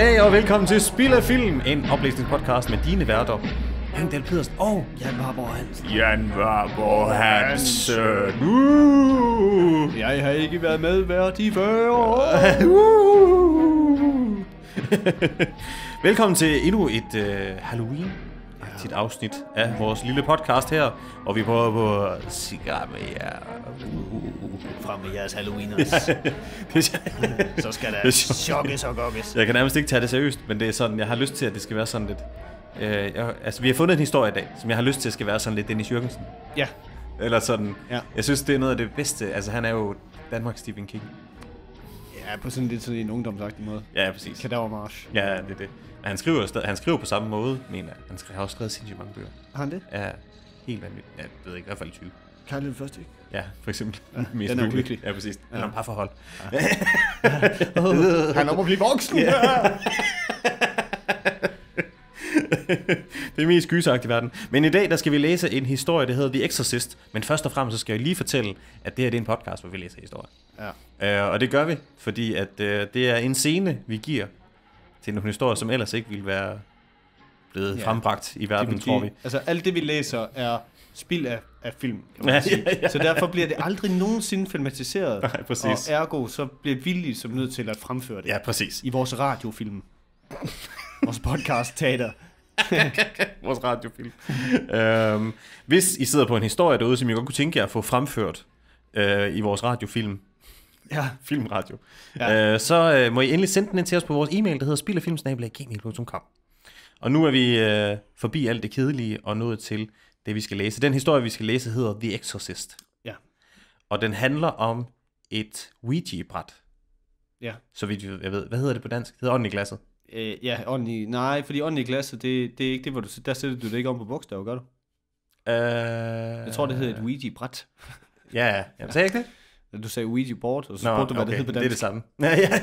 Goddag og velkommen til Spil af Film, en oplæsningspodcast med dine værter. Angdal Pedersen og Jan Varborg Hansen. Jan Varborg Hansen. Uh! Jeg har ikke været hver de 40 år. uh! velkommen til endnu et uh, øh, Halloween sit afsnit af vores lille podcast her, og vi prøver på sige med jer frem med jeres halloweeners. så skal der chokkes og gokkes. Jeg kan nærmest ikke tage det seriøst, men det er sådan, jeg har lyst til, at det skal være sådan lidt... Øh, jeg, altså, vi har fundet en historie i dag, som jeg har lyst til, at skal være sådan lidt Dennis Jørgensen. Ja. Eller sådan. Ja. Jeg synes, det er noget af det bedste. Altså, han er jo Danmarks Stephen King. Ja, på sådan lidt sådan en ungdomsagtig måde. Ja, præcis. Kadavermarsch. Ja, det er det. han skriver, stadig, han skriver på samme måde, mener jeg. Han har også skrevet sindssygt mange bøger. Har han det? Ja, helt vanvittigt. Ja, jeg ved ikke, i hvert fald 20. Klarer den første, ikke? Ja, for eksempel. Ja, mest den er ulykkelig. Ja, præcis. Ja. Han har en parforhold. Ja. ja. Han er om at blive voksen. Ja. det er mest gysagt i verden. Men i dag, der skal vi læse en historie, der hedder The Exorcist. Men først og fremmest, så skal jeg lige fortælle, at det her det er en podcast, hvor vi læser historier. Ja. Uh, og det gør vi, fordi at, uh, det er en scene, vi giver til nogle historier, som ellers ikke ville være blevet ja. frembragt i verden, det, tror vi. Altså, alt det vi læser er spild af, af film, kan man sige. Ja, ja, Så derfor bliver det aldrig nogensinde filmatiseret. Nej, præcis. Og ergo, så bliver vi ligesom nødt til at fremføre det. Ja, præcis. I vores radiofilm. vores podcast teater. vores radiofilm. øhm, hvis I sidder på en historie derude, som I godt kunne tænke jer at få fremført øh, i vores radiofilm, ja. filmradio, ja. Øh, så øh, må I endelig sende den ind til os på vores e-mail, der hedder spillerfilmsnabelag.gmail.com. Og nu er vi øh, forbi alt det kedelige og nået til det vi skal læse. Den historie, vi skal læse, hedder The Exorcist. Ja. Og den handler om et Ouija-bræt. Ja. Så vidt jeg ved. Hvad hedder det på dansk? Det hedder ånden i glasset. Øh, ja, ånden i... Nej, fordi ånden i glasset, det, det er ikke det, hvor du... Der sætter du det ikke om på bogstaver, gør du? Øh... Jeg tror, det hedder et Ouija-bræt. ja, ja. Jamen, sagde jeg ikke det? Du sagde Ouija-board, og så Nå, spurgte du, hvad okay. det hedder på dansk. det er det samme. ja, ja,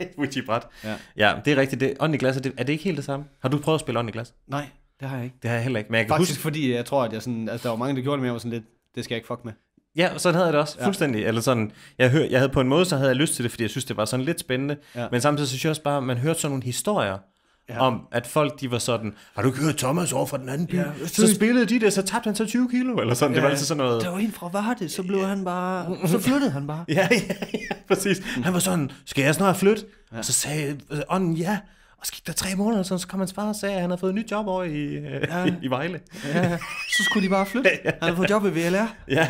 ja. Ouija-bræt. Ja. ja, det er rigtigt. Det, ånden i glasset, det, er det ikke helt det samme? Har du prøvet at spille ånden i glas? Nej, det har jeg ikke. Det har jeg heller ikke. Men jeg kan Faktisk huske... fordi jeg tror, at jeg sådan, altså, der var mange, der gjorde det, men jeg var sådan lidt, det skal jeg ikke fuck med. Ja, og sådan havde jeg det også. Ja. Fuldstændig. Eller sådan, jeg, hør, jeg havde på en måde, så havde jeg lyst til det, fordi jeg synes, det var sådan lidt spændende. Ja. Men samtidig synes jeg også bare, at man hørte sådan nogle historier, ja. om, at folk de var sådan, har du ikke hørt Thomas over fra den anden by? Ja, så spillede de det, så tabte han så 20 kilo, eller sådan. Ja, det var altså sådan noget... Der var en fra Varde, så blev ja. han bare... Så flyttede han bare. Ja, ja, ja, præcis. Han var sådan, skal jeg snart flytte? Ja. Og så sagde øh, ånden ja. Og så gik der tre måneder, så, så kom hans far og sagde, at han havde fået et nyt job over i, øh, ja. i, Vejle. Ja, så skulle de bare flytte. Han havde fået job i VLR. Ja.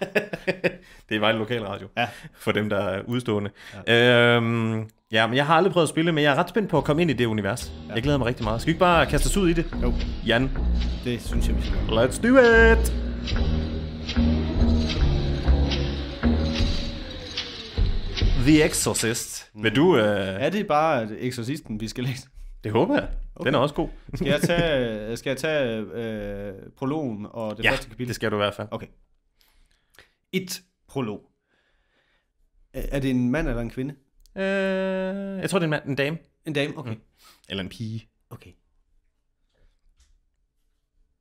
det er Vejle Lokalradio, ja. for dem, der er udstående. Ja. Øhm, ja, men jeg har aldrig prøvet at spille, men jeg er ret spændt på at komme ind i det univers. Ja. Jeg glæder mig rigtig meget. Skal vi ikke bare kaste os ud i det? Jo. Jan. Det synes jeg, vi skal. Let's do it! The Exorcist. Vil du... Øh... Er det bare Exorcisten, vi skal læse? Det håber jeg. Okay. Den er også god. skal jeg tage, øh, skal jeg tage øh, prologen og det ja, første kapitel? det skal du i hvert fald. Okay. Et prolog. Er det en mand eller en kvinde? Øh, jeg tror, det er en, mand, en dame. En dame, okay. Mm. Eller en pige. Okay.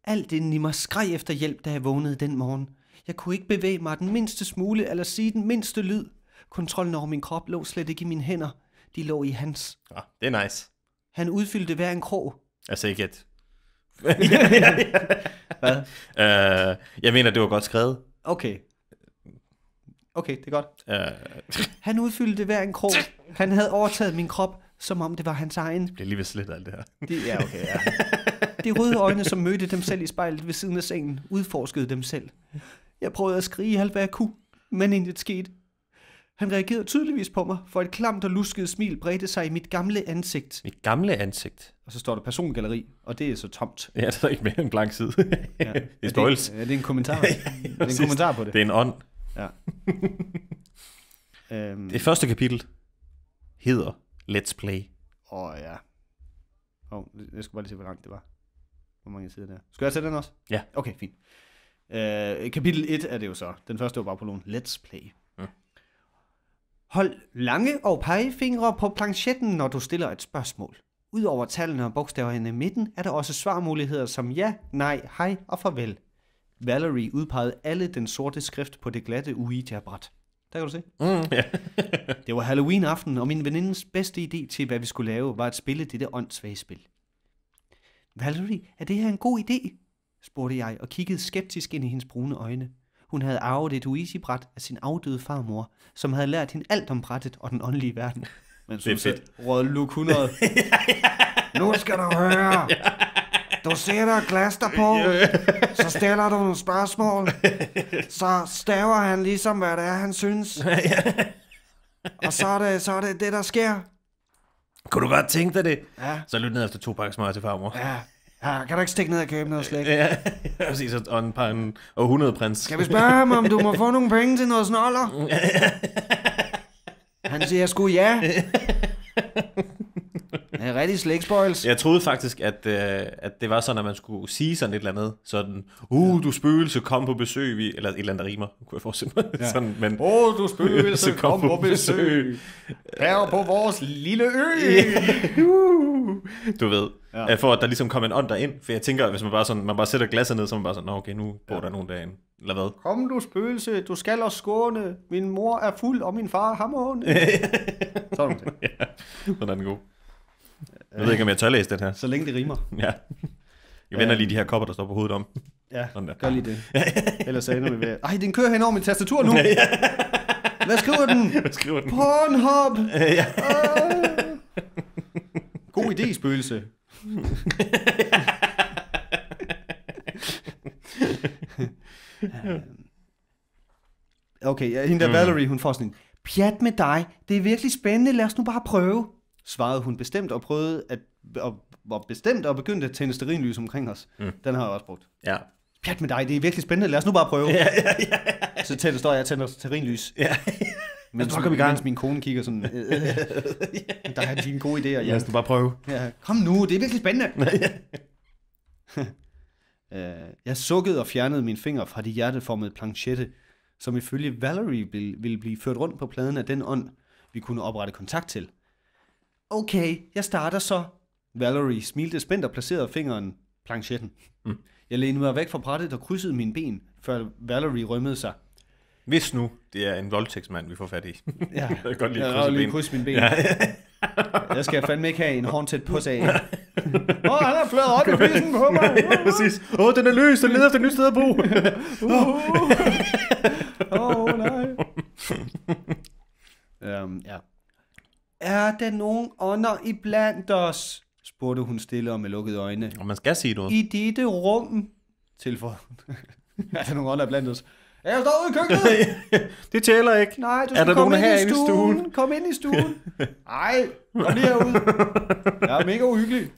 Alt inden i mig skreg efter hjælp, da jeg vågnede den morgen. Jeg kunne ikke bevæge mig den mindste smule eller sige den mindste lyd. Kontrollen over min krop lå slet ikke i mine hænder. De lå i hans. Ja, det er nice. Han udfyldte hver en krog. Altså ikke et... Hvad? Øh, jeg mener, det var godt skrevet. Okay. Okay, det er godt. Øh. han udfyldte hver en krog. Han havde overtaget min krop, som om det var hans egen. Det bliver lige ved slet alt det her. Det, ja, okay, ja. De røde øjne, som mødte dem selv i spejlet ved siden af sengen, udforskede dem selv. Jeg prøvede at skrige alt, hvad jeg kunne, men intet skete. Han reagerede tydeligvis på mig, for et klamt og lusket smil bredte sig i mit gamle ansigt. Mit gamle ansigt? Og så står der persongalleri, og det er så tomt. Ja, der er ikke mere en blank side. ja. Det er, er Det, er det en kommentar? ja, ja, er det en kommentar på det? Det er en ånd. Ja. øhm. Det første kapitel hedder Let's Play. Åh oh, ja. Oh, jeg skulle bare lige se, hvor langt det var. Hvor mange sider der. Skal jeg tage den også? Ja. Okay, fint. Uh, kapitel 1 er det jo så. Den første var bare på nogen Let's Play. Hold lange og pegefingre på planchetten, når du stiller et spørgsmål. Udover tallene og bogstaverne i midten, er der også svarmuligheder som ja, nej, hej og farvel. Valerie udpegede alle den sorte skrift på det glatte Ouija-bræt. Der kan du se. Mm, yeah. det var Halloween-aften, og min venindens bedste idé til, hvad vi skulle lave, var at spille dette åndssvage spil. Valerie, er det her en god idé? spurgte jeg og kiggede skeptisk ind i hendes brune øjne. Hun havde arvet et uisibræt af sin afdøde farmor, som havde lært hende alt om brættet og den åndelige verden. Men så fedt. Råd Luke 100. Nu skal du høre. Du sætter glas på, så stiller du nogle spørgsmål, så staver han ligesom, hvad det er, han synes. Og så er det, så er det det, der sker. Kunne du godt tænke dig det? Ja. Så lyt ned efter to pakker smør til farmor. Ja. Ja, ah, kan du ikke stikke ned og købe noget slik? Ja, præcis. Og en par en prins. Kan vi spørge ham, om du må få nogle penge til noget snoller? Han siger sgu ja. Det er rigtig spoils. Jeg troede faktisk, at, øh, at det var sådan, at man skulle sige sådan et eller andet. Sådan, uh, ja. du spøgelse, kom på besøg. Vi, eller et eller andet, der rimer, kunne jeg forestille mig. Ja. sådan, men, oh, du spøgelse, kom, kom på besøg. Her på vores lille ø. Yeah. Uh. du ved. Ja. For at der ligesom kom en ånd derind. For jeg tænker, hvis man bare, sådan, man bare sætter glasset ned, så man bare sådan, okay, nu bor ja. der nogen derinde. Eller hvad? Kom du spøgelse, du skal også skåne. Min mor er fuld, og min far har måne. sådan noget. Ja, sådan er den god. Jeg ved ikke, om jeg tør læse den her. Så længe det rimer. Ja. Jeg vender lige de her kopper, der står på hovedet om. Ja, Sådan der. gør lige det. Ellers ender vi ved... Ej, den kører hen over mit tastatur nu! Hvad skriver den? Hvad skriver den? Pornhub! Ja. Øh. God idé, spøgelse. okay, hende der mm. Valerie, hun får sådan en, pjat med dig, det er virkelig spændende, lad os nu bare prøve svarede hun bestemt og prøvede at, og, var bestemt og begyndte at tænde sterinlys omkring os. Mm. Den har jeg også brugt. Ja. Pjat med dig, det er virkelig spændende. Lad os nu bare prøve. Ja, ja, ja. Så tænder, står jeg og tænder sterinlys. Ja. Men så kan vi gang. min kone kigger sådan, øh, øh, øh, der er dine gode idéer. Ja. Lad os nu bare prøve. Ja. Kom nu, det er virkelig spændende. Øh, jeg sukkede og fjernede min finger fra det hjerteformede planchette, som ifølge Valerie ville, ville blive ført rundt på pladen af den ånd, vi kunne oprette kontakt til – Okay, jeg starter så. Valerie smilte spændt og placerede fingeren planchetten. Mm. Jeg lænede mig væk fra brættet og krydsede mine ben, før Valerie rømmede sig. Hvis nu det er en voldtægtsmand, vi får fat i. Ja, jeg kan godt lige jeg krydse, lige krydse mine ben. Ja. jeg skal fandme ikke have en haunted på sagen. Åh, oh, han har fløjet op i på mig. ja, præcis. Åh, oh, den er løs, den leder efter et nyt sted at bo. Åh, oh. oh, nej. um, ja. Er der nogen ånder iblandt os? spurgte hun stille og med lukkede øjne. Og man skal sige noget. I dette rum, tilføjede Er der nogen ånder iblandt os? Er jeg står ude i køkkenet. det tæller ikke. Nej, du er der komme nogen her i stuen. i stuen. Kom ind i stuen. Nej, kom lige herud. Jeg er mega uhyggelig.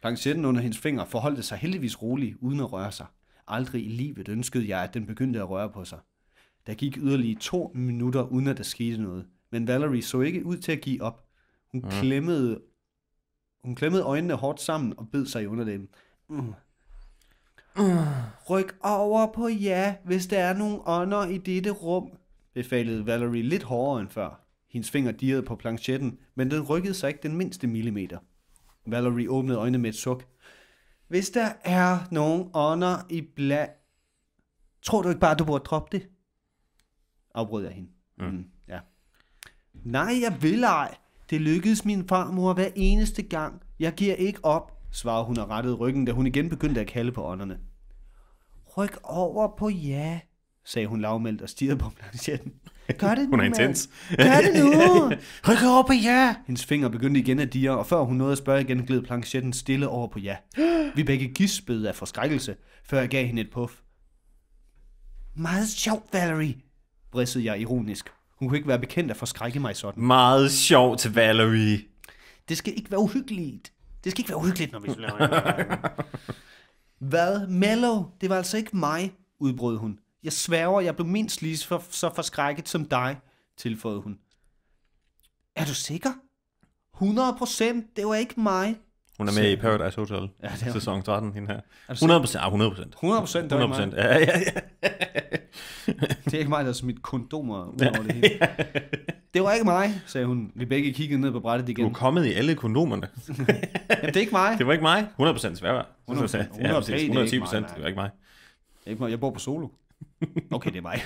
Planchetten under hendes fingre forholdte sig heldigvis rolig, uden at røre sig. Aldrig i livet ønskede jeg, at den begyndte at røre på sig. Der gik yderligere to minutter, uden at der skete noget men Valerie så ikke ud til at give op. Hun, mm. klemmede, hun klemmede øjnene hårdt sammen og bed sig i underlæben. Mm. Mm. Ryk over på ja, hvis der er nogen ånder i dette rum, befalede Valerie lidt hårdere end før. Hendes finger dirrede på planchetten, men den rykkede sig ikke den mindste millimeter. Valerie åbnede øjnene med et suk. Hvis der er nogen ånder i bla... Tror du ikke bare, du burde droppe det? Afbrød jeg hende. Mm. Mm. Nej, jeg vil ej. Det lykkedes min farmor hver eneste gang. Jeg giver ikke op, svarede hun og rettede ryggen, da hun igen begyndte at kalde på ånderne. Ryk over på ja, sagde hun lavmældt og stirrede på planchetten. Gør det nu, Hun er intens. Gør det nu! Ryk over på ja! Hendes fingre begyndte igen at dire, og før hun nåede at spørge igen, gled planchetten stille over på ja. Vi begge gispede af forskrækkelse, før jeg gav hende et puff. Meget sjovt, Valerie, bristede jeg ironisk. Hun kunne ikke være bekendt at forskrække mig sådan. Meget sjovt, Valerie. Det skal ikke være uhyggeligt. Det skal ikke være uhyggeligt, når vi skal lave Hvad? Mellow? Det var altså ikke mig, udbrød hun. Jeg sværger, jeg blev mindst lige for, så forskrækket som dig, tilføjede hun. Er du sikker? 100 procent, det var ikke mig, hun er med i Paradise Hotel, ja, det er sæson 13, hende her. 100 procent, ah, 100 procent. 100 procent, 100 ja, ja, ja. det er ikke mig, der har smidt kondomer ud over det hele. det var ikke mig, sagde hun. Vi begge kiggede ned på brættet igen. Du er kommet i alle kondomerne. Jamen, det er ikke mig. Det var ikke mig. 100 procent sværere. 100 procent. 110 procent, det ikke mig. Ikke mig. Jeg bor på solo. Okay, det er mig.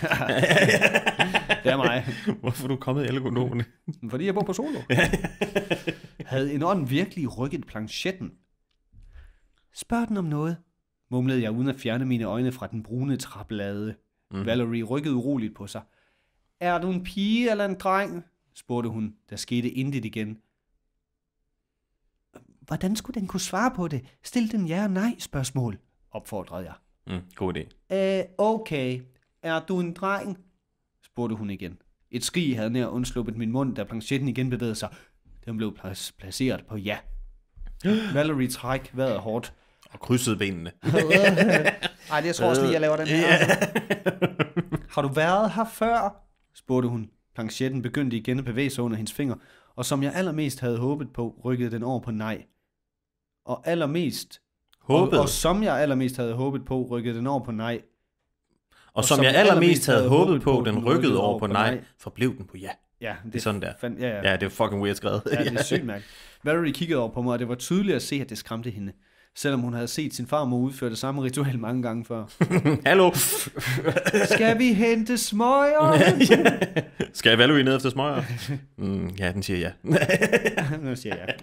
det er mig. Hvorfor er du kommet i alle kondomerne? Fordi jeg bor på solo. Havde en ånd virkelig rykket planchetten? Spørg den om noget, mumlede jeg uden at fjerne mine øjne fra den brune traplade. Mm. Valerie rykkede uroligt på sig. Er du en pige eller en dreng? spurgte hun. Der skete intet igen. Hvordan skulle den kunne svare på det? Stil den ja og nej spørgsmål, opfordrede jeg. Mm, god idé. Æh, øh, okay. Er du en dreng? spurgte hun igen. Et skrig havde nær undsluppet min mund, da planchetten igen bevægede sig. Den blev placeret på ja. Valerie træk vejret hårdt. Og krydsede benene. Ej, det jeg tror også lige, jeg laver den her. Har du været her før? spurgte hun. Planchetten begyndte igen at bevæge sig under hendes fingre, og som jeg allermest havde håbet på, rykkede den over på nej. Og allermest... Håbet? Og, og som jeg allermest havde håbet på, rykkede den over på nej. Og, og som, som jeg allermest havde, havde håbet på, den rykkede over på nej, forblev den på ja. Ja, det, det er sådan der. Fand, ja, ja. ja, det er fucking weird skrevet. Ja, det er sygt mærkeligt. Valerie kiggede over på mig, og det var tydeligt at se, at det skræmte hende. Selvom hun havde set sin far må udføre det samme ritual mange gange før. Hallo! Skal vi hente smøger? ja. Skal Valerie ned efter smøger? Mm, ja, den siger ja. nu siger jeg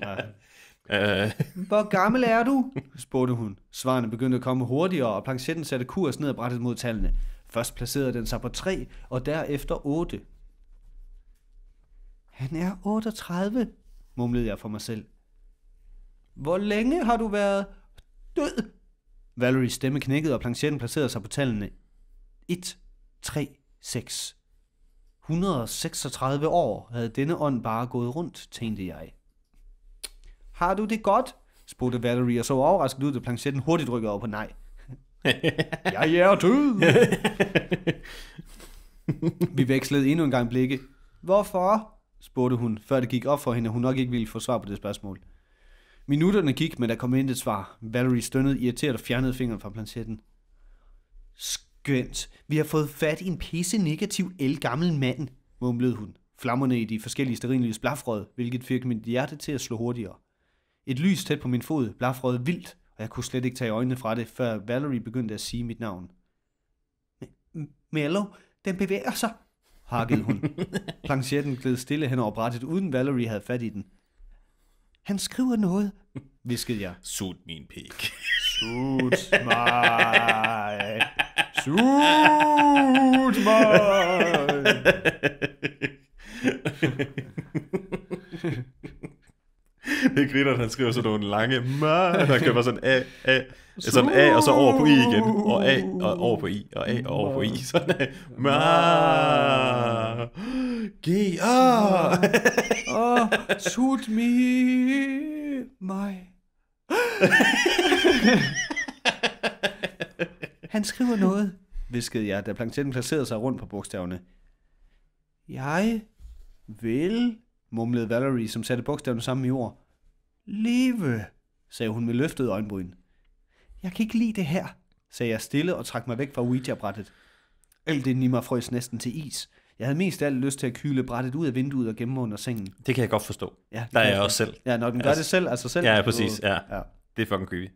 ja. Øh. Hvor gammel er du? spurgte hun. Svarene begyndte at komme hurtigere, og planchetten satte kurs ned og brættet mod tallene. Først placerede den sig på 3, og derefter 8. Han er 38, mumlede jeg for mig selv. Hvor længe har du været død? Valeries stemme knækkede, og planchetten placerede sig på tallene 1, 3, 6. 136 år havde denne ånd bare gået rundt, tænkte jeg. Har du det godt? spurgte Valerie og så overrasket ud, da planchetten hurtigt rykkede over på nej. jeg er død! Vi vekslede endnu en gang blikke. Hvorfor? spurgte hun, før det gik op for hende, at hun nok ikke ville få svar på det spørgsmål. Minutterne gik, men der kom intet svar. Valerie stønnede irriteret og fjernede fingeren fra planchetten. Skønt. Vi har fået fat i en pisse negativ elgammel mand, mumlede hun. Flammerne i de forskellige sterinlys blafrede, hvilket fik mit hjerte til at slå hurtigere. Et lys tæt på min fod blafrede vildt, og jeg kunne slet ikke tage øjnene fra det, før Valerie begyndte at sige mit navn. Mello, den bevæger sig, hakkede hun. Planchetten gled stille hen over brættet, uden Valerie havde fat i den. Han skriver noget, viskede jeg. Sut min pik. Sut mig. Sut mig. Det griner, han skriver sådan nogle lange, der køber sådan æ, æ, sådan A, og så over på I igen. Og A, og over på I, og A, og over på I. Sådan A. Øh, Ma. G. A. shoot me. My. Han skriver noget, viskede jeg, da planchetten placerede sig rundt på bogstaverne. Jeg vil, mumlede Valerie, som satte bogstaverne sammen i ord. Leve, sagde hun med løftet øjenbryn jeg kan ikke lide det her, sagde jeg stille og trak mig væk fra Ouija-brættet. Alt det i mig frøs næsten til is. Jeg havde mest af alt lyst til at kyle brættet ud af vinduet og gemme under sengen. Det kan jeg godt forstå. Ja, der er jeg også selv. Ja, når den gør altså, det selv, altså selv. Ja, ja præcis. Ja. ja. Det er fucking creepy.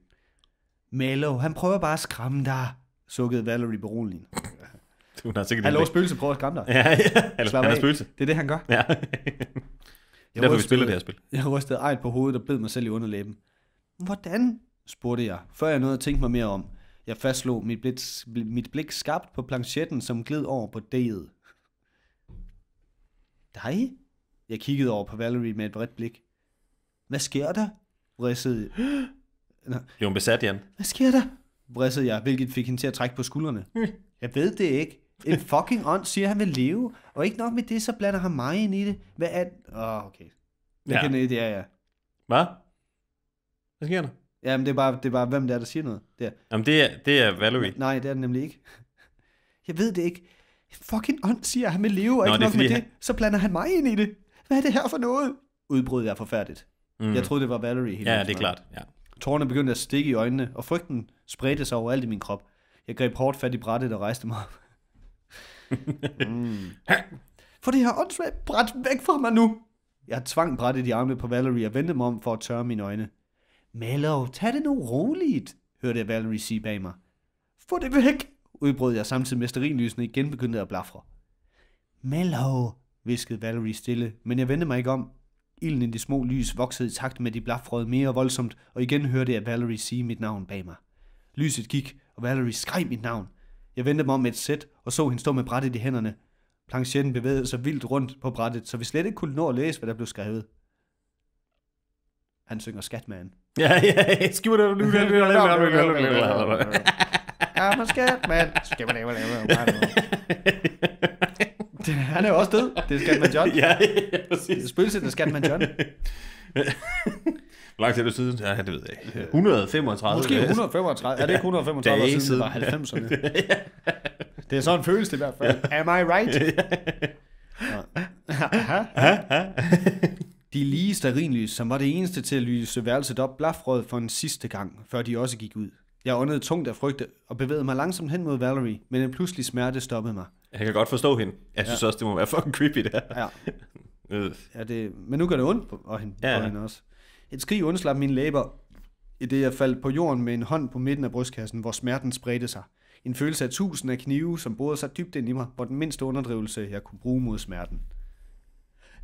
Mello, han prøver bare at skræmme dig, sukkede Valerie beroligende. Hun har sikkert Hallo, spøgelse prøver at skræmme dig. Ja, ja. Hallo, han er spøgelse. Det er det, han gør. Ja. det er derfor, vi spiller det her spil. Jeg rystede ejt på hovedet og bed mig selv i underlæben. Hvordan spurgte jeg, før jeg nåede at tænke mig mere om. Jeg fastslog mit blik, mit blik skabt på planchetten, som gled over på D'et. Dig? Jeg kiggede over på Valerie med et bredt blik. Hvad sker der? jeg. Blev hun besat, Jan? Hvad sker der? Vrissede jeg, hvilket fik hende til at trække på skuldrene. jeg ved det ikke. En fucking ånd siger, at han vil leve. Og ikke nok med det, så blander han mig ind i det. Hvad er... Åh, oh, okay. Jeg ja. kan det, ja, ja. Hvad? Hvad sker der? Ja, men det er bare, det er bare hvem det er, der siger noget. Det er. Jamen, det er, det er Valerie. Nej, det er det nemlig ikke. Jeg ved det ikke. Fucking ånd, siger han med leve, og Nå, ikke nok med det. Han... Så blander han mig ind i det. Hvad er det her for noget? Udbruddet er forfærdeligt. Mm. Jeg troede, det var Valerie. Hele ja, det er klart. Ja. Tårerne begyndte at stikke i øjnene, og frygten spredte sig overalt i min krop. Jeg greb hårdt fat i brættet og rejste mig op. mm. For det her åndssvagt bræt væk fra mig nu! Jeg tvang brættet i armene på Valerie og vendte mig om for at tørre mine øjne. Mellow, tag det nu roligt, hørte jeg Valerie sige bag mig. Få det væk, udbrød jeg samtidig med sterinlysene igen begyndte at blafre. Mellow, viskede Valerie stille, men jeg vendte mig ikke om. Ilden i de små lys voksede i takt med de blafrede mere voldsomt, og igen hørte jeg Valerie sige mit navn bag mig. Lyset gik, og Valerie skreg mit navn. Jeg vendte mig om med et sæt og så hende stå med brættet i hænderne. Planchetten bevægede sig vildt rundt på brættet, så vi slet ikke kunne nå at læse, hvad der blev skrevet. Han synger Skatman. Ja, ja, skipper det, det, det, I'm a scat man. Skipper det, det, Han er jo også død. Det er Skatman John. ja, ja, præcis. Spøgelset er Skatman John. Hvor lang tid er det siden? Ja, det ved jeg ikke. 135. Øh, Måske 135. Er det ikke 135 år siden, siden. det var 90'erne? ja. Det er sådan en følelse i hvert fald. Am I right? Ja. Ja. Ja. Ja. Ja. Ja. Ja. De lige starinlys, som var det eneste til at lyse værelset op, blafrød for en sidste gang, før de også gik ud. Jeg åndede tungt af frygte og bevægede mig langsomt hen mod Valerie, men en pludselig smerte stoppede mig. Jeg kan godt forstå hende. Jeg synes ja. også, det må være fucking creepy, det her. Ja. Øh. ja det, men nu gør det ondt på, og hende, ja. på hende også. Et skrig undslap mine læber, i det jeg faldt på jorden med en hånd på midten af brystkassen, hvor smerten spredte sig. En følelse af tusind af knive, som borede sig dybt ind i mig, hvor den mindste underdrivelse, jeg kunne bruge mod smerten.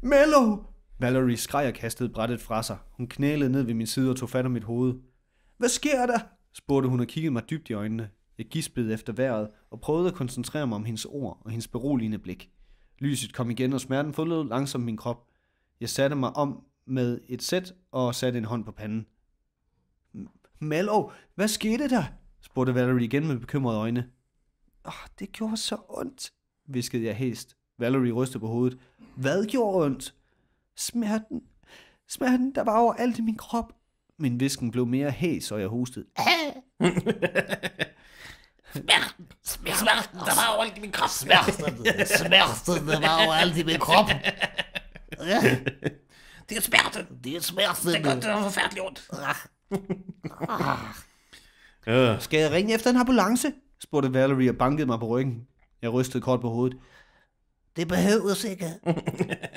Mello! Valerie skreg og kastede brættet fra sig. Hun knælede ned ved min side og tog fat om mit hoved. Hvad sker der? spurgte hun og kiggede mig dybt i øjnene. Jeg gispede efter vejret og prøvede at koncentrere mig om hendes ord og hendes beroligende blik. Lyset kom igen, og smerten forlod langsomt min krop. Jeg satte mig om med et sæt og satte en hånd på panden. Mallow, hvad skete der? spurgte Valerie igen med bekymrede øjne. Åh, oh, det gjorde så ondt, viskede jeg hæst. Valerie rystede på hovedet. Hvad gjorde ondt? Smerten. Smerten, der var overalt i min krop. Min visken blev mere hæs, og jeg hostede. Smerten, smerten, der var overalt i min krop. Smerten, smerten, der var overalt i min krop. Det er smerten. Det er smerten. Det gør det er forfærdeligt ondt. Ah. Skal jeg ringe efter en ambulance? spurgte Valerie og bankede mig på ryggen. Jeg rystede kort på hovedet. Det behøves ikke.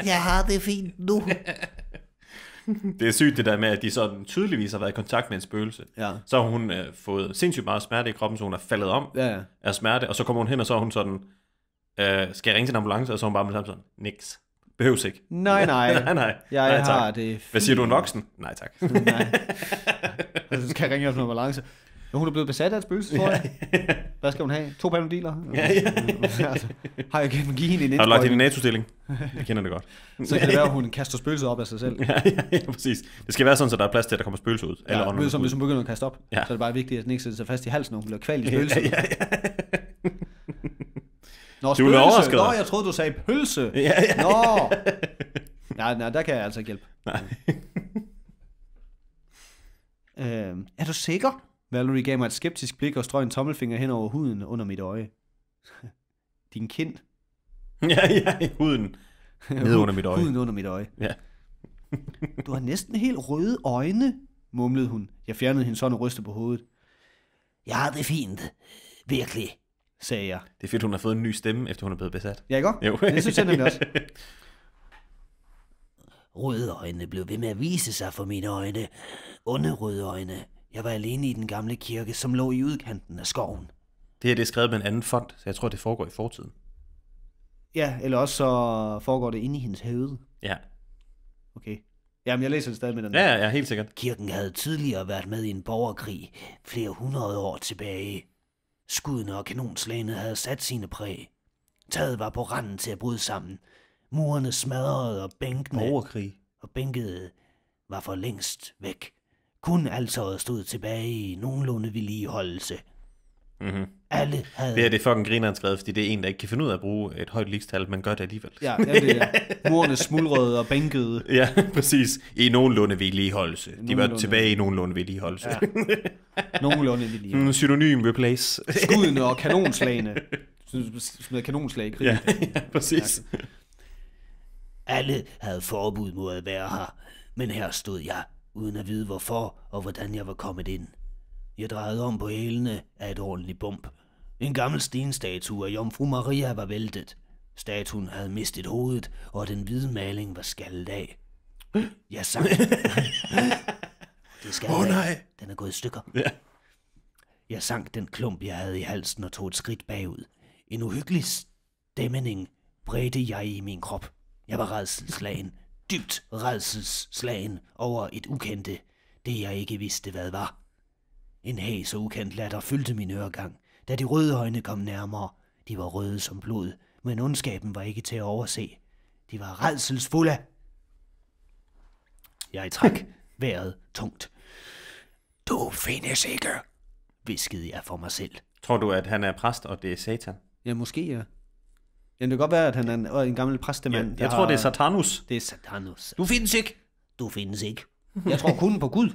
Jeg har det fint nu. det er sygt det der med, at de sådan tydeligvis har været i kontakt med en spøgelse. Ja. Så har hun øh, fået sindssygt meget smerte i kroppen, så hun er faldet om ja, ja. af smerte. Og så kommer hun hen, og så er hun sådan, øh, skal jeg ringe til en ambulance? Og så er hun bare med sammen sådan, niks. Behøves ikke. Nej, nej. nej, nej. Jeg nej, tak. har det fint. Hvad siger du, en voksen? Nej, tak. nej. Og så altså, skal jeg ringe op til en ambulance. Nu hun er blevet besat af et spøgelse, tror jeg. Ja. Hvad skal hun have? To panodiler? Ja, ja. altså, har jeg givet hende en indsprøjtning? Har du lagt hende i NATO-stilling? Jeg kender det godt. så kan det være, at hun kaster spøgelset op af sig selv. ja, ja, ja, præcis. Det skal være sådan, at der er plads til, at der kommer spøgelse ud. Eller ja, ved, som hvis hun begynder at kaste op, ja. så er det bare vigtigt, at den ikke sætter sig fast i halsen, når hun bliver kvalt i spøgelset. Ja, ja, ja. Nå, spøgelse. Du overrasket. Nå, jeg troede, du sagde pølse. Ja, ja. Nå. Nej, nej, der kan jeg altså ikke hjælpe. Nej. Øh, er du sikker? Valerie gav mig et skeptisk blik og strøg en tommelfinger hen over huden under mit øje. Din kind. Ja, ja, huden. Ned under mit øje. Huden under mit øje. Ja. du har næsten helt røde øjne, mumlede hun. Jeg fjernede hendes hånd og rystede på hovedet. Ja, det det fint. Virkelig, sagde jeg. Det er fedt, hun har fået en ny stemme, efter hun er blevet besat. Ja, ikke? Jo. det synes jeg nemlig også. Røde øjne blev ved med at vise sig for mine øjne. Onde røde øjne. Jeg var alene i den gamle kirke, som lå i udkanten af skoven. Det her det er skrevet med en anden fond, så jeg tror, det foregår i fortiden. Ja, eller også så foregår det inde i hendes hoved. Ja. Okay. Jamen, jeg læser det stadig med den. Ja, ja, ja, helt sikkert. Kirken havde tidligere været med i en borgerkrig flere hundrede år tilbage. Skuddene og kanonslagene havde sat sine præg. Taget var på randen til at bryde sammen. Murene smadrede og bænkene... Borgerkrig. Og bænket var for længst væk kun altså stod tilbage i nogenlunde vedligeholdelse. Mm-hmm. Alle havde... Det er det fucking grineren skrevet, fordi det er en, der ikke kan finde ud af at bruge et højt ligestal, men gør det alligevel. Ja, ja det er ja. Murene smuldrede og bænkede. Ja, præcis. I nogenlunde vedligeholdelse. Nogenlunde. De var tilbage i nogenlunde vedligeholdelse. Ja. Nogenlunde vedligeholdelse. Mm, synonym replace. Skuddene og kanonslagene. Smed kanonslag i krig. Ja, ja, præcis. Ja. Alle havde forbud mod at være her, men her stod jeg uden at vide hvorfor og hvordan jeg var kommet ind. Jeg drejede om på hælene af et ordentligt bump. En gammel stenstatue af Jomfru Maria var væltet. Statuen havde mistet hovedet, og den hvide maling var skaldet af. Jeg sang. det skal Åh oh, nej! Den er gået i stykker. Ja. Jeg sank den klump, jeg havde i halsen og tog et skridt bagud. En uhyggelig stemning bredte jeg i min krop. Jeg var redselslagen dybt redselsslagen over et ukendte, det jeg ikke vidste, hvad var. En hæs så ukendt latter fyldte min øregang, da de røde øjne kom nærmere. De var røde som blod, men ondskaben var ikke til at overse. De var redselsfulde. Jeg trak hm. vejret tungt. Du findes ikke, viskede jeg for mig selv. Tror du, at han er præst, og det er satan? Ja, måske ja. Ja, det kan godt være, at han er en, øh, en gammel præstemand. Ja, jeg tror, har... det er Satanus. Det er Satanus. Du findes ikke. Du findes ikke. Jeg tror kun på Gud.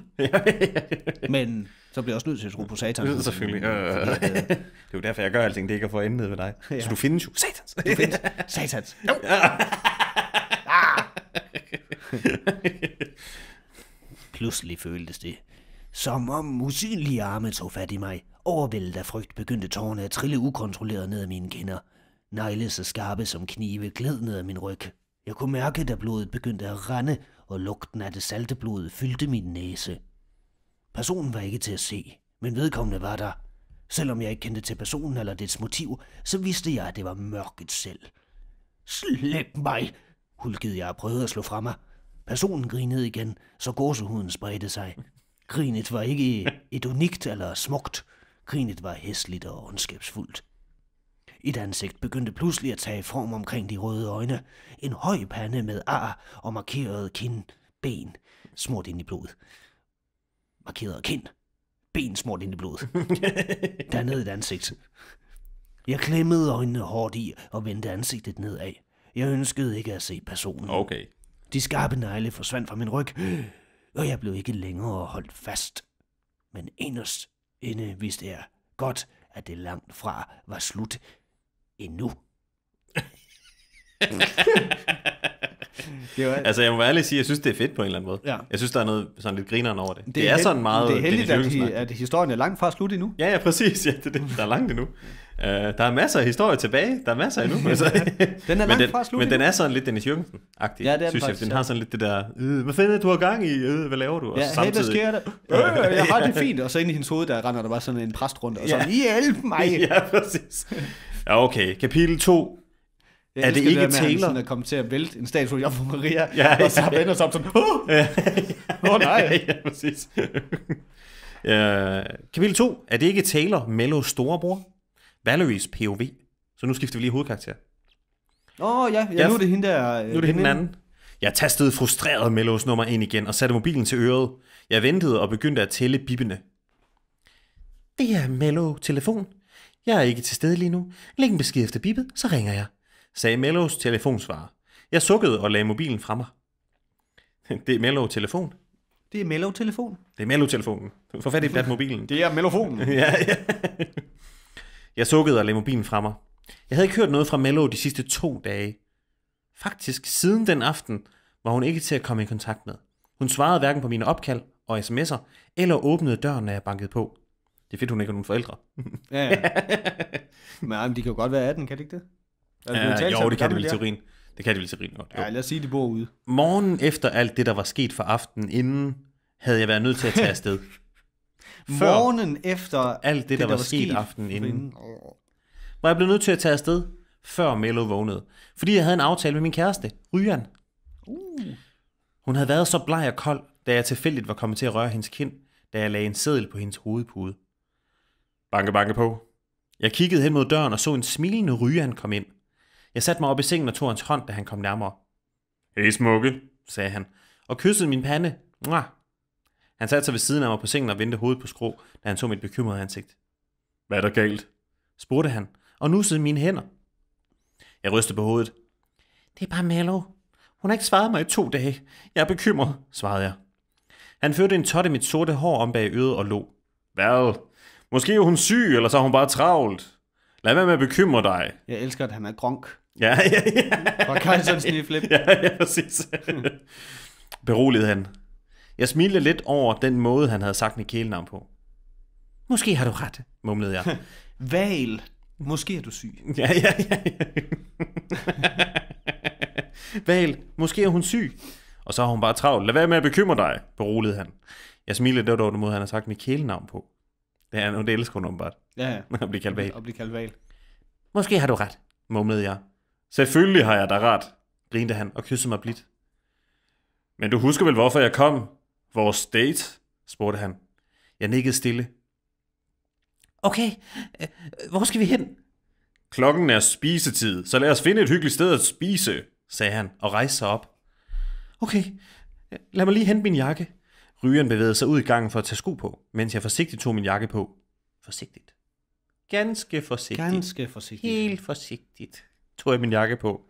Men så bliver jeg også nødt til at tro på Satan. Det er selvfølgelig. Øh, øh. det er jo derfor, jeg gør alting. Det ikke at for endet ved dig. Ja. Så du findes jo. Satans. Du findes. Satans. No. Ja. Ah. Pludselig føltes det, som om usynlige arme tog fat i mig. Overvældet af frygt begyndte tårne at trille ukontrolleret ned ad mine kinder. Negle så skarpe som knive gled ned ad min ryg. Jeg kunne mærke, da blodet begyndte at rende, og lugten af det salte blod fyldte min næse. Personen var ikke til at se, men vedkommende var der. Selvom jeg ikke kendte til personen eller dets motiv, så vidste jeg, at det var mørket selv. Slip mig, hulkede jeg og prøvede at slå fra mig. Personen grinede igen, så gåsehuden spredte sig. Grinet var ikke et unikt eller smukt. Grinet var hæsligt og ondskabsfuldt. Et ansigt begyndte pludselig at tage form omkring de røde øjne. En høj pande med ar og markerede kind, ben, smurt ind i blod. Markerede kind, ben smurt ind i blod. Dannede et ansigt. Jeg klemmede øjnene hårdt i og vendte ansigtet nedad. Jeg ønskede ikke at se personen. Okay. De skarpe negle forsvandt fra min ryg, og jeg blev ikke længere holdt fast. Men inderst inde vidste jeg godt, at det langt fra var slut endnu. det var... Altså, jeg må ærligt sige, jeg synes, det er fedt på en eller anden måde. Ja. Jeg synes, der er noget sådan lidt grineren over det. Det, det er, sådan meget... Det er heldigt, at, hi- at, historien er langt fra slut endnu. Ja, ja, præcis. Ja, det, er det, der er langt endnu. Uh, der er masser af historie tilbage. Der er masser endnu. Men den er langt den, fra slut Men endnu. den er sådan lidt Dennis Jørgensen-agtig, ja, det er synes faktisk, jeg. Den har sådan lidt det der, øh, hvad fanden du har gang i? Øh, hvad laver du? Og ja, samtidig... hey, sker der? Øh, jeg har det fint. Og så ind i hendes hoved, der render der bare sådan en præst rundt, og sådan, ja. hjælp mig! ja, præcis. Ja, okay. Kapitel 2. Jeg er det ikke det der, Taylor? Han er kommet til at vælte en statue i Maria, ja, ja, ja. og så vende os op sådan, åh ja, ja, oh, nej. ja, præcis. ja, kapitel 2. Er det ikke Taylor, Mellos storebror? Valeries POV. Så nu skifter vi lige hovedkarakter. Åh oh, ja, ja, jeg, nu er det hende der. Øh, nu er det hende den anden. Jeg tastede frustreret Mellos nummer ind igen og satte mobilen til øret. Jeg ventede og begyndte at tælle bippene. Det er Mello telefon. Jeg er ikke til stede lige nu. Læg en besked efter bippet, så ringer jeg, sagde Mellows telefonsvarer. Jeg sukkede og lagde mobilen fra mig. Det er Mellow telefon. Det er Mellow telefon. Det er Mellow telefonen. Få fat i plat mobilen. Det er Mellofonen. ja, ja. Jeg sukkede og lagde mobilen fra mig. Jeg havde ikke hørt noget fra Mellow de sidste to dage. Faktisk siden den aften var hun ikke til at komme i kontakt med. Hun svarede hverken på mine opkald og sms'er, eller åbnede døren, når jeg bankede på. Det er fedt, hun ikke har nogen forældre. ja, ja. Men, de kan jo godt være 18, kan de ikke det? Altså, ja, jo, det kan, det de vel teorien. Det kan de vel teorien godt. Ja, lad os sige, de bor ude. Morgen efter alt det, der var sket for aftenen inden, havde jeg været nødt til at tage afsted. Morgen efter alt det, det der, der var, var sket aftenen inden, var jeg blevet nødt til at tage afsted, før Melo vågnede. Fordi jeg havde en aftale med min kæreste, Ryan. Uh. Hun havde været så bleg og kold, da jeg tilfældigt var kommet til at røre hendes kind, da jeg lagde en seddel på hendes hovedpude. Banke, banke på. Jeg kiggede hen mod døren og så en smilende han kom ind. Jeg satte mig op i sengen og tog hans hånd, da han kom nærmere. Hej smukke, sagde han, og kyssede min pande. Mwah. Han satte sig ved siden af mig på sengen og vendte hovedet på skrå, da han så mit bekymrede ansigt. Hvad er der galt? spurgte han, og nussede mine hænder. Jeg rystede på hovedet. Det er bare Mello. Hun har ikke svaret mig i to dage. Jeg er bekymret, svarede jeg. Han førte en tot i mit sorte hår om bag øret og lå. Hvad? Måske er hun syg, eller så har hun bare travlt. Lad være med at bekymre dig. Jeg elsker, at han er gronk. Ja, ja, ja. Fra Kajsons Flip. Ja, ja, præcis. Beroligede han. Jeg smilede lidt over den måde, han havde sagt mit kælenavn på. Måske har du ret, mumlede jeg. Val, måske er du syg. Ja, ja, ja. ja. Val, måske er hun syg. Og så har hun bare travlt. Lad være med at bekymre dig, beroligede han. Jeg smilede lidt over den måde, han havde sagt mit kælenavn på. Det er noget, det elsker hun åbenbart. Ja, ja. At blive kaldt val. At blive kaldt val. Måske har du ret, mumlede jeg. Selvfølgelig har jeg da ret, grinte han og kyssede mig blidt. Men du husker vel, hvorfor jeg kom? Vores date? spurgte han. Jeg nikkede stille. Okay, øh, hvor skal vi hen? Klokken er spisetid, så lad os finde et hyggeligt sted at spise, sagde han og rejste sig op. Okay, øh, lad mig lige hente min jakke. Rygeren bevægede sig ud i gangen for at tage sko på, mens jeg forsigtigt tog min jakke på. Forsigtigt. Ganske forsigtigt. Ganske forsigtigt. Helt forsigtigt tog jeg min jakke på.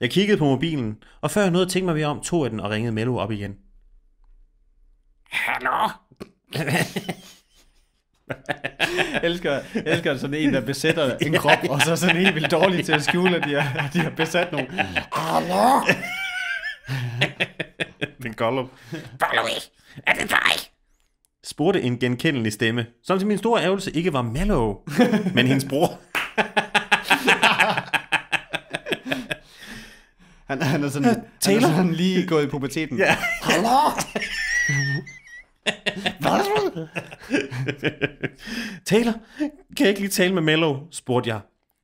Jeg kiggede på mobilen, og før jeg nåede at tænke mig ved om, tog jeg den og ringede Mello op igen. Hallo? jeg elsker, jeg elsker sådan en, der besætter en krop, og så sådan en vildt dårlig til at skjule, at de har, de har besat nogen. Hallo? Den Gollum. Follow me. Er det dig? spurgte en genkendelig stemme, som til min store ærgelse ikke var Mallow, men hendes bror. han, han er sådan, Taylor. Han er sådan lige gået i puberteten. Ja. Hallo! Hvad? Taylor, kan jeg ikke lige tale med Mello? spurgte jeg.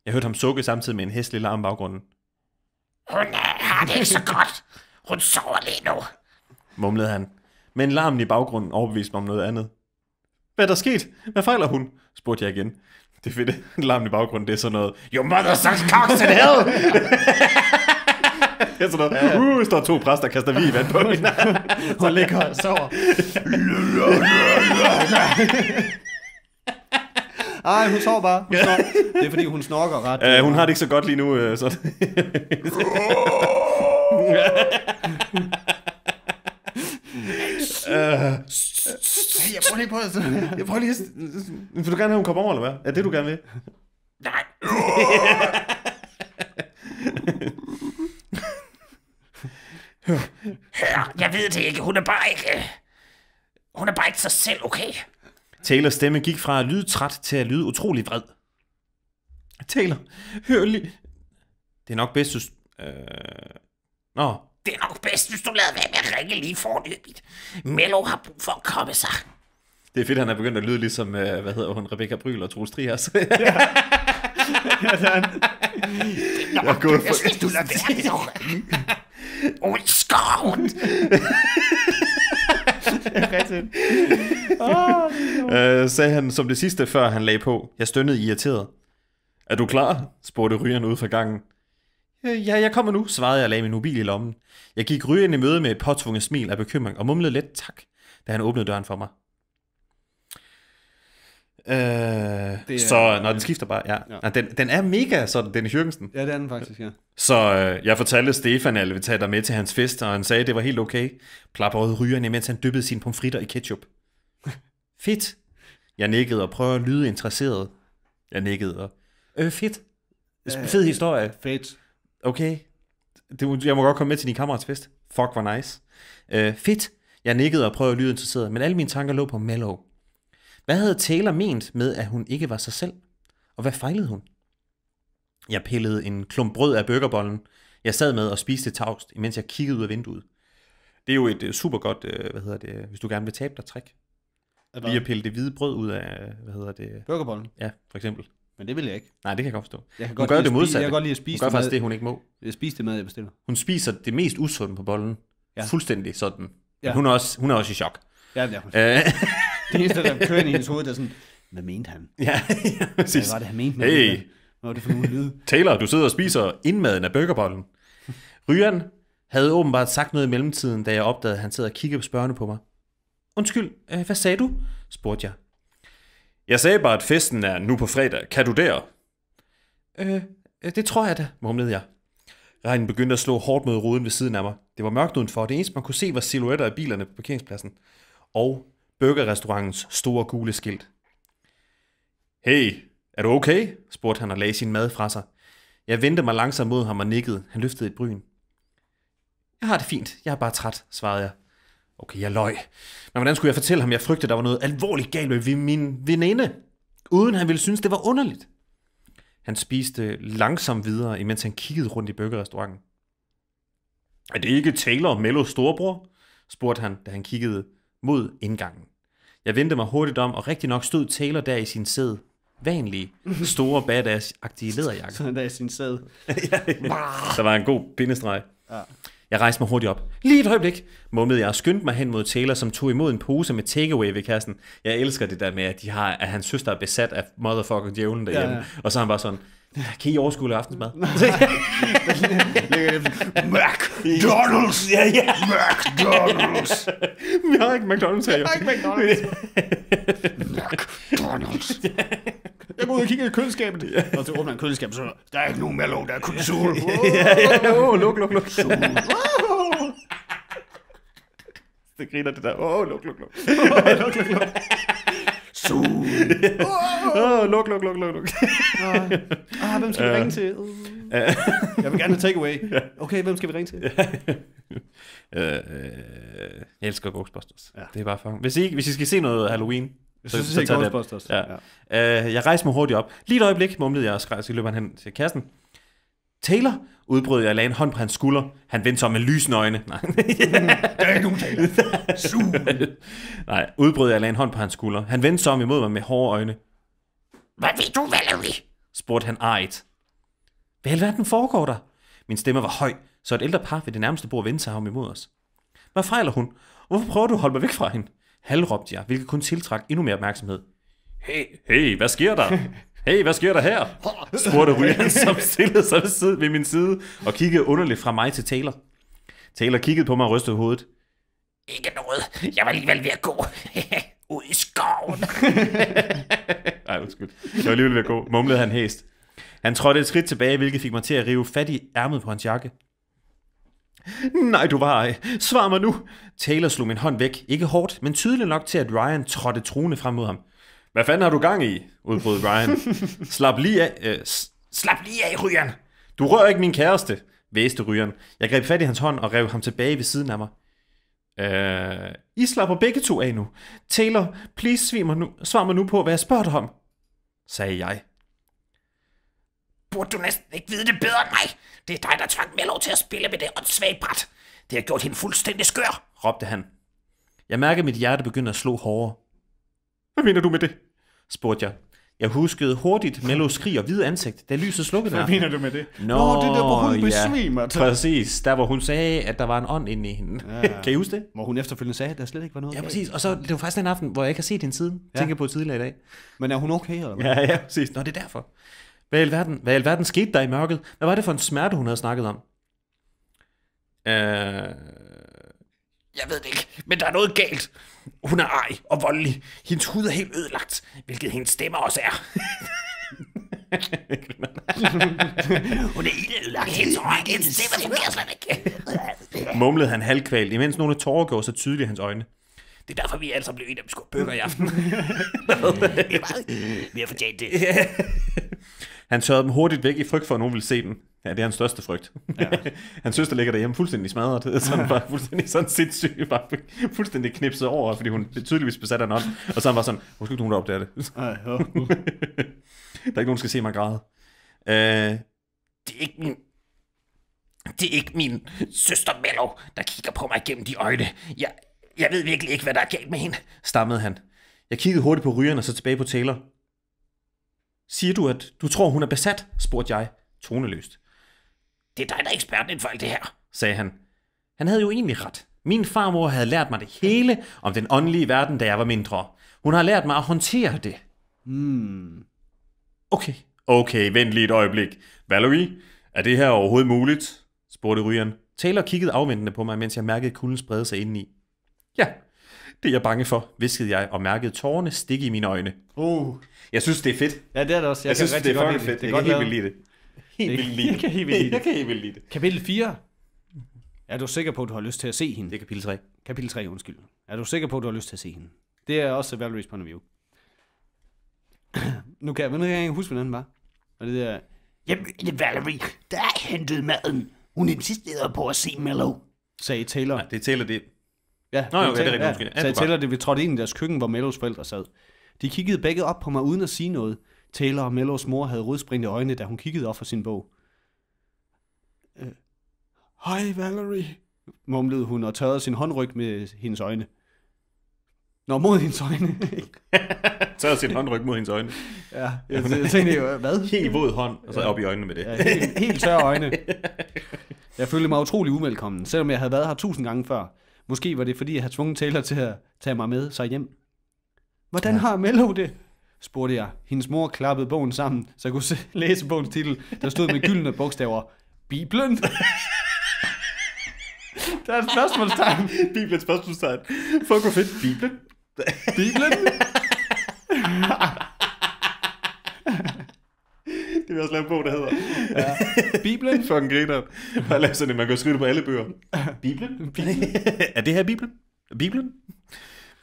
Jeg hørte ham sukke samtidig med en hæslig larm baggrunden. Hun øh, har det ikke så godt. Hun sover lige nu, mumlede han men larmen i baggrunden overbeviste mig om noget andet. Hvad er der sket? Hvad fejler hun? spurgte jeg igen. Det er fedt. Larmen i baggrunden, det er sådan noget, Your mother sucks cocks in hell! det er sådan noget, uh, står to præster og kaster vi i vand på hende. hun ligger og sover. Ej, hun sover bare. Hun sover. Det er fordi, hun snorker ret. Uh, øh, hun har det ikke så godt lige nu. Øh, så. Øh, jeg prøver lige på at... jeg prøver lige at... Vil du gerne have, hun kommer over, eller hvad? Er det, du gerne vil? Nej. Hør, jeg ved det ikke. Hun er bare ikke... Hun er bare ikke sig selv, okay? Taylors stemme gik fra at lyde træt til at lyde utrolig vred. Taylor, hør lige... Det er nok bedst, du... Øh... Nå, det er nok bedst, hvis du lader være med at ringe lige forløbigt. Mello har brug for at komme sig. Det er fedt, han er begyndt at lyde ligesom, øh, hvad hedder hun, Rebecca Bryl og Troels Trias. ja. ja, det er han. Det er nok bedst, hvis du lader være med at ringe. Ud øh, sagde han som det sidste, før han lagde på. Jeg stønnede irriteret. Er du klar? spurgte rygeren ud fra gangen. Øh, ja, jeg kommer nu, svarede jeg og lagde min mobil i lommen. Jeg gik rygende i møde med et påtvunget smil af bekymring og mumlede let tak, da han åbnede døren for mig. Øh, det er, så når den skifter bare, ja. ja. Den, den er mega sådan, den Jørgensen. Ja, det er den faktisk, ja. Så øh, jeg fortalte Stefan, at jeg ville tage dig med til hans fest, og han sagde, at det var helt okay. Plapperede rygerne, mens han dyppede sine pomfritter i ketchup. fedt. Jeg nikkede og prøvede at lyde interesseret. Jeg nikkede og, øh, fedt. Fed øh, historie. Fedt okay, det, jeg må godt komme med til din kammerats fest. Fuck, hvor nice. Øh, fedt. Jeg nikkede og prøvede at lyde interesseret, men alle mine tanker lå på Mellow. Hvad havde Taylor ment med, at hun ikke var sig selv? Og hvad fejlede hun? Jeg pillede en klump brød af burgerbollen. Jeg sad med og spiste tavst, imens jeg kiggede ud af vinduet. Det er jo et øh, super godt, øh, hvad hedder det, hvis du gerne vil tabe dig, trick. Lige at pille det hvide brød ud af, hvad hedder det? Burgerbollen? Ja, for eksempel. Men det vil jeg ikke. Nej, det kan jeg godt forstå. Jeg kan hun godt gør det modsatte. Jeg kan godt lide at spise hun gør det faktisk mad. det, hun ikke må. Jeg spiser det mad, jeg bestiller. Hun spiser det mest usunde på bollen. Ja. Fuldstændig sådan. Men ja. hun, er også, hun er også i chok. Ja, det er hun. Øh. det eneste, der kører i hendes hoved, der er sådan, hvad mente han? Ja, ja Hvad var det, han mente? Hey. Hvad var det for nogle lyde? Taylor, du sidder og spiser indmaden af burgerbollen. Ryan havde åbenbart sagt noget i mellemtiden, da jeg opdagede, at han sad og kiggede på spørgende på mig. Undskyld, øh, hvad sagde du? spurgte jeg. Jeg sagde bare, at festen er nu på fredag. Kan du der? Øh, øh det tror jeg da, mumlede jeg. Regnen begyndte at slå hårdt mod ruden ved siden af mig. Det var mørkt udenfor, og det eneste, man kunne se, var silhuetter af bilerne på parkeringspladsen. Og burgerrestaurantens store gule skilt. Hey, er du okay? spurgte han og lagde sin mad fra sig. Jeg vendte mig langsomt mod ham og nikkede. Han løftede et bryn. Jeg har det fint. Jeg er bare træt, svarede jeg. Okay, jeg løj. Men hvordan skulle jeg fortælle ham, jeg frygtede, der var noget alvorligt galt ved min veninde, uden han ville synes, det var underligt? Han spiste langsomt videre, imens han kiggede rundt i burgerrestauranten. Er det ikke Taylor og Mellos storebror? spurgte han, da han kiggede mod indgangen. Jeg vendte mig hurtigt om, og rigtig nok stod Taylor der i sin sæd. Vanlige, store, badass-agtige læderjakke. Sådan der i sin sæd. ja, der var en god bindestreg. Ja. Jeg rejste mig hurtigt op. Lige et øjeblik, mumlede jeg og skyndte mig hen mod Taylor, som tog imod en pose med takeaway ved kassen. Jeg elsker det der med, at, de har, at hans søster er besat af motherfucker djævlen derhjemme. Ja, ja. Og så er han bare sådan, kan I overskue aftensmad? McDonald's! Ja, ja. McDonald's! Vi har ikke McDonald's her, jo. McDonald's. McDonald's. Jeg går ud og kigger i køleskabet. Ja. Og så åbner han køleskabet, så der er ikke nogen melon, der er kun sol. Åh, oh, oh, oh, luk, luk, luk. Oh. Det griner det der. Åh, oh, luk, luk, luk. Oh, luk, luk, luk. Sol. Åh, oh, luk, luk, luk, luk, luk. Ah, hvem skal vi ringe til? Jeg vil gerne have takeaway. Okay, hvem skal vi ringe til? Øh, øh, jeg elsker Ghostbusters. Det er bare for... Hvis I, hvis I skal se noget Halloween, jeg synes, så, det er Ghostbusters. Ja. ja. Øh, jeg rejste mig hurtigt op. Lige et øjeblik mumlede jeg og skreg, så løb han hen til kassen. Taylor, udbrød jeg og lagde en hånd på hans skulder. Han vendte sig om med lysende øjne. Nej. Der er ikke nogen Taylor. Nej, udbrød jeg og lagde en hånd på hans skulder. Han vendte sig om imod mig med hårde øjne. Hvad ved du, Valerie? spurgte han ejet. Hvad i alverden foregår der? Min stemme var høj, så et ældre par ved det nærmeste bord vendte sig om imod os. Hvad fejler hun? Hvorfor prøver du at holde mig væk fra hende? halvråbte jeg, hvilket kun tiltrak endnu mere opmærksomhed. Hey, hey, hvad sker der? Hey, hvad sker der her? spurgte Ryan, som stillede sig ved min side og kiggede underligt fra mig til Taylor. Taylor kiggede på mig og rystede hovedet. Ikke noget. Jeg var alligevel ved at gå ud i skoven. Nej, undskyld. Jeg var alligevel ved at gå, mumlede han hæst. Han trådte et skridt tilbage, hvilket fik mig til at rive fat i ærmet på hans jakke. Nej, du var ej. Svar mig nu. Taylor slog min hånd væk, ikke hårdt, men tydeligt nok til, at Ryan trådte truende frem mod ham. Hvad fanden har du gang i? udbrød Ryan. slap lige af, øh, slap lige af, Ryan. Du rører ikke min kæreste, væste Ryan. Jeg greb fat i hans hånd og rev ham tilbage ved siden af mig. Øh, I slapper begge to af nu. Taylor, please svar mig nu, svar mig nu på, hvad jeg spørger dig om, sagde jeg. Burde du næsten ikke vide det bedre end mig? Det er dig, der tvang Mello til at spille med det åndssvage bræt. Det har gjort hende fuldstændig skør, råbte han. Jeg mærkede, at mit hjerte begyndte at slå hårdere. Hvad mener du med det? spurgte jeg. Jeg huskede hurtigt Mellos skrig og hvide ansigt, da lyset slukkede Hvad mener du med det? Nå, Nå det der, hvor hun ja, besvimer. Til. Præcis, der hvor hun sagde, at der var en ånd inde i hende. Ja. kan I huske det? Hvor hun efterfølgende sagde, at der slet ikke var noget. Ja, præcis. Og så det var faktisk den aften, hvor jeg ikke har set hende siden. Ja. Tænker på tidligere i dag. Men er hun okay, eller hvad? Ja, ja, præcis. Nå, det er derfor. Hvad i alverden, hvad i alverden skete der i mørket? Hvad var det for en smerte, hun havde snakket om? Øh... Jeg ved det ikke, men der er noget galt. Hun er ej og voldelig. Hendes hud er helt ødelagt, hvilket hendes stemme også er. hun er ødelagt. Hendes øjne, hendes stemme fungerer slet ikke. Mumlede han halvkvalt, imens nogle tårer gjorde sig tydelige i hans øjne. Det er derfor, vi alle sammen blev enige om skulle bøger i aften. vi har fortjent det. Han tørrede dem hurtigt væk i frygt for, at nogen ville se dem. Ja, det er hans største frygt. Ja. hans søster ligger derhjemme fuldstændig smadret, så han var fuldstændig sådan sindssyg, bare fuldstændig knipset over, fordi hun tydeligvis besat af noget. Og så han var sådan, hvor skal ikke nogen, der det? der er ikke nogen, der skal se mig græde. Øh, det er ikke min det er ikke min søster Mello, der kigger på mig gennem de øjne. Jeg, jeg ved virkelig ikke, hvad der er galt med hende, stammede han. Jeg kiggede hurtigt på rygerne og så tilbage på Taylor. Siger du, at du tror, hun er besat? spurgte jeg, toneløst. Det er dig, der er eksperten inden for alt det her, sagde han. Han havde jo egentlig ret. Min farmor havde lært mig det hele om den åndelige verden, da jeg var mindre. Hun har lært mig at håndtere det. Hmm. Okay, okay, vent lige et øjeblik. Valerie, er det her overhovedet muligt? spurgte rygeren. Taylor kiggede afventende på mig, mens jeg mærkede kulden sprede sig indeni. Ja, det er jeg bange for, viskede jeg og mærkede tårerne stikke i mine øjne. Uh. Jeg synes, det er fedt. Ja, det er det også. Jeg, jeg synes, det er fucking fedt. Det. Det jeg, kan helt lide det. Helt det. Jeg kan helt vildt lide det. Jeg kan helt vildt lide det. Kapitel 4. Er du sikker på, at du har lyst til at se hende? Det er kapitel 3. Kapitel 3, undskyld. Er du sikker på, at du har lyst til at se hende? Det er også Valerie's point of view. nu kan jeg, nu kan jeg ikke huske, hvordan den var. Og det der... Jamen, Valerie, der er hentet maden. Hun er sidste leder på at se Mellow. Sagde Taylor. Nej, det er Taylor, det, Ja, Nå, okay, okay, det er rigtigt, Ja, så jeg tæller det, vi trådte ind i deres køkken, hvor Mellows forældre sad. De kiggede begge op på mig uden at sige noget. Taylor og Mellows mor havde rødspringende øjne, da hun kiggede op fra sin bog. Øh. Hej, Valerie, mumlede hun og tørrede sin håndryg med hendes øjne. Nå, mod hendes øjne. tørrede sin håndryg mod hendes øjne. Ja, jeg, jeg tænkte jo, hvad? Helt våd hånd, og så op i øjnene med det. Ja, helt, helt tørre øjne. Jeg følte mig utrolig uvelkommen, selvom jeg havde været her tusind gange før. Måske var det, fordi jeg havde tvunget Taylor til at tage mig med sig hjem. Hvordan ja. har Mello det? spurgte jeg. Hendes mor klappede bogen sammen, så jeg kunne se, læse bogens titel, der stod med gyldne bogstaver. Bibelen? der er et spørgsmålstegn. Bibelen spørgsmålstegn. Fuck, hvor fedt. Bibelen? Bibelen? Det vil jeg også lave på, der hedder. Ja. Bibelen? Fucking griner. Bare lave sådan, at man kan skrive det på alle bøger. Bibelen? Bibelen? er det her Bibelen? Bibelen?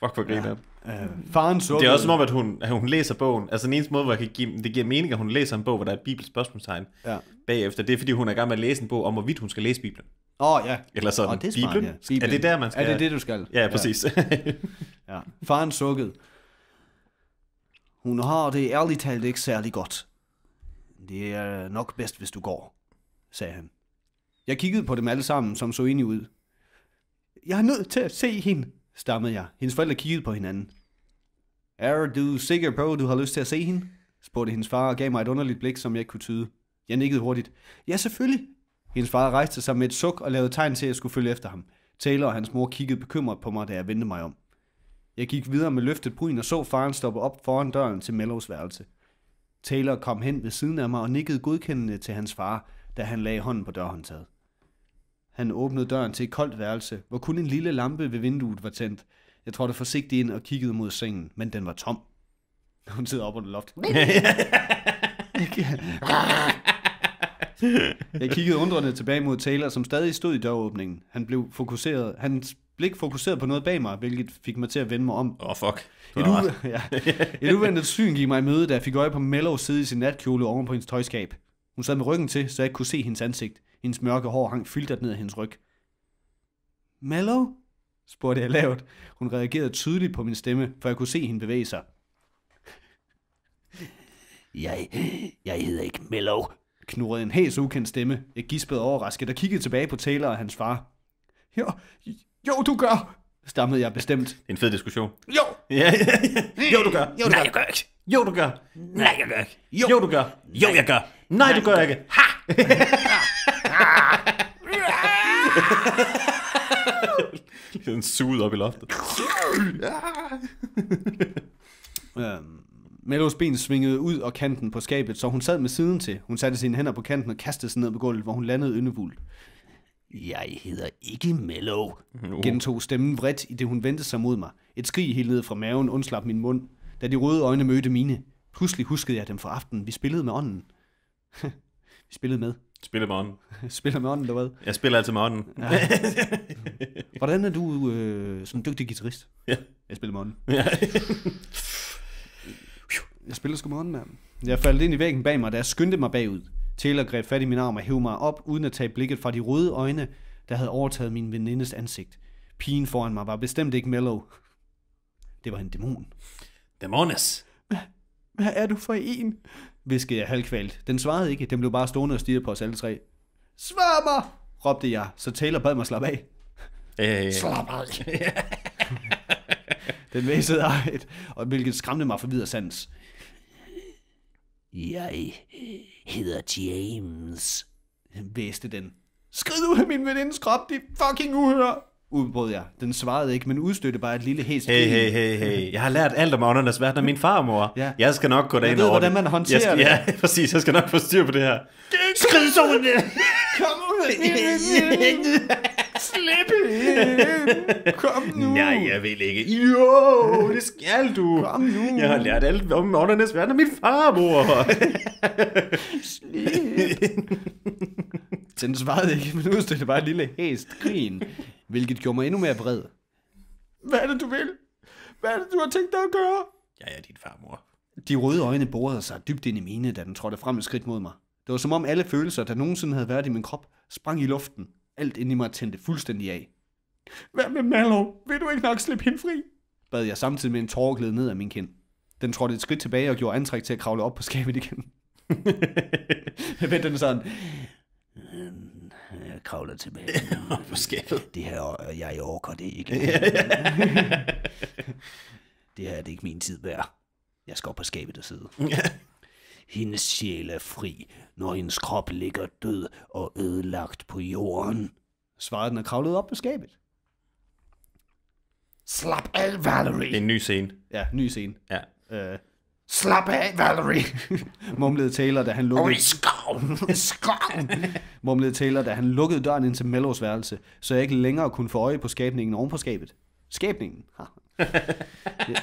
Fuck, hvor griner. Ja. Øh, faren så det er også som om, at hun, at hun læser bogen. Altså den eneste måde, hvor jeg kan give, det giver mening, at hun læser en bog, hvor der er et bibelsk spørgsmålstegn ja. bagefter. Det er, fordi hun er i gang med at læse en bog om, hvorvidt hun skal læse Bibelen. Åh, oh, ja. Eller sådan, oh, det er smart, Bibelen. Ja. Bibelen. Er det der, man skal? Er det det, du skal? Ja, præcis. Ja. ja. Faren sukkede. Hun har det ærligt talt ikke særlig godt. Det er nok bedst, hvis du går, sagde han. Jeg kiggede på dem alle sammen, som så enige ud. Jeg er nødt til at se hende, stammede jeg. Hendes forældre kiggede på hinanden. Er du sikker på, at du har lyst til at se hende? spurgte hendes far og gav mig et underligt blik, som jeg ikke kunne tyde. Jeg nikkede hurtigt. Ja, selvfølgelig. Hendes far rejste sig med et suk og lavede tegn til, at jeg skulle følge efter ham. Taylor og hans mor kiggede bekymret på mig, da jeg vendte mig om. Jeg gik videre med løftet bryn og så faren stoppe op foran døren til Mellows værelse. Taylor kom hen ved siden af mig og nikkede godkendende til hans far, da han lagde hånden på dørhåndtaget. Han åbnede døren til et koldt værelse, hvor kun en lille lampe ved vinduet var tændt. Jeg trådte forsigtigt ind og kiggede mod sengen, men den var tom. Hun sidder oppe under loftet. Jeg kiggede undrende tilbage mod Taylor, som stadig stod i døråbningen. Han blev fokuseret. Hans blik fokuseret på noget bag mig, hvilket fik mig til at vende mig om. Åh, oh, fuck. Et, u- ja. Et uventet syn gik mig i møde, da jeg fik øje på Mellow sidde i sin natkjole oven på hendes tøjskab. Hun sad med ryggen til, så jeg ikke kunne se hendes ansigt. Hendes mørke hår hang filtret ned af hendes ryg. Mellow? spurgte jeg lavt. Hun reagerede tydeligt på min stemme, for jeg kunne se hende bevæge sig. Jeg, jeg hedder ikke Mellow, knurrede en hæs ukendt stemme. Jeg gispede overrasket og kiggede tilbage på Taylor og hans far. Jo, jo, du gør. Stammede jeg bestemt. en fed diskussion. Jo. Ja, ja, ja. Jo, du gør. Jo, du Nej, gør. jeg gør ikke. Jo, du gør. Nej, jeg gør ikke. Jo, jo du gør. Jo, jeg gør. Nej, du gør ikke. Ha! Den suget op i loftet. Øhm, Melos ben svingede ud og kanten på skabet, så hun sad med siden til. Hun satte sine hænder på kanten og kastede sig ned på gulvet, hvor hun landede yndefuldt. Jeg hedder ikke Mellow, no. Mm-hmm. Uh. gentog stemmen vredt, i det hun vendte sig mod mig. Et skrig helt ned fra maven undslap min mund, da de røde øjne mødte mine. Pludselig huskede jeg dem fra aftenen. Vi spillede med ånden. vi spillede med. Spiller med ånden. spiller med ånden, eller hvad? Jeg spiller altid med ånden. Ja. Hvordan er du øh, som dygtig guitarist? Ja. Jeg spiller med ånden. Ja. jeg spiller sgu med ånden, mand. Jeg faldt ind i væggen bag mig, da jeg skyndte mig bagud. Taylor greb fat i min arm og hævde mig op, uden at tage blikket fra de røde øjne, der havde overtaget min venindes ansigt. Pigen foran mig var bestemt ikke mellow. Det var en dæmon. Dæmones! Hvad, er du for en? viskede jeg halvkvalt. Den svarede ikke, den blev bare stående og stirrede på os alle tre. Svar mig! råbte jeg, så Taylor bad mig slappe af. Øh. Slap af! den væsede ejet, og hvilket skræmte mig for videre sans. Jeg øh, hedder James, væste den. Skrid ud af min venindes krop, de fucking uhører! udbrød jeg. Den svarede ikke, men udstødte bare et lille hæs. Hey, hey, hey, hey. Jeg har lært alt om åndernes verden af min farmor. Ja. Jeg skal nok gå derind over Jeg ved, hvordan man håndterer jeg, skal, det. Ja, præcis. Jeg skal nok få styr på det her. Skrid så ud! Kom ud! Slippe Øhm, kom nu. Nej, jeg vil ikke. Jo, det skal du. Kom nu. Jeg har lært alt om åndernes verden af min farmor. Den svarede ikke, men udstillede bare en lille hæst grin, hvilket gjorde mig endnu mere vred. Hvad er det, du vil? Hvad er det, du har tænkt dig at gøre? Jeg er din farmor. De røde øjne borede sig dybt ind i mine, da den trådte frem et skridt mod mig. Det var som om alle følelser, der nogensinde havde været i min krop, sprang i luften. Alt ind i mig tændte fuldstændig af. Hvad med Mallow? Vil du ikke nok slippe hende fri? Bad jeg samtidig med en tårer ned af min kind. Den trådte et skridt tilbage og gjorde antræk til at kravle op på skabet igen. jeg ved den sådan... Jeg øh, øh, kravler tilbage. på skabet. Det her, øh, jeg orker det ikke. det her det er ikke min tid værd. Jeg skal op på skabet og sidde. Hendes sjæl er fri, når hendes krop ligger død og ødelagt på jorden svarede den og kravlede op på skabet. Slap af, Valerie. Det er en ny scene. Ja, ny scene. Ja. Uh, Slap af, Valerie, mumlede Taylor, da han lukkede... Oh, i skoven, mumlede Taylor, da han lukkede døren ind til Mellows værelse, så jeg ikke længere kunne få øje på skabningen oven på skabet. Skabningen?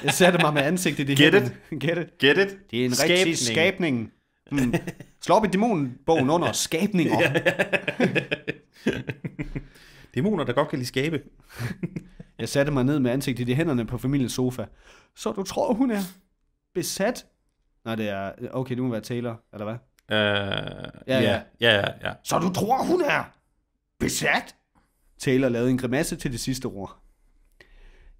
Jeg satte mig med ansigtet i Get it? Get it? Get it? Det er en skabning. rigtig skabning. Mm. Slå op i dæmonbogen under skabninger. Dæmoner, der godt kan lide skabe. jeg satte mig ned med ansigtet i hænderne på familiens sofa. Så du tror, hun er besat? Nej, det er... Okay, du må være Taylor, eller hvad? Øh, ja, ja, ja, ja, ja. Så du tror, hun er besat? Taylor lavede en grimasse til det sidste ord.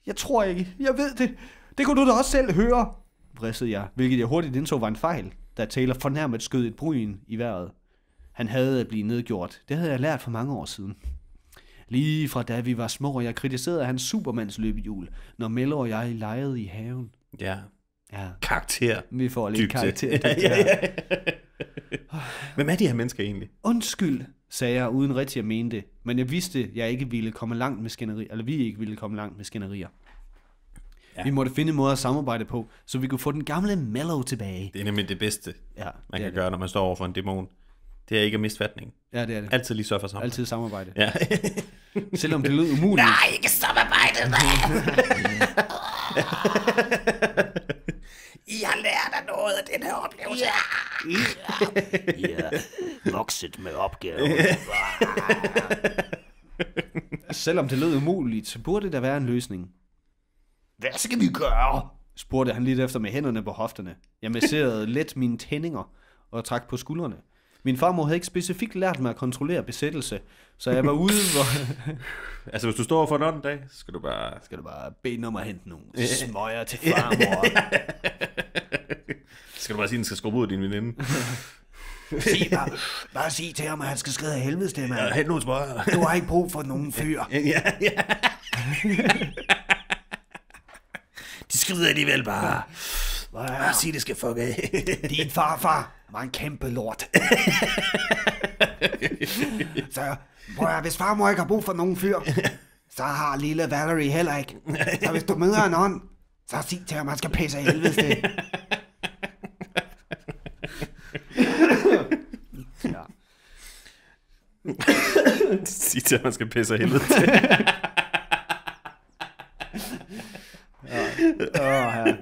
Jeg tror ikke. Jeg ved det. Det kunne du da også selv høre, vrissede jeg, hvilket jeg hurtigt indså var en fejl, da Taylor fornærmet skød et bryn i vejret. Han havde at blive nedgjort. Det havde jeg lært for mange år siden. Lige fra da vi var små, og jeg kritiserede hans Supermans løbehjul, når Mello og jeg legede i haven. Ja. ja. Karakter. Vi får lidt Dybte. karakter. Ja, ja, ja. Hvem er de her mennesker egentlig? Undskyld, sagde jeg uden rigtig at mene det, men jeg vidste, jeg ikke ville komme langt med skænderier, eller vi ikke ville komme langt med skænderier. Ja. Vi måtte finde en måde at samarbejde på, så vi kunne få den gamle Mellow tilbage. Det er nemlig det bedste, ja, man kan det. gøre, når man står over for en dæmon. Det er ikke at miste fatning. Ja, det er det. Altid lige sørge for samarbejde. Altid samarbejde. Ja. Selvom det lød umuligt. Nej, ikke samarbejde! I har lært af noget af den her oplevelse. Ja. I er vokset med opgaven. Selvom det lød umuligt, så burde der være en løsning. Hvad skal vi gøre? spurgte han lidt efter med hænderne på hofterne. Jeg masserede let mine tændinger og trak på skuldrene. Min farmor havde ikke specifikt lært mig at kontrollere besættelse, så jeg var ude, hvor... altså, hvis du står for en anden dag, så skal du bare... Skal du bare bede om at hente nogle smøger til farmor. skal du bare sige, at den skal skrubbe ud af din veninde. sig bare, bare sig til ham, at han skal skride af helvede til, mig. Ja, nogle smøger. du har ikke brug for nogen fyr. ja, ja. De skrider alligevel bare. Wow. Ah, sig det skal fuck af. Din farfar var en kæmpe lort. så prøv at, hvis farmor ikke har brug for nogen fyr, så har lille Valerie heller ikke. Så hvis du møder en ånd, så sig til ham, man skal pisse af helvede sted. ja. sig til, at man skal pisse af helvede til. ja. Oh, ja.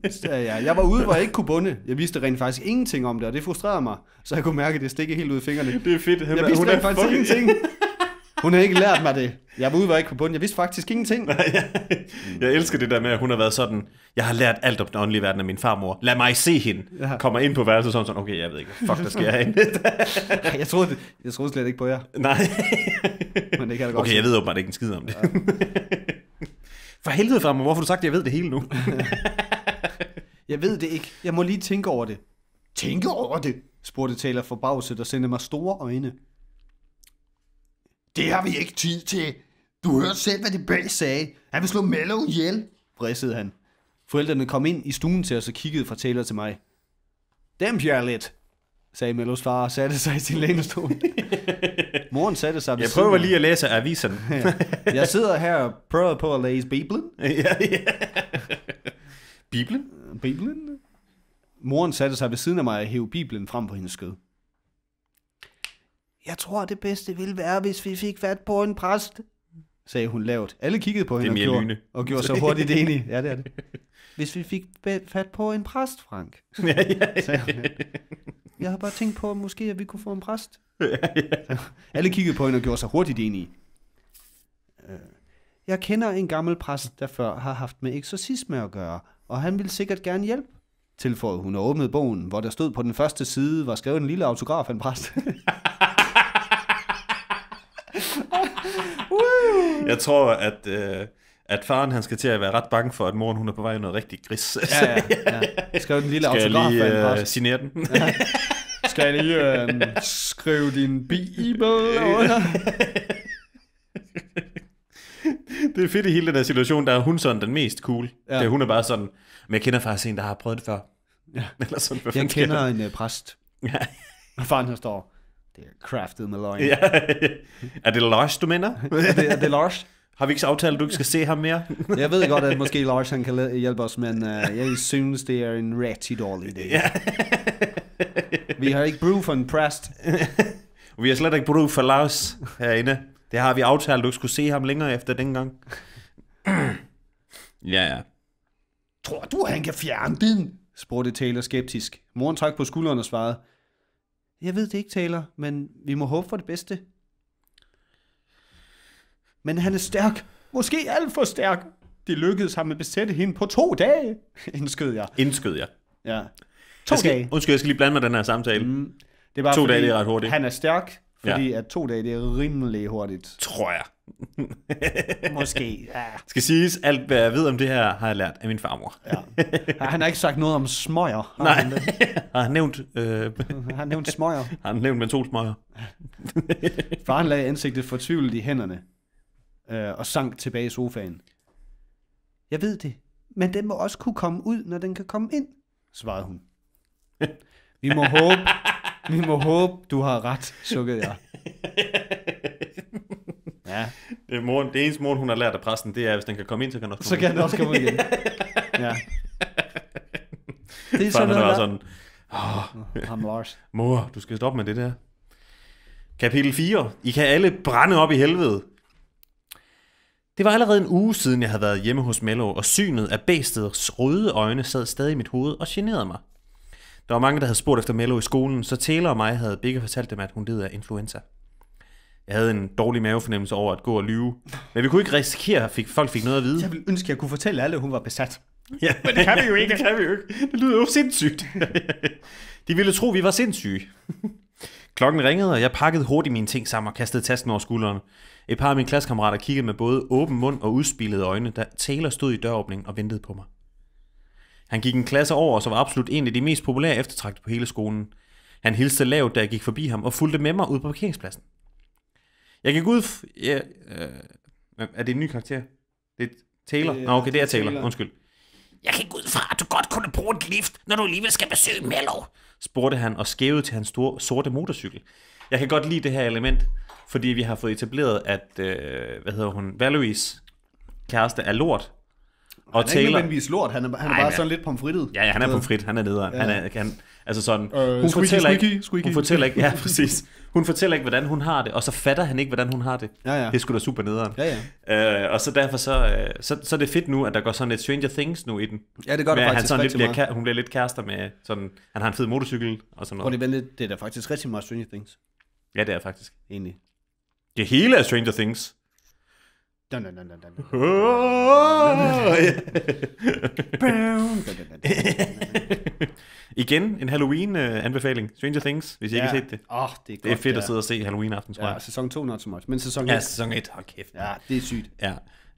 ja, ja. Jeg var ude, hvor jeg ikke kunne bunde. Jeg vidste rent faktisk ingenting om det, og det frustrerede mig. Så jeg kunne mærke, at det stikker helt ud i fingrene. Det er fedt. Hun jeg vidste hun rent faktisk ingenting. Hun har ikke lært mig det. Jeg var ude, hvor jeg ikke kunne bunde. Jeg vidste faktisk ingenting. Nej, jeg, jeg elsker det der med, at hun har været sådan, jeg har lært alt om den åndelige verden af min farmor. Lad mig se hende. Ja. Kommer ind på værelset sådan, sådan, okay, jeg ved ikke, fuck, der sker herinde. jeg, troede, jeg troede slet ikke på jer. Nej. Men det kan jeg godt Okay, jeg ved åbenbart ikke en skid om det. Ja. For helvede, farmor, hvorfor har du sagt, at jeg ved det hele nu? Jeg ved det ikke. Jeg må lige tænke over det. Tænke over det? spurgte Taylor forbavset og sendte mig store øjne. Det har vi ikke tid til. Du hørte selv, hvad det bag sagde. Han vil slå Mello ihjel, vridsede han. Forældrene kom ind i stuen til os og kiggede fra Taylor til mig. Dem jer lidt, sagde Mellos far og satte sig i sin lænestol. Moren satte sig Jeg prøver lige at læse avisen. Jeg sidder her og prøver på at læse Bibelen. ja, ja. Bibelen? Bibelen? Moren satte sig ved siden af mig og hævde Bibelen frem på hendes skød. Jeg tror, det bedste ville være, hvis vi fik fat på en præst, sagde hun lavt. Alle kiggede på hende og gjorde, og gjorde så hurtigt enige. Ja, det er det. Hvis vi fik fat på en præst, Frank. ja, ja, ja. Jeg har bare tænkt på, at måske at vi kunne få en præst. Ja, ja. Alle kiggede på hende og gjorde sig hurtigt enige. Øh, jeg kender en gammel præst, der før har haft med eksorcisme at gøre, og han ville sikkert gerne hjælpe tilføjede hun og åbnede bogen, hvor der stod på den første side, var skrevet en lille autograf af en præst. jeg tror, at, øh, at faren han skal til at være ret bange for, at moren hun er på vej noget rigtig gris. ja, ja, ja. Skrev den lille skal autograf lige, af en øh, præst. Skal jeg lige den? ja. Skal jeg lige øh, skrive din bibel det er fedt i hele den der situation, der er hun sådan den mest cool. Ja. Det, hun er bare sådan, men jeg kender faktisk en, der har prøvet det før. Ja. Eller sådan, jeg kender en uh, præst. Ja. Og faren her står, det er crafted med løgn. Ja. Er det Lars, du mener? er, det, er det Lars? Har vi ikke så aftalt, at du ikke skal se ham mere? jeg ved godt, at måske Lars han kan hjælpe os, men uh, jeg synes, det er en rigtig dårlig idé. Ja. vi har ikke brug for en præst. vi har slet ikke brug for Lars herinde. Det har vi aftalt, du ikke skulle se ham længere efter dengang. ja, ja. Tror du, han kan fjerne den? spurgte Taylor skeptisk. Moren trak på skulderen og svarede, Jeg ved det ikke, Taylor, men vi må håbe for det bedste. Men han er stærk. Måske alt for stærk. Det lykkedes ham at besætte hende på to dage, indskød jeg. Indskød jeg. Ja. To jeg skal, dage. Undskyld, jeg skal lige blande mig den her samtale. Mm. Det er bare to fordi, dage, det er ret hurtigt. Han er stærk, fordi ja. at to dage, det er rimelig hurtigt. Tror jeg. Måske, ja. Skal siges, alt hvad jeg ved om det her, har jeg lært af min farmor. ja. Han har ikke sagt noget om smøger. Har Nej, han, har han nævnt... Øh... Har han nævnt smøger? Har han nævnt mentolsmøger? Faren lagde ansigtet fortvivlet i hænderne øh, og sank tilbage i sofaen. Jeg ved det, men den må også kunne komme ud, når den kan komme ind, svarede hun. Vi må håbe, vi må håbe, du har ret, sukkede jeg. Ja. Det, mor, det eneste mor, hun har lært af præsten, det er, at hvis den kan komme ind, så kan den også komme Så ud. kan den også komme ud igen. Ja. Det er sådan noget, sådan, Åh, Ham Lars. mor, du skal stoppe med det der. Kapitel 4. I kan alle brænde op i helvede. Det var allerede en uge siden, jeg havde været hjemme hos Mello, og synet af bæstets røde øjne sad stadig i mit hoved og generede mig. Der var mange, der havde spurgt efter Mello i skolen, så Taylor og mig havde begge fortalt dem, at hun led af influenza. Jeg havde en dårlig mavefornemmelse over at gå og lyve, men vi kunne ikke risikere, at folk fik noget at vide. Jeg ville ønske, at jeg kunne fortælle alle, at hun var besat. Ja. Men det kan vi jo ikke. det kan vi jo ikke. Det lyder jo sindssygt. De ville tro, vi var sindssyge. Klokken ringede, og jeg pakkede hurtigt mine ting sammen og kastede tasken over skulderen. Et par af mine klassekammerater kiggede med både åben mund og udspillede øjne, da Taylor stod i døråbningen og ventede på mig. Han gik en klasse over, og så var absolut en af de mest populære eftertragte på hele skolen. Han hilste lavt, da jeg gik forbi ham, og fulgte med mig ud på parkeringspladsen. Jeg gik ud... F- ja, øh, er det en ny karakter? Det er Taylor? Det, Nå, okay, det er Taylor. Taylor. Undskyld. Jeg gik ud fra, at du godt kunne bruge et lift, når du alligevel skal besøge Mellow, spurgte han og skævede til hans store sorte motorcykel. Jeg kan godt lide det her element, fordi vi har fået etableret, at, øh, hvad hedder hun, Valerie's kæreste er lort, og Han er ikke nødvendigvis lort, han er, han er Ej, bare sådan lidt pomfrittet. Ja, ja, han er pomfrit, han er leder. Ja. Han er, han, altså sådan, øh, hun, squeaky, fortæller squeaky, ikke, squeaky. hun fortæller ikke, ja præcis, hun fortæller ikke, hvordan hun har det, og så fatter han ikke, hvordan hun har det. Ja, ja. Det skulle da super nederen. Ja, ja. Øh, og så derfor så, øh, så, så er det fedt nu, at der går sådan lidt Stranger Things nu i den. Ja, det gør det faktisk han sådan lidt bliver, meget. Hun bliver lidt kærester med, sådan, han har en fed motorcykel og sådan noget. Prøv lige det er da faktisk rigtig meget Stranger Things. Ja, det er faktisk. Egentlig. Det hele er Stranger Things. Dun, dun, dun, dun, dun. Igen en Halloween-anbefaling. Stranger Things, hvis I ja. ikke har set det. Oh, det, er godt, det er fedt at sidde og se Halloween-aften, tror jeg. Ja, sæson 2 not so much, men sæson 1. Ja, sæson 1, hold kæft. Man. Ja, det er sygt.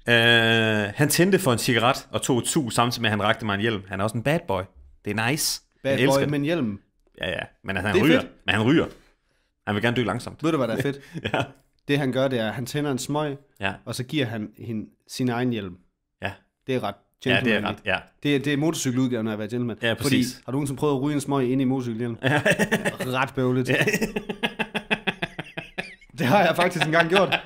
Ja. Uh, han tændte for en cigaret og tog et sug, samtidig med, at han rakte mig en hjelm. Han er også en bad boy. Det er nice. Bad han boy det. med en hjelm? Ja, ja. Men altså, han ryger. Fedt. Men han ryger. Han vil gerne dø langsomt. Ved du, hvad der er fedt? ja. Det han gør, det er, at han tænder en smøg, ja. og så giver han hende sin egen hjelm. Ja. Det er ret gentleman. Ja, det er ret, ja. Det er, det er motorcykeludgaven af at være gentleman. Ja, præcis. Fordi, har du nogensinde prøvet at ryge en smøg ind i motorcykelhjelm? Ja. ret bøvlet. Ja. det har jeg faktisk engang gjort.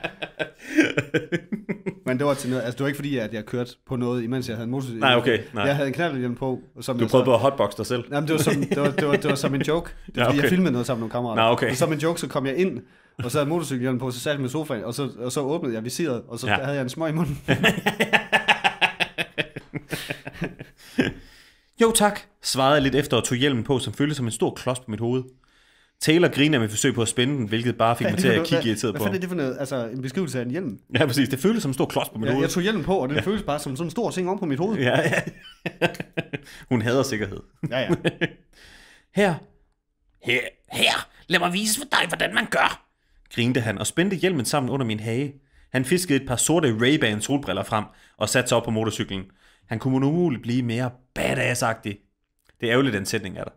Men det var til noget, altså det var ikke fordi, at jeg kørte på noget, imens jeg havde en motorcykel. Nej, okay. Nej. Jeg havde en knaldhjelm på. Som du prøvede så, på at hotbox dig selv? Jamen, det var som, det var, det var, det var som en joke. Det var, ja, okay. fordi jeg filmede noget sammen med nogle kammerater. Nej, okay. Og som en joke, så kom jeg ind, og så havde motorcykelhjelmen på, så satte jeg med sofaen, og så, og så åbnede jeg visiret, og så ja. havde jeg en smøg i munden. jo tak, svarede jeg lidt efter og tog hjelmen på, som føltes som en stor klods på mit hoved. Taylor griner med forsøg på at spænde den, hvilket bare fik mig til at kigge irriteret på. Hvad fanden er det for noget? Altså, en beskrivelse af en hjelm? Ja, præcis. Det føltes som en stor klods på mit ja, hoved. Jeg tog hjelmen på, og det ja. føltes bare som sådan en stor ting om på mit hoved. Ja, ja. Hun hader sikkerhed. Ja, ja. her. Her. Her. Lad mig vise for dig, hvordan man gør grinte han og spændte hjelmen sammen under min hage. Han fiskede et par sorte Ray-Ban solbriller frem og satte sig op på motorcyklen. Han kunne umuligt blive mere badass-agtig. Det er ærgerligt, den sætning er der.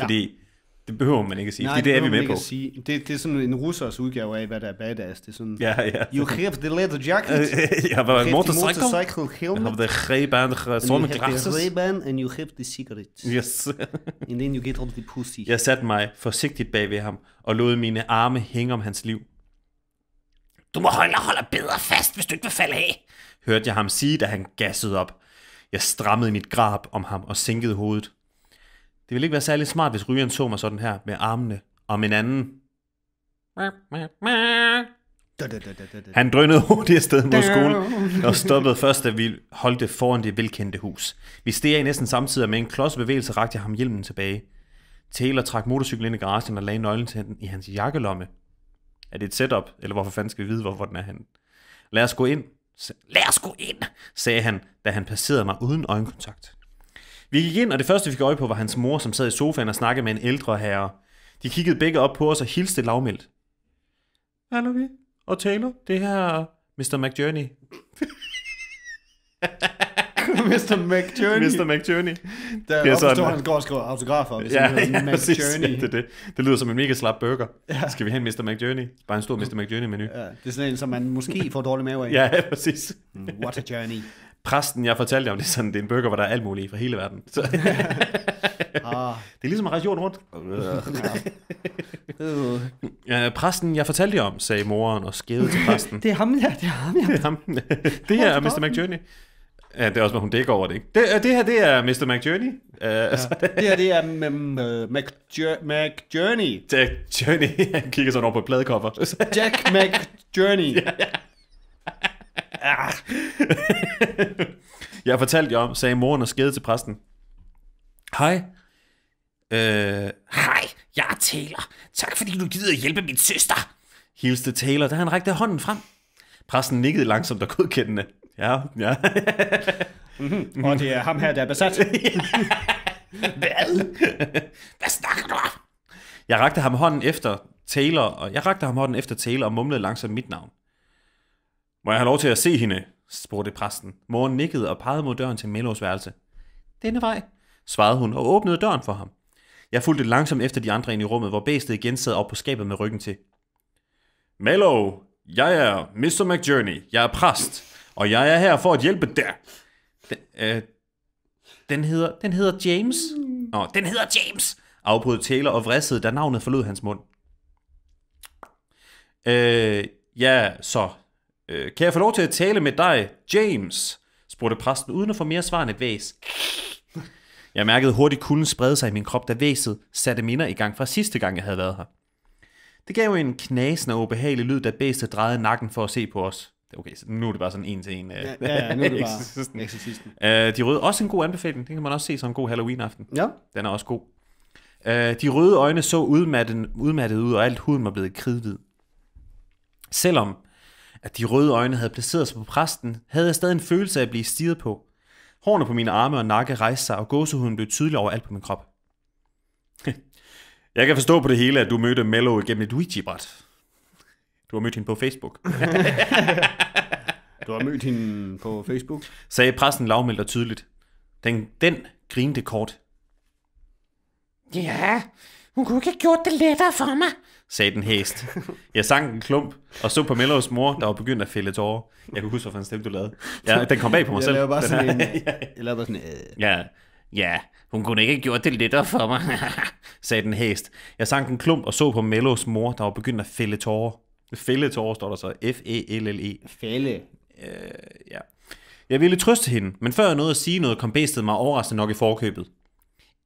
Fordi det behøver man ikke at sige, Nej, det, det er vi med på. Sige. Det, det er sådan en russers udgave af, hvad der er badass. Det er sådan, ja, ja. you have the leather jacket, ja, you have the motorcycle helmet, you have the Ray-Ban solglasses, you have Ray-Ban, and you have the cigarettes. Yes. and then you get all the pussy. Jeg satte mig forsigtigt bag ved ham, og lod mine arme hænge om hans liv. Du må holde og holde bedre fast, hvis du ikke vil falde af, hørte jeg ham sige, da han gassede op. Jeg strammede mit grab om ham og sænkede hovedet. Det ville ikke være særlig smart, hvis rygeren så mig sådan her med armene om en anden. Han drønede hurtigt afsted mod skolen og stoppede først, da vi holdte foran det velkendte hus. Vi steg i næsten samtidig, med en bevægelse, rakte jeg ham hjelmen tilbage. Taylor trak motorcyklen ind i garagen og lagde nøglen til den i hans jakkelomme. Er det et setup, eller hvorfor fanden skal vi vide, hvorfor hvor den er henne? Lad os gå ind, Lad os gå ind, sagde han, da han passerede mig uden øjenkontakt. Vi gik ind, og det første, vi fik øje på, var hans mor, som sad i sofaen og snakkede med en ældre herre. De kiggede begge op på os og hilste lavmældt. Hallo vi? Og Taylor, det her Mr. McJourney. Mr. McJourney. Mr. McJourney. Der er jeg sådan, at han går og skriver autografer. Hvis ja, han ja, McJourney. Det, det, det lyder som en mega slap burger. Ja. Skal vi have en Mr. McJourney? Bare en stor Mr. McJourney-menu. Ja, det er sådan en, som man måske får dårlig mave af. ja, præcis. Mm, what a journey. Præsten, jeg fortalte om, det er, sådan, det er en burger, hvor der er alt muligt fra hele verden. Så. ah. Det er ligesom at rejse jorden rundt. ja. præsten, jeg fortalte om, sagde moren og skævede til præsten. det er ham, ja. Det er ham, ja. Det er, ham. det er Mr. McJourney. Ja, det er også, hvad hun dækker over det, ikke? Det, øh, det her, det er Mr. McJourney. Uh, ja. Altså- det her, det er McJourney. Jack Journey. Han kigger sådan over på pladekopper. Jack McJourney. ja, ja. Ah. jeg fortalte jer om, sagde moren og skede til præsten. Hej. Øh, hej, jeg er Taylor. Tak fordi du gider hjælpe min søster. Hilste Taylor, da han rækte hånden frem. Præsten nikkede langsomt og godkendende. Ja, ja. mm-hmm. Og det er ham her, der er besat. Hvad? Hvad snakker du om? Jeg rakte ham hånden efter Taylor, og jeg rakte ham hånden efter Taylor og mumlede langsomt mit navn. Må jeg have lov til at se hende? spurgte præsten. Moren nikkede og pegede mod døren til Melos værelse. Denne vej, svarede hun og åbnede døren for ham. Jeg fulgte langsomt efter de andre ind i rummet, hvor bæstet igen sad op på skabet med ryggen til. Mellow, jeg er Mr. McJourney, jeg er præst, og jeg er her for at hjælpe dig. Den, øh, den, hedder, den hedder James. Nå, den hedder James, afbrød Taylor og vridsede, da navnet forlod hans mund. Øh, ja, så Øh, kan jeg få lov til at tale med dig, James? spurgte præsten, uden at få mere svar end et væs. Jeg mærkede hurtigt kulden sprede sig i min krop, da væset satte minder i gang fra sidste gang, jeg havde været her. Det gav jo en knasende og ubehagelig lyd, da bæstet drejede nakken for at se på os. Okay, så nu er det bare sådan en til en. Øh, ja, ja, ja nu er det bare eksorcisten. Uh, øh, de røde, også en god anbefaling. Den kan man også se som en god Halloween-aften. Ja. Den er også god. Uh, de røde øjne så udmattet, udmattet ud, og alt huden var blevet kridhvid. Selvom at de røde øjne havde placeret sig på præsten, havde jeg stadig en følelse af at blive stiget på. Hårene på mine arme og nakke rejste sig, og gåsehuden blev tydelig over alt på min krop. Jeg kan forstå på det hele, at du mødte Mello igennem et Ouija-bræt. Du har mødt hende på Facebook. du har mødt hende på Facebook? Sagde præsten lavmældt og tydeligt. Den, den grinte kort. Ja, hun kunne ikke have gjort det lettere for mig sagde den hæst. Jeg sang en klump og så på Mellows mor, der var begyndt at fælde tårer. Jeg kan huske, hvad for en stemme du lavede. Ja, den kom bag på mig jeg selv. Lavede bare sådan en, jeg lavede bare sådan øh. Ja, ja, hun kunne ikke have gjort det lettere for mig, sagde den hæst. Jeg sang en klump og så på Mellows mor, der var begyndt at fælde tårer. Fælde tårer står der så. F-E-L-L-E. Fælde. Øh, ja. Jeg ville trøste hende, men før jeg nåede at sige noget, kom bæstet mig overraskende nok i forkøbet.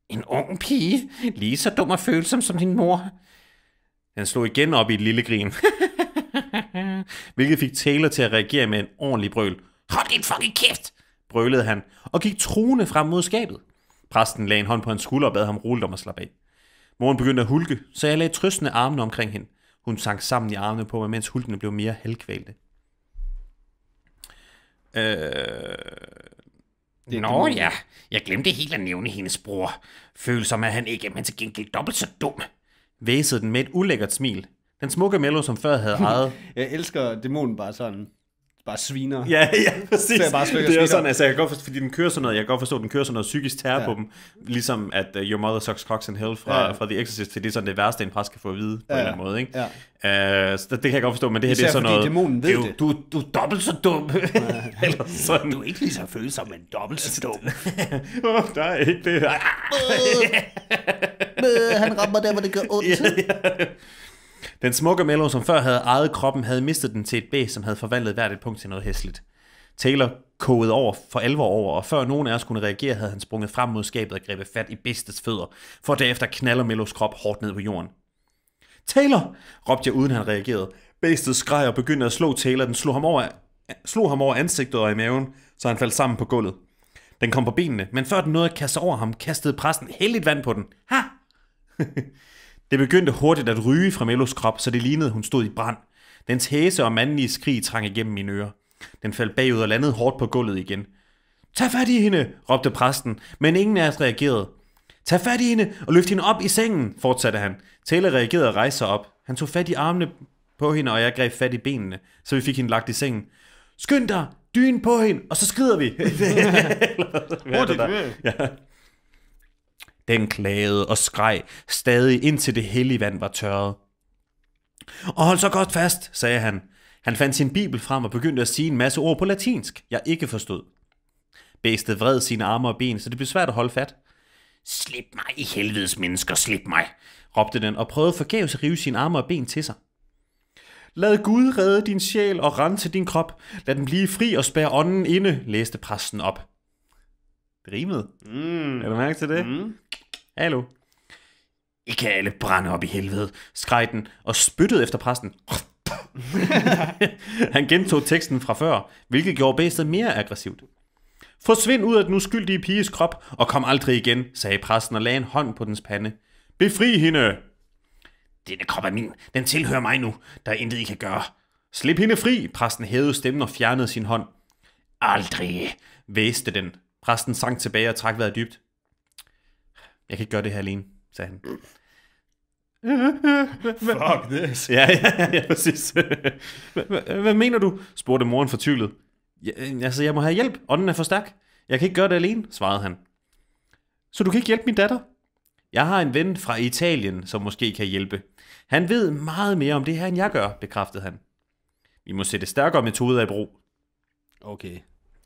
En ung pige, lige så dum og følsom som din mor. Den slog igen op i et lille grin, hvilket fik Taylor til at reagere med en ordentlig brøl. Hold din fucking kæft, brølede han, og gik truende frem mod skabet. Præsten lagde en hånd på hans skulder og bad ham roligt om at slappe af. Moren begyndte at hulke, så jeg lagde trøstende armene omkring hende. Hun sank sammen i armene på mig, mens hulkene blev mere halvkvalte. Øh... Det Nå ja, jeg glemte helt at nævne hendes bror. med, at han ikke, men til gengæld dobbelt så dum, væsede den med et ulækkert smil. Den smukke Mello, som før havde ejet... jeg elsker dæmonen bare sådan bare sviner. Ja, ja, præcis. Så jeg bare det er sådan, altså jeg kan godt forstå, fordi den kører sådan noget, jeg kan godt forstå, at den kører sådan noget psykisk terror ja. på dem, ligesom at uh, Your Mother Sucks Cocks in Hell fra, ja. fra The Exorcist, det er sådan det værste, en præst kan få at vide, på ja. en eller anden måde, ikke? Ja. Uh, så det kan jeg godt forstå, men det her Især det er sådan noget... ved det. Du, du er dobbelt så dum. Ja. eller sådan. Du er ikke lige så følsom, men dobbelt så dum. Åh, oh, der er ikke det. Ah. han rammer der, hvor det gør ondt. Ja, ja. Den smukke Mello, som før havde ejet kroppen, havde mistet den til et bæ, som havde forvandlet hvert et punkt til noget hæsligt. Taylor kogede over for alvor over, og før nogen af os kunne reagere, havde han sprunget frem mod skabet og grebet fat i bestes fødder, for derefter knaller Mellos krop hårdt ned på jorden. Taylor! råbte jeg, uden han reagerede. Bæstet skreg og begyndte at slå Taylor. Den slog ham over, slog ham over ansigtet og i maven, så han faldt sammen på gulvet. Den kom på benene, men før den nåede at kaste over ham, kastede præsten heldigt vand på den. Ha! Det begyndte hurtigt at ryge fra Mellos krop, så det lignede, hun stod i brand. Dens hæse og mandlige skrig trang igennem mine ører. Den faldt bagud og landede hårdt på gulvet igen. Tag fat i hende, råbte præsten, men ingen af os reagerede. Tag fat i hende og løft hende op i sengen, fortsatte han. Taylor reagerede og rejste sig op. Han tog fat i armene på hende, og jeg greb fat i benene, så vi fik hende lagt i sengen. Skynd dig, dyn på hende, og så skrider vi. Hurtigt, ja. Den klagede og skreg stadig indtil det hellige vand var tørret. Og hold så godt fast, sagde han. Han fandt sin bibel frem og begyndte at sige en masse ord på latinsk, jeg ikke forstod. Bæstet vred sine arme og ben, så det blev svært at holde fat. Slip mig i helvedes mennesker, slip mig, råbte den og prøvede forgæves at rive sine arme og ben til sig. Lad Gud redde din sjæl og rense din krop. Lad den blive fri og spær ånden inde, læste præsten op. Det rimede. Mm. Er du mærke til det? Mm. Hallo? Ikke alle brænde op i helvede, skreg den og spyttede efter præsten. Han gentog teksten fra før, hvilket gjorde bæstet mere aggressivt. Forsvind ud af den uskyldige piges krop og kom aldrig igen, sagde præsten og lagde en hånd på dens pande. Befri hende! Denne krop er min. Den tilhører mig nu. Der er intet, I kan gøre. Slip hende fri! Præsten hævede stemmen og fjernede sin hånd. Aldrig, væste den. Præsten sank tilbage og trak vejret dybt. Jeg kan ikke gøre det her alene, sagde han. Fuck this. Ja, ja, ja, præcis. Hvad mener du? spurgte moren fortvivlet. Ja, altså, jeg må have hjælp. Ånden er for stærk. Jeg kan ikke gøre det alene, svarede han. Så du kan ikke hjælpe min datter? Jeg har en ven fra Italien, som måske kan hjælpe. Han ved meget mere om det her, end jeg gør, bekræftede han. Vi må sætte stærkere metoder i brug. Okay.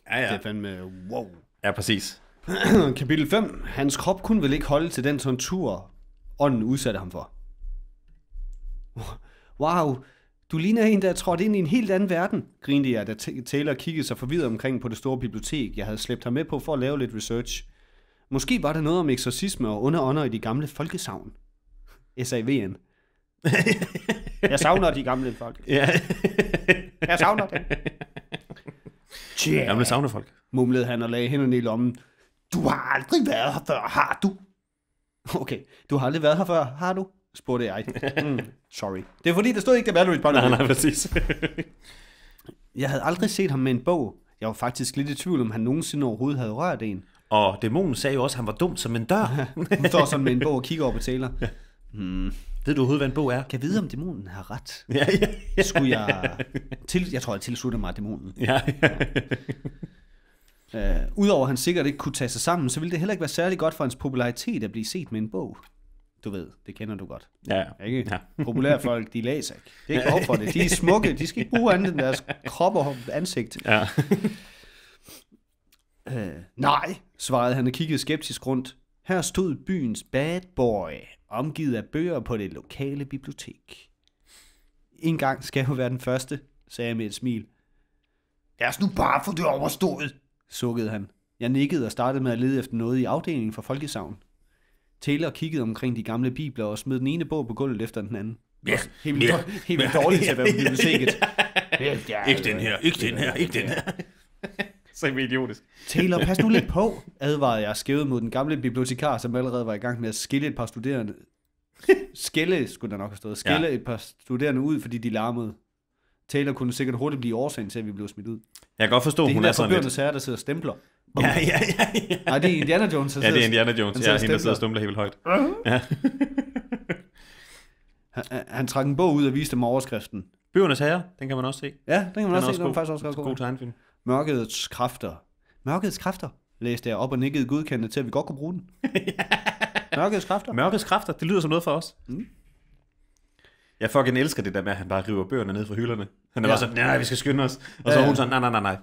Ja, ja. Det er fandme wow. Ja, præcis. Kapitel 5. Hans krop kunne vel ikke holde til den tontur, ånden udsatte ham for. Wow, du ligner en, der er trådt ind i en helt anden verden, grinte jeg, da Taylor kiggede sig forvirret omkring på det store bibliotek, jeg havde slæbt ham med på for at lave lidt research. Måske var der noget om eksorcisme og underånder i de gamle folkesavn. SAVN. jeg savner de gamle folk. Ja. jeg savner dem. Tja. Gamle savner folk. Mumlede han og lagde hænderne i lommen. Du har aldrig været her før, har du? Okay, du har aldrig været her før, har du? spurgte jeg. Mm, sorry. Det er fordi, der stod ikke, det var Valerie Bonner. Nej, nej, præcis. jeg havde aldrig set ham med en bog. Jeg var faktisk lidt i tvivl, om han nogensinde overhovedet havde rørt en. Og dæmonen sagde jo også, at han var dum som en dør. Hun står sådan med en bog og kigger op på taler. Hmm. Ved du overhovedet, hvad en bog er? Kan jeg vide, om dæmonen har ret? Ja, ja, Skulle jeg... Til... Jeg tror, jeg tilslutter mig dæmonen. Ja, ja. Øh, Udover at han sikkert ikke kunne tage sig sammen, så ville det heller ikke være særlig godt for hans popularitet at blive set med en bog. Du ved, det kender du godt. Ja. Ikke? Ja. Populære folk, de læser ikke. Det er ikke for det. De er smukke. De skal ikke bruge andet end deres krop og ansigt. Ja. øh, nej, svarede han og kiggede skeptisk rundt. Her stod byens bad boy, omgivet af bøger på det lokale bibliotek. En gang skal jeg jo være den første, sagde jeg med et smil. Lad os nu bare få det overstået, sukkede han. Jeg nikkede og startede med at lede efter noget i afdelingen for folkesavn. Taylor kiggede omkring de gamle bibler og smed den ene bog på gulvet efter den anden. Ja, helt vildt helt yeah, dårligt til at være på biblioteket. ikke den her, ikke den her, ikke den her. Så idiotisk. Taylor, pas nu lidt på, advarede jeg skævet mod den gamle bibliotekar, som allerede var i gang med at skille et par studerende. skille, skulle der nok have stået. Skille ja. et par studerende ud, fordi de larmede. Taylor kunne sikkert hurtigt blive årsagen til, at vi blev smidt ud. Jeg kan godt forstå, det er hun er sådan lidt... Det er der sidder og stempler. Ja, ja, ja, ja. Nej, det er Indiana Jones, der Ja, det er Indiana Jones. Ja, hende, der sidder og stempler helt højt. Øh? Ja. han, han, trak en bog ud og viste dem overskriften. Bøgernes Herre, den kan man også se. Ja, den kan man den også, også se. Den er faktisk også ret god. God tegnfilm. Mørkets kræfter. Mørkets kræfter, læste jeg op og nikkede godkendende til, at vi godt kunne bruge den. ja. Mørkets kræfter. Mørkets kræfter, det lyder som noget for os. Mm. Jeg fucking elsker det der med, at han bare river bøgerne ned fra hylderne. Han er ja. bare sådan, nej, vi skal skynde os. Og så er hun sådan, nej, nej, nej, nej.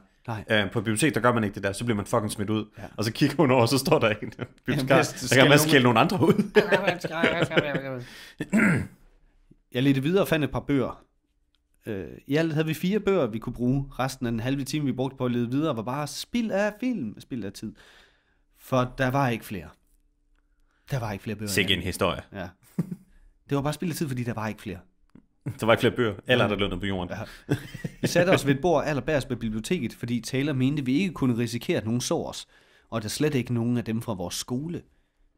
Nej. Øh, på bibliotek, der gør man ikke det der, så bliver man fucking smidt ud. Ja. Og så kigger hun over, og så står der en bibliotekar, der kan man skælde nogle andre ud. jeg ledte videre og fandt et par bøger. Øh, I alt havde vi fire bøger, vi kunne bruge. Resten af den halve time, vi brugte på at lede videre, var bare spild af film, spild af tid. For der var ikke flere. Der var ikke flere bøger. Sikke en historie. Ja. Det var bare spild af tid, fordi der var ikke flere. Der var ikke flere bøger. Alle andre lønner på jorden. Ja. Vi satte os ved et bord allerbærs ved biblioteket, fordi Taylor mente, vi ikke kunne risikere, at nogen så os, og der slet ikke nogen af dem fra vores skole.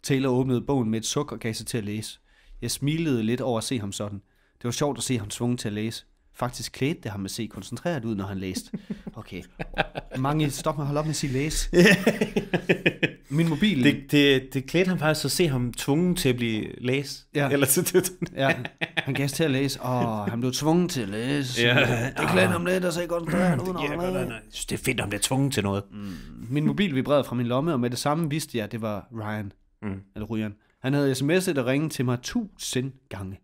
Taylor åbnede bogen med et suk og gav sig til at læse. Jeg smilede lidt over at se ham sådan. Det var sjovt at se ham tvunget til at læse faktisk klædte det ham at se koncentreret ud, når han læste. Okay. Mange, stop med at holde op med at sige læse. Min mobil... Det, det, det klædte ham faktisk at se ham tvungen til at blive læse. Ja. Eller til det. ja. Han gav til at læse, og han blev tvunget til at læse. Ja. Det klædte ham lidt at se koncentreret ud, når han læste. Det er fedt, at han blev tvunget til noget. Mm. Min mobil vibrerede fra min lomme, og med det samme vidste jeg, at det var Ryan. Mm. Eller Ryan. Han havde sms'et og ringet til mig tusind gange.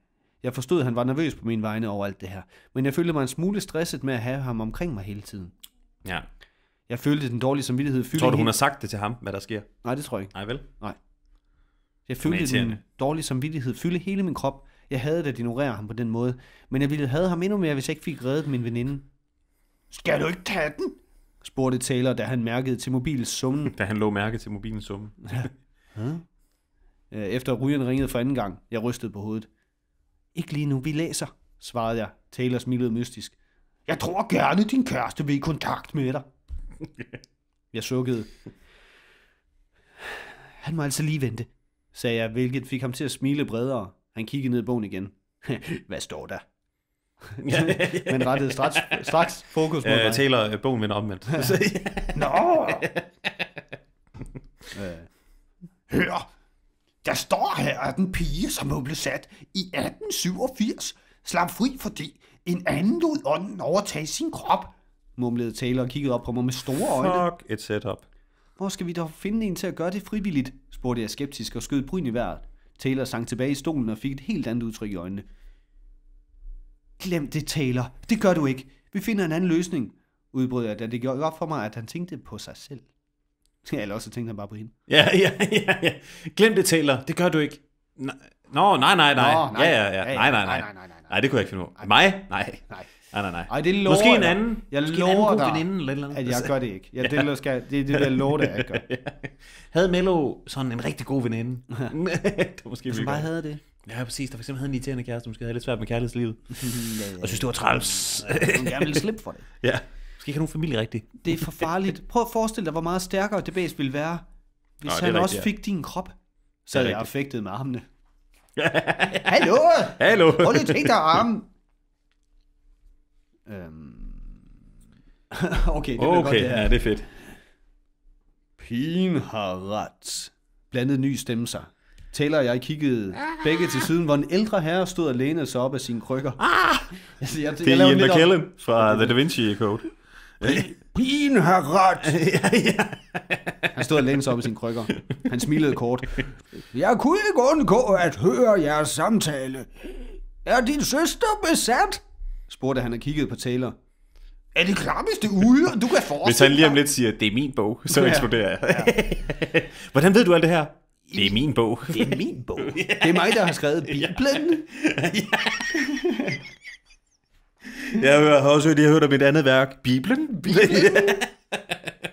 Jeg forstod, at han var nervøs på min vegne over alt det her, men jeg følte mig en smule stresset med at have ham omkring mig hele tiden. Ja. Jeg følte den dårlige samvittighed fyldte Tror du, hun hele... har sagt det til ham, hvad der sker? Nej, det tror jeg ikke. Nej, vel? Nej. Jeg følte den dårlige samvittighed fylde hele min krop. Jeg havde det at ignorere ham på den måde, men jeg ville have ham endnu mere, hvis jeg ikke fik reddet min veninde. Skal du ikke tage den? spurgte Taylor, da han mærkede til mobilens summen. da han lå mærke til mobilens summen. ja. Øh, efter rygeren ringede for anden gang, jeg rystede på hovedet. Ikke lige nu, vi læser, svarede jeg. Taylor smilede mystisk. Jeg tror gerne, din kæreste vil i kontakt med dig. Jeg sukkede. Han må altså lige vente, sagde jeg, hvilket fik ham til at smile bredere. Han kiggede ned i bogen igen. Hvad står der? Men rettede straks, straks fokus mod øh, Taylor, bogen vender omvendt. Nå! Øh. Hør, der står her, at den pige, som hun blev sat i 1887, slap fri, fordi en anden lod ånden overtage sin krop, mumlede Taylor og kiggede op på mig med store øjne. Fuck et setup. Hvor skal vi dog finde en til at gøre det frivilligt? spurgte jeg skeptisk og skød bryn i vejret. Taylor sank tilbage i stolen og fik et helt andet udtryk i øjnene. Glem det, Taylor. Det gør du ikke. Vi finder en anden løsning, udbrød jeg, da det gjorde op for mig, at han tænkte på sig selv. Ja, eller også tænkte han bare på hende. Ja, ja, ja, ja. Glem det, Taylor. Det gør du ikke. Nej. Nå, nej, nej, nej. Nå, nej. Ja, ja, ja. Nej, nej, nej. Nej, nej, nej. Nej, det kunne jeg ikke finde ud Mig? Nej. Nej. Nej, nej, nej. Ej, det lover Måske en anden. Jeg måske lover en anden veninde, eller eller andet. at jeg gør det ikke. ja. det, skal, det er det, der lover det, jeg gør. havde Mello sådan en rigtig god veninde? det var måske Som bare havde det. Ja, præcis. Der for eksempel havde en irriterende kæreste, der måske havde lidt svært med kærlighedslivet. ja, ja. Og synes, det var træls. hun gerne ville slippe for det. Ja skal ikke have nogen familie rigtigt. Det er for farligt. Prøv at forestille dig, hvor meget stærkere DBS ville være, hvis Nå, han rigtigt, også fik ja. din krop. Så jeg affektet med armene. Hallo! Hallo! Hold lige tænk dig arm! Øhm. okay, det okay, godt, det er. ja, det er fedt. Pigen har ret. Blandet ny stemme sig. Taler og jeg kiggede ah. begge til siden, hvor en ældre herre stod og lænede sig op af sine krykker. Ah. Altså, jeg, jeg, det er Ian McKellen fra The Da Vinci Code. Pigen har ret. ja, ja. Han stod og lænede sig op i sin krykker. Han smilede kort. Jeg kunne ikke undgå at høre jeres samtale. Er din søster besat? spurgte han og kiggede på Taylor. Er det klammeste ude, du kan forestille Hvis han lige om lidt siger, det er min bog, så ja. eksploderer jeg. Ja. Hvordan ved du alt det her? Det er min bog. Det er min bog. Det er mig, der har skrevet Bibelen. Ja. ja. Jeg har også hørt, jeg har hørt om et andet værk. Bibelen? Bibelen?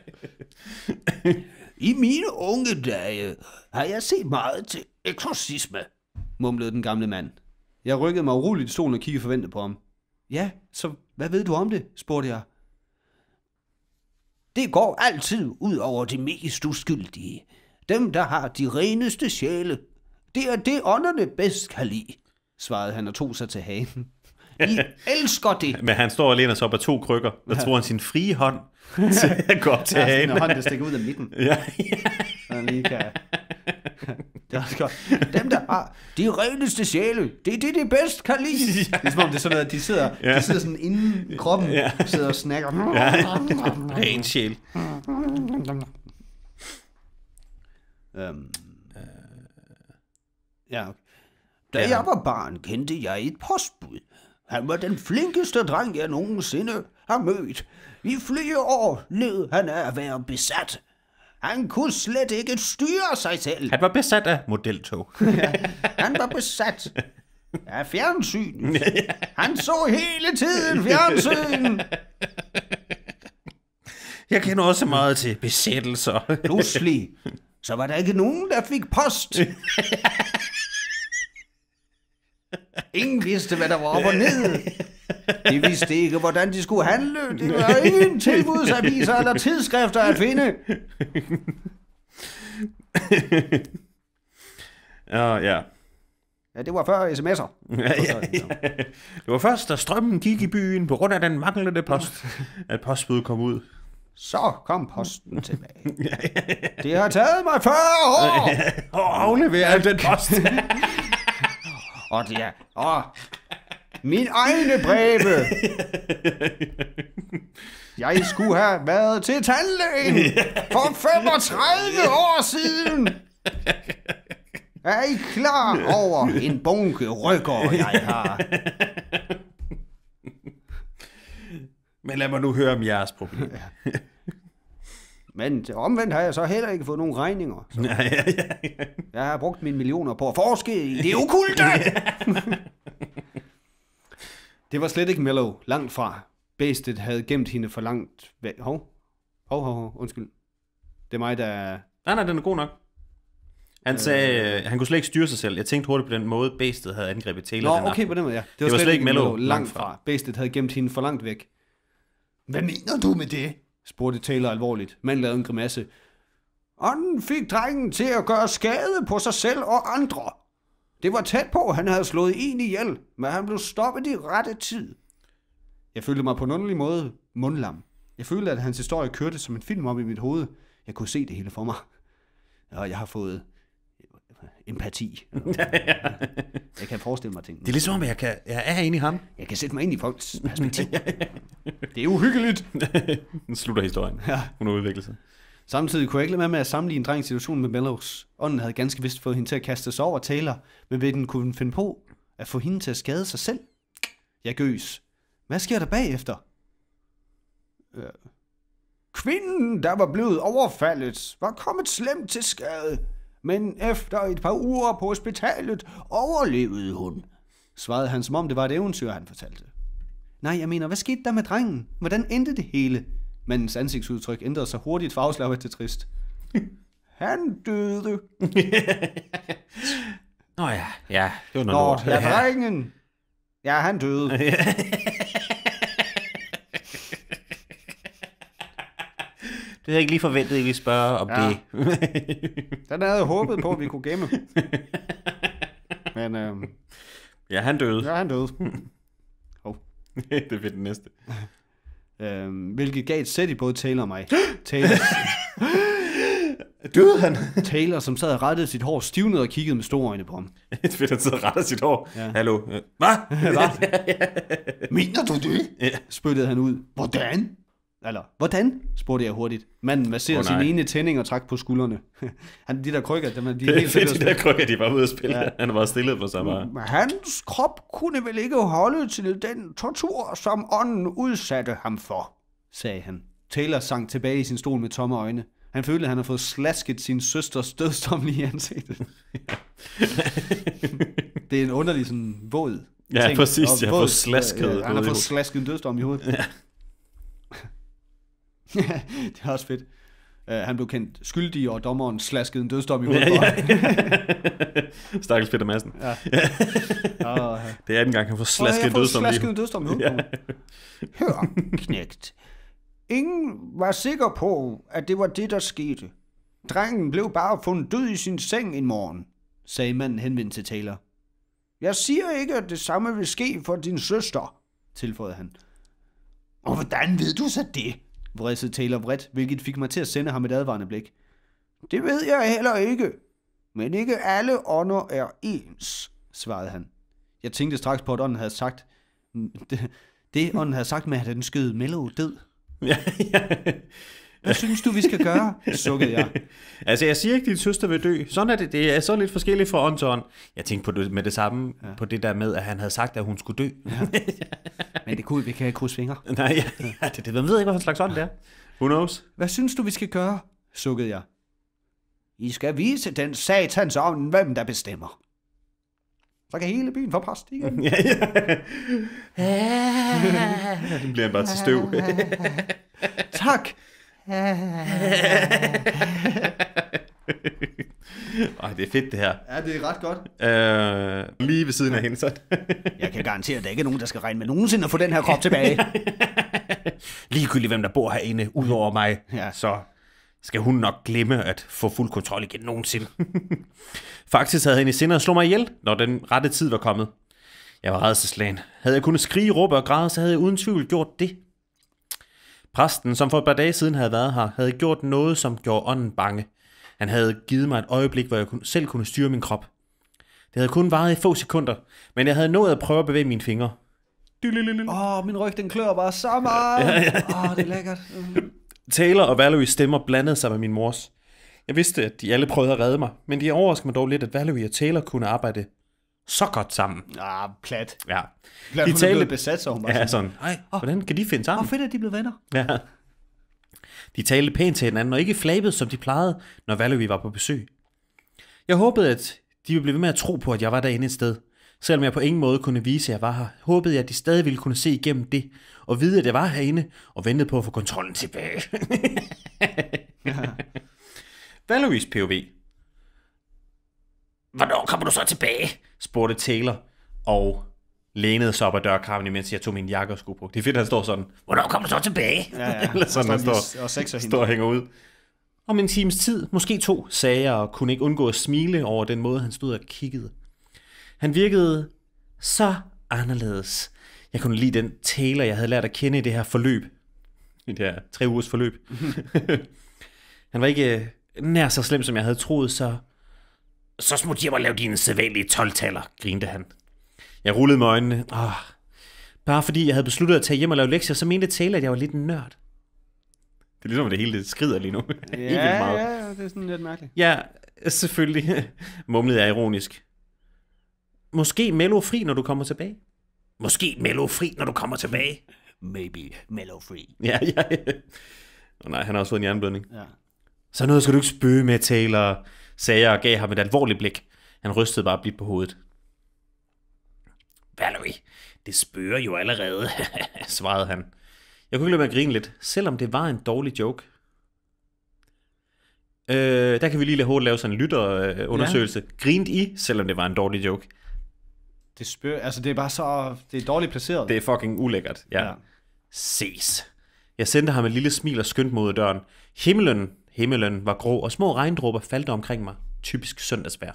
I mine unge dage har jeg set meget til eksorcisme, mumlede den gamle mand. Jeg rykkede mig uroligt i stolen og kiggede forventet på ham. Ja, så hvad ved du om det? spurgte jeg. Det går altid ud over de mest uskyldige. Dem, der har de reneste sjæle. Det er det, ånderne bedst kan lide, svarede han og tog sig til hagen. I elsker det. Men han står og læner sig op af to krykker, og tror han sin frie hånd til at gå op til hagen. hånd, der stikker ud af midten. Ja. ja. Så lige kan... Det er også godt. Dem, der har de reneste sjæle, det er det, de bedst kan lide. Ja. Det er som om, det er sådan noget, at de sidder, ja. de sidder sådan inden kroppen, ja. sidder og snakker. Ja. Ren sjæl. Øhm. Ja, okay. Da ja. jeg var barn, kendte jeg et postbud. Han var den flinkeste dreng, jeg nogensinde har mødt. I flere år led han af at være besat. Han kunne slet ikke styre sig selv. Han var besat af modeltog. han var besat af fjernsyn. Han så hele tiden fjernsyn. Jeg kender også meget til besættelser. Pludselig, så var der ikke nogen, der fik post. Ingen vidste, hvad der var op og ned. De vidste ikke, hvordan de skulle handle. Det var ingen tilbudsaviser eller tidsskrifter at finde. Ja, uh, ja. Ja, det var før sms'er. Ja, ja, ja. Det var først, da strømmen gik i byen på grund af den manglende post, at postbud kom ud. Så kom posten tilbage. ja, ja, ja. Det har taget mig 40 år at aflevere den post. og det er, åh, min egne breve. Jeg skulle have været til tandlægen for 35 år siden. Er I klar over en bunke rykker, jeg har? Men lad mig nu høre om jeres problem. Men til omvendt har jeg så heller ikke fået nogen regninger. Så ja, ja, ja, ja. Jeg har brugt mine millioner på at forske i det ukulte! det var slet ikke Mellow, langt fra. Bæstet havde gemt hende for langt væk. Hov, hov, hov, hov. undskyld. Det er mig, der... Nej, nej, den er god nok. Han øh. sagde, øh, han kunne slet ikke styre sig selv. Jeg tænkte hurtigt på den måde, Bæstet havde angrebet Taylor Nå, den okay, aften. på den måde, ja. Det var, det var slet, slet ikke Mellow, langt fra. fra. Bæstet havde gemt hende for langt væk. Hvad mener du med det? spurgte Taylor alvorligt. Manden lavede en grimasse. Ånden fik drengen til at gøre skade på sig selv og andre. Det var tæt på, han havde slået en ihjel, men han blev stoppet i rette tid. Jeg følte mig på en underlig måde mundlam. Jeg følte, at hans historie kørte som en film op i mit hoved. Jeg kunne se det hele for mig. Og jeg har fået empati. Eller, ja. Jeg kan forestille mig ting. Det er ligesom, at jeg, kan, jeg er inde i ham. Jeg kan sætte mig ind i folks perspektiv. det er uhyggeligt. Den slutter historien. Ja. Hun har udviklet sig. Samtidig kunne jeg ikke lade være med at sammenligne drengens situation med Mellows. Ånden havde ganske vist fået hende til at kaste sig over Taylor, men ved den kunne finde på at få hende til at skade sig selv. Jeg gøs. Hvad sker der bagefter? Øh. Kvinden, der var blevet overfaldet, var kommet slemt til skade. Men efter et par uger på hospitalet overlevede hun, svarede han, som om det var et eventyr, han fortalte. Nej, jeg mener, hvad skete der med drengen? Hvordan endte det hele? Mandens ansigtsudtryk ændrede sig hurtigt fra afslappet til trist. han døde. Nå ja, ja, det var noget Nå, lort. Ja, drengen. Ja, han døde. havde jeg ikke lige forventet, at vi spørger spørge om ja. det. Den havde jeg håbet på, at vi kunne gemme. Men, øhm, ja, han døde. Ja, han døde. oh. det bliver den næste. Øhm, hvilket gav et sæt i både Taylor og mig. Taylor, Døde han? Taylor, som sad og rettede sit hår stivnet og kiggede med store øjne på ham. Det er fedt, han sad og retter sit hår. Ja. Hallo. Hvad? Mener du det? Ja. Spyttede han ud. Hvordan? Eller, hvordan? spurgte jeg hurtigt. Manden masserede oh, sin ene tænding og trak på skuldrene. han, de der krykker, de er det, helt fedt, de der krykker, de var ude at spille. Ja. Han var stillet på sig bare. Men hans krop kunne vel ikke holde til den tortur, som ånden udsatte ham for, sagde han. Taylor sank tilbage i sin stol med tomme øjne. Han følte, at han havde fået slasket sin søsters dødsdom lige i ansigtet. det er en underlig sådan våd Ja, ting. præcis. Og jeg har fået slasket. Øh, øh, han har fået slasket en dødsdom i hovedet. Ja. det er også fedt. Uh, han blev kendt skyldig, og dommeren slaskede en dødsdom i hovedet ja, ja. Stakkels Peter Madsen. Ja. ja. uh, det er anden gang, han får slasket en dødsdom. dødsdom i hovedet. Ja. Hør, knægt. Ingen var sikker på, at det var det, der skete. Drengen blev bare fundet død i sin seng en morgen, sagde manden henvendt til Taylor. Jeg siger ikke, at det samme vil ske for din søster, tilføjede han. Og hvordan ved du så det? vridsede Taylor vredt, hvilket fik mig til at sende ham et advarende blik. Det ved jeg heller ikke. Men ikke alle ånder er ens, svarede han. Jeg tænkte straks på, at ånden havde sagt... Det, det ånden havde sagt med, at den skød Mello død. Ja, ja. Hvad synes du, vi skal gøre? Sukkede jeg. altså, jeg siger ikke, at din søster vil dø. Sådan er det. Det er så lidt forskelligt fra ånd til ånd. Jeg tænkte på det, med det samme, ja. på det der med, at han havde sagt, at hun skulle dø. ja. Men det kunne vi kan ikke krydse fingre. Nej, ja, ja, det, det, man ved ikke, hvad slags ånd det er. Who knows? Hvad synes du, vi skal gøre? Sukkede jeg. I skal vise den satans ånd, hvem der bestemmer. Så kan hele byen få præst igen. ja, ja. Den bliver bare til støv. tak, Ej, det er fedt det her. Ja, det er ret godt. Øh, lige ved siden af hende, så. jeg kan garantere, at der ikke er nogen, der skal regne med nogensinde at få den her krop tilbage. Ligegyldigt hvem der bor herinde, over mm. mig, ja. så skal hun nok glemme at få fuld kontrol igen nogensinde. Faktisk havde hende i sindet at slå mig ihjel, når den rette tid var kommet. Jeg var redselslagen. Havde jeg kunnet skrige, råbe og græde, så havde jeg uden tvivl gjort det. Præsten, som for et par dage siden havde været her, havde gjort noget, som gjorde ånden bange. Han havde givet mig et øjeblik, hvor jeg selv kunne styre min krop. Det havde kun varet i få sekunder, men jeg havde nået at prøve at bevæge mine fingre. Åh, oh, min ryg den klør bare så meget. Åh, ja, ja, ja. oh, det er lækkert. Mm. Taylor og Valerie stemmer blandede sig med min mors. Jeg vidste, at de alle prøvede at redde mig, men de overraskede mig dog lidt, at Valerie og Taylor kunne arbejde så godt sammen. Ah, plat. Ja. Plat, de talte... er besat, så hun var ja, sådan, nej, hvordan kan de finde sammen? Hvor fedt, at de blev venner. Ja. De talte pænt til hinanden, og ikke flabet, som de plejede, når Valerie var på besøg. Jeg håbede, at de ville blive ved med at tro på, at jeg var derinde et sted. Selvom jeg på ingen måde kunne vise, at jeg var her, håbede jeg, at de stadig ville kunne se igennem det, og vide, at jeg var herinde, og ventede på at få kontrollen tilbage. ja. Valeries POV Hvornår kommer du så tilbage? spurgte Taylor, og lænede sig op ad dørkarmen, imens jeg tog min jakke og sko på. Det er fedt, at han står sådan, hvornår kommer du så tilbage? Ja, ja. Eller sådan, han står, og, står og hænger ud. Om en times tid, måske to, sagde jeg, og kunne ikke undgå at smile over den måde, han stod og kiggede. Han virkede så anderledes. Jeg kunne lide den Taylor, jeg havde lært at kende i det her forløb. I det her tre ugers forløb. han var ikke øh, nær så slem, som jeg havde troet, så så smutte hjem og lave dine sædvanlige 12-taller, grinte han. Jeg rullede med øjnene. Oh. Bare fordi jeg havde besluttet at tage hjem og lave lektier, så mente Taylor, at jeg var lidt en nørd. Det er ligesom, at det hele skrider lige nu. Ja, meget. ja, det er sådan lidt mærkeligt. Ja, selvfølgelig, mumlede jeg ironisk. Måske mello fri, når du kommer tilbage. Måske mello fri, når du kommer tilbage. Maybe mello free. Ja, ja, ja. Oh, nej, han har også fået en jernblødning. Ja. Så noget skal du ikke spøge med, Taylor sagde jeg og gav ham et alvorligt blik. Han rystede bare blidt på hovedet. Valerie, det spørger jo allerede, svarede han. Jeg kunne ikke lade at grine lidt, selvom det var en dårlig joke. Øh, der kan vi lige lade Hård lave sådan en lytterundersøgelse. ja. Grint I, selvom det var en dårlig joke? Det spørger, altså det er bare så, det er dårligt placeret. Det er fucking ulækkert, ja. ja. Ses. Jeg sendte ham et lille smil og skyndte mod døren. Himlen Himmelen var grå, og små regndråber faldt omkring mig. Typisk søndagsvejr.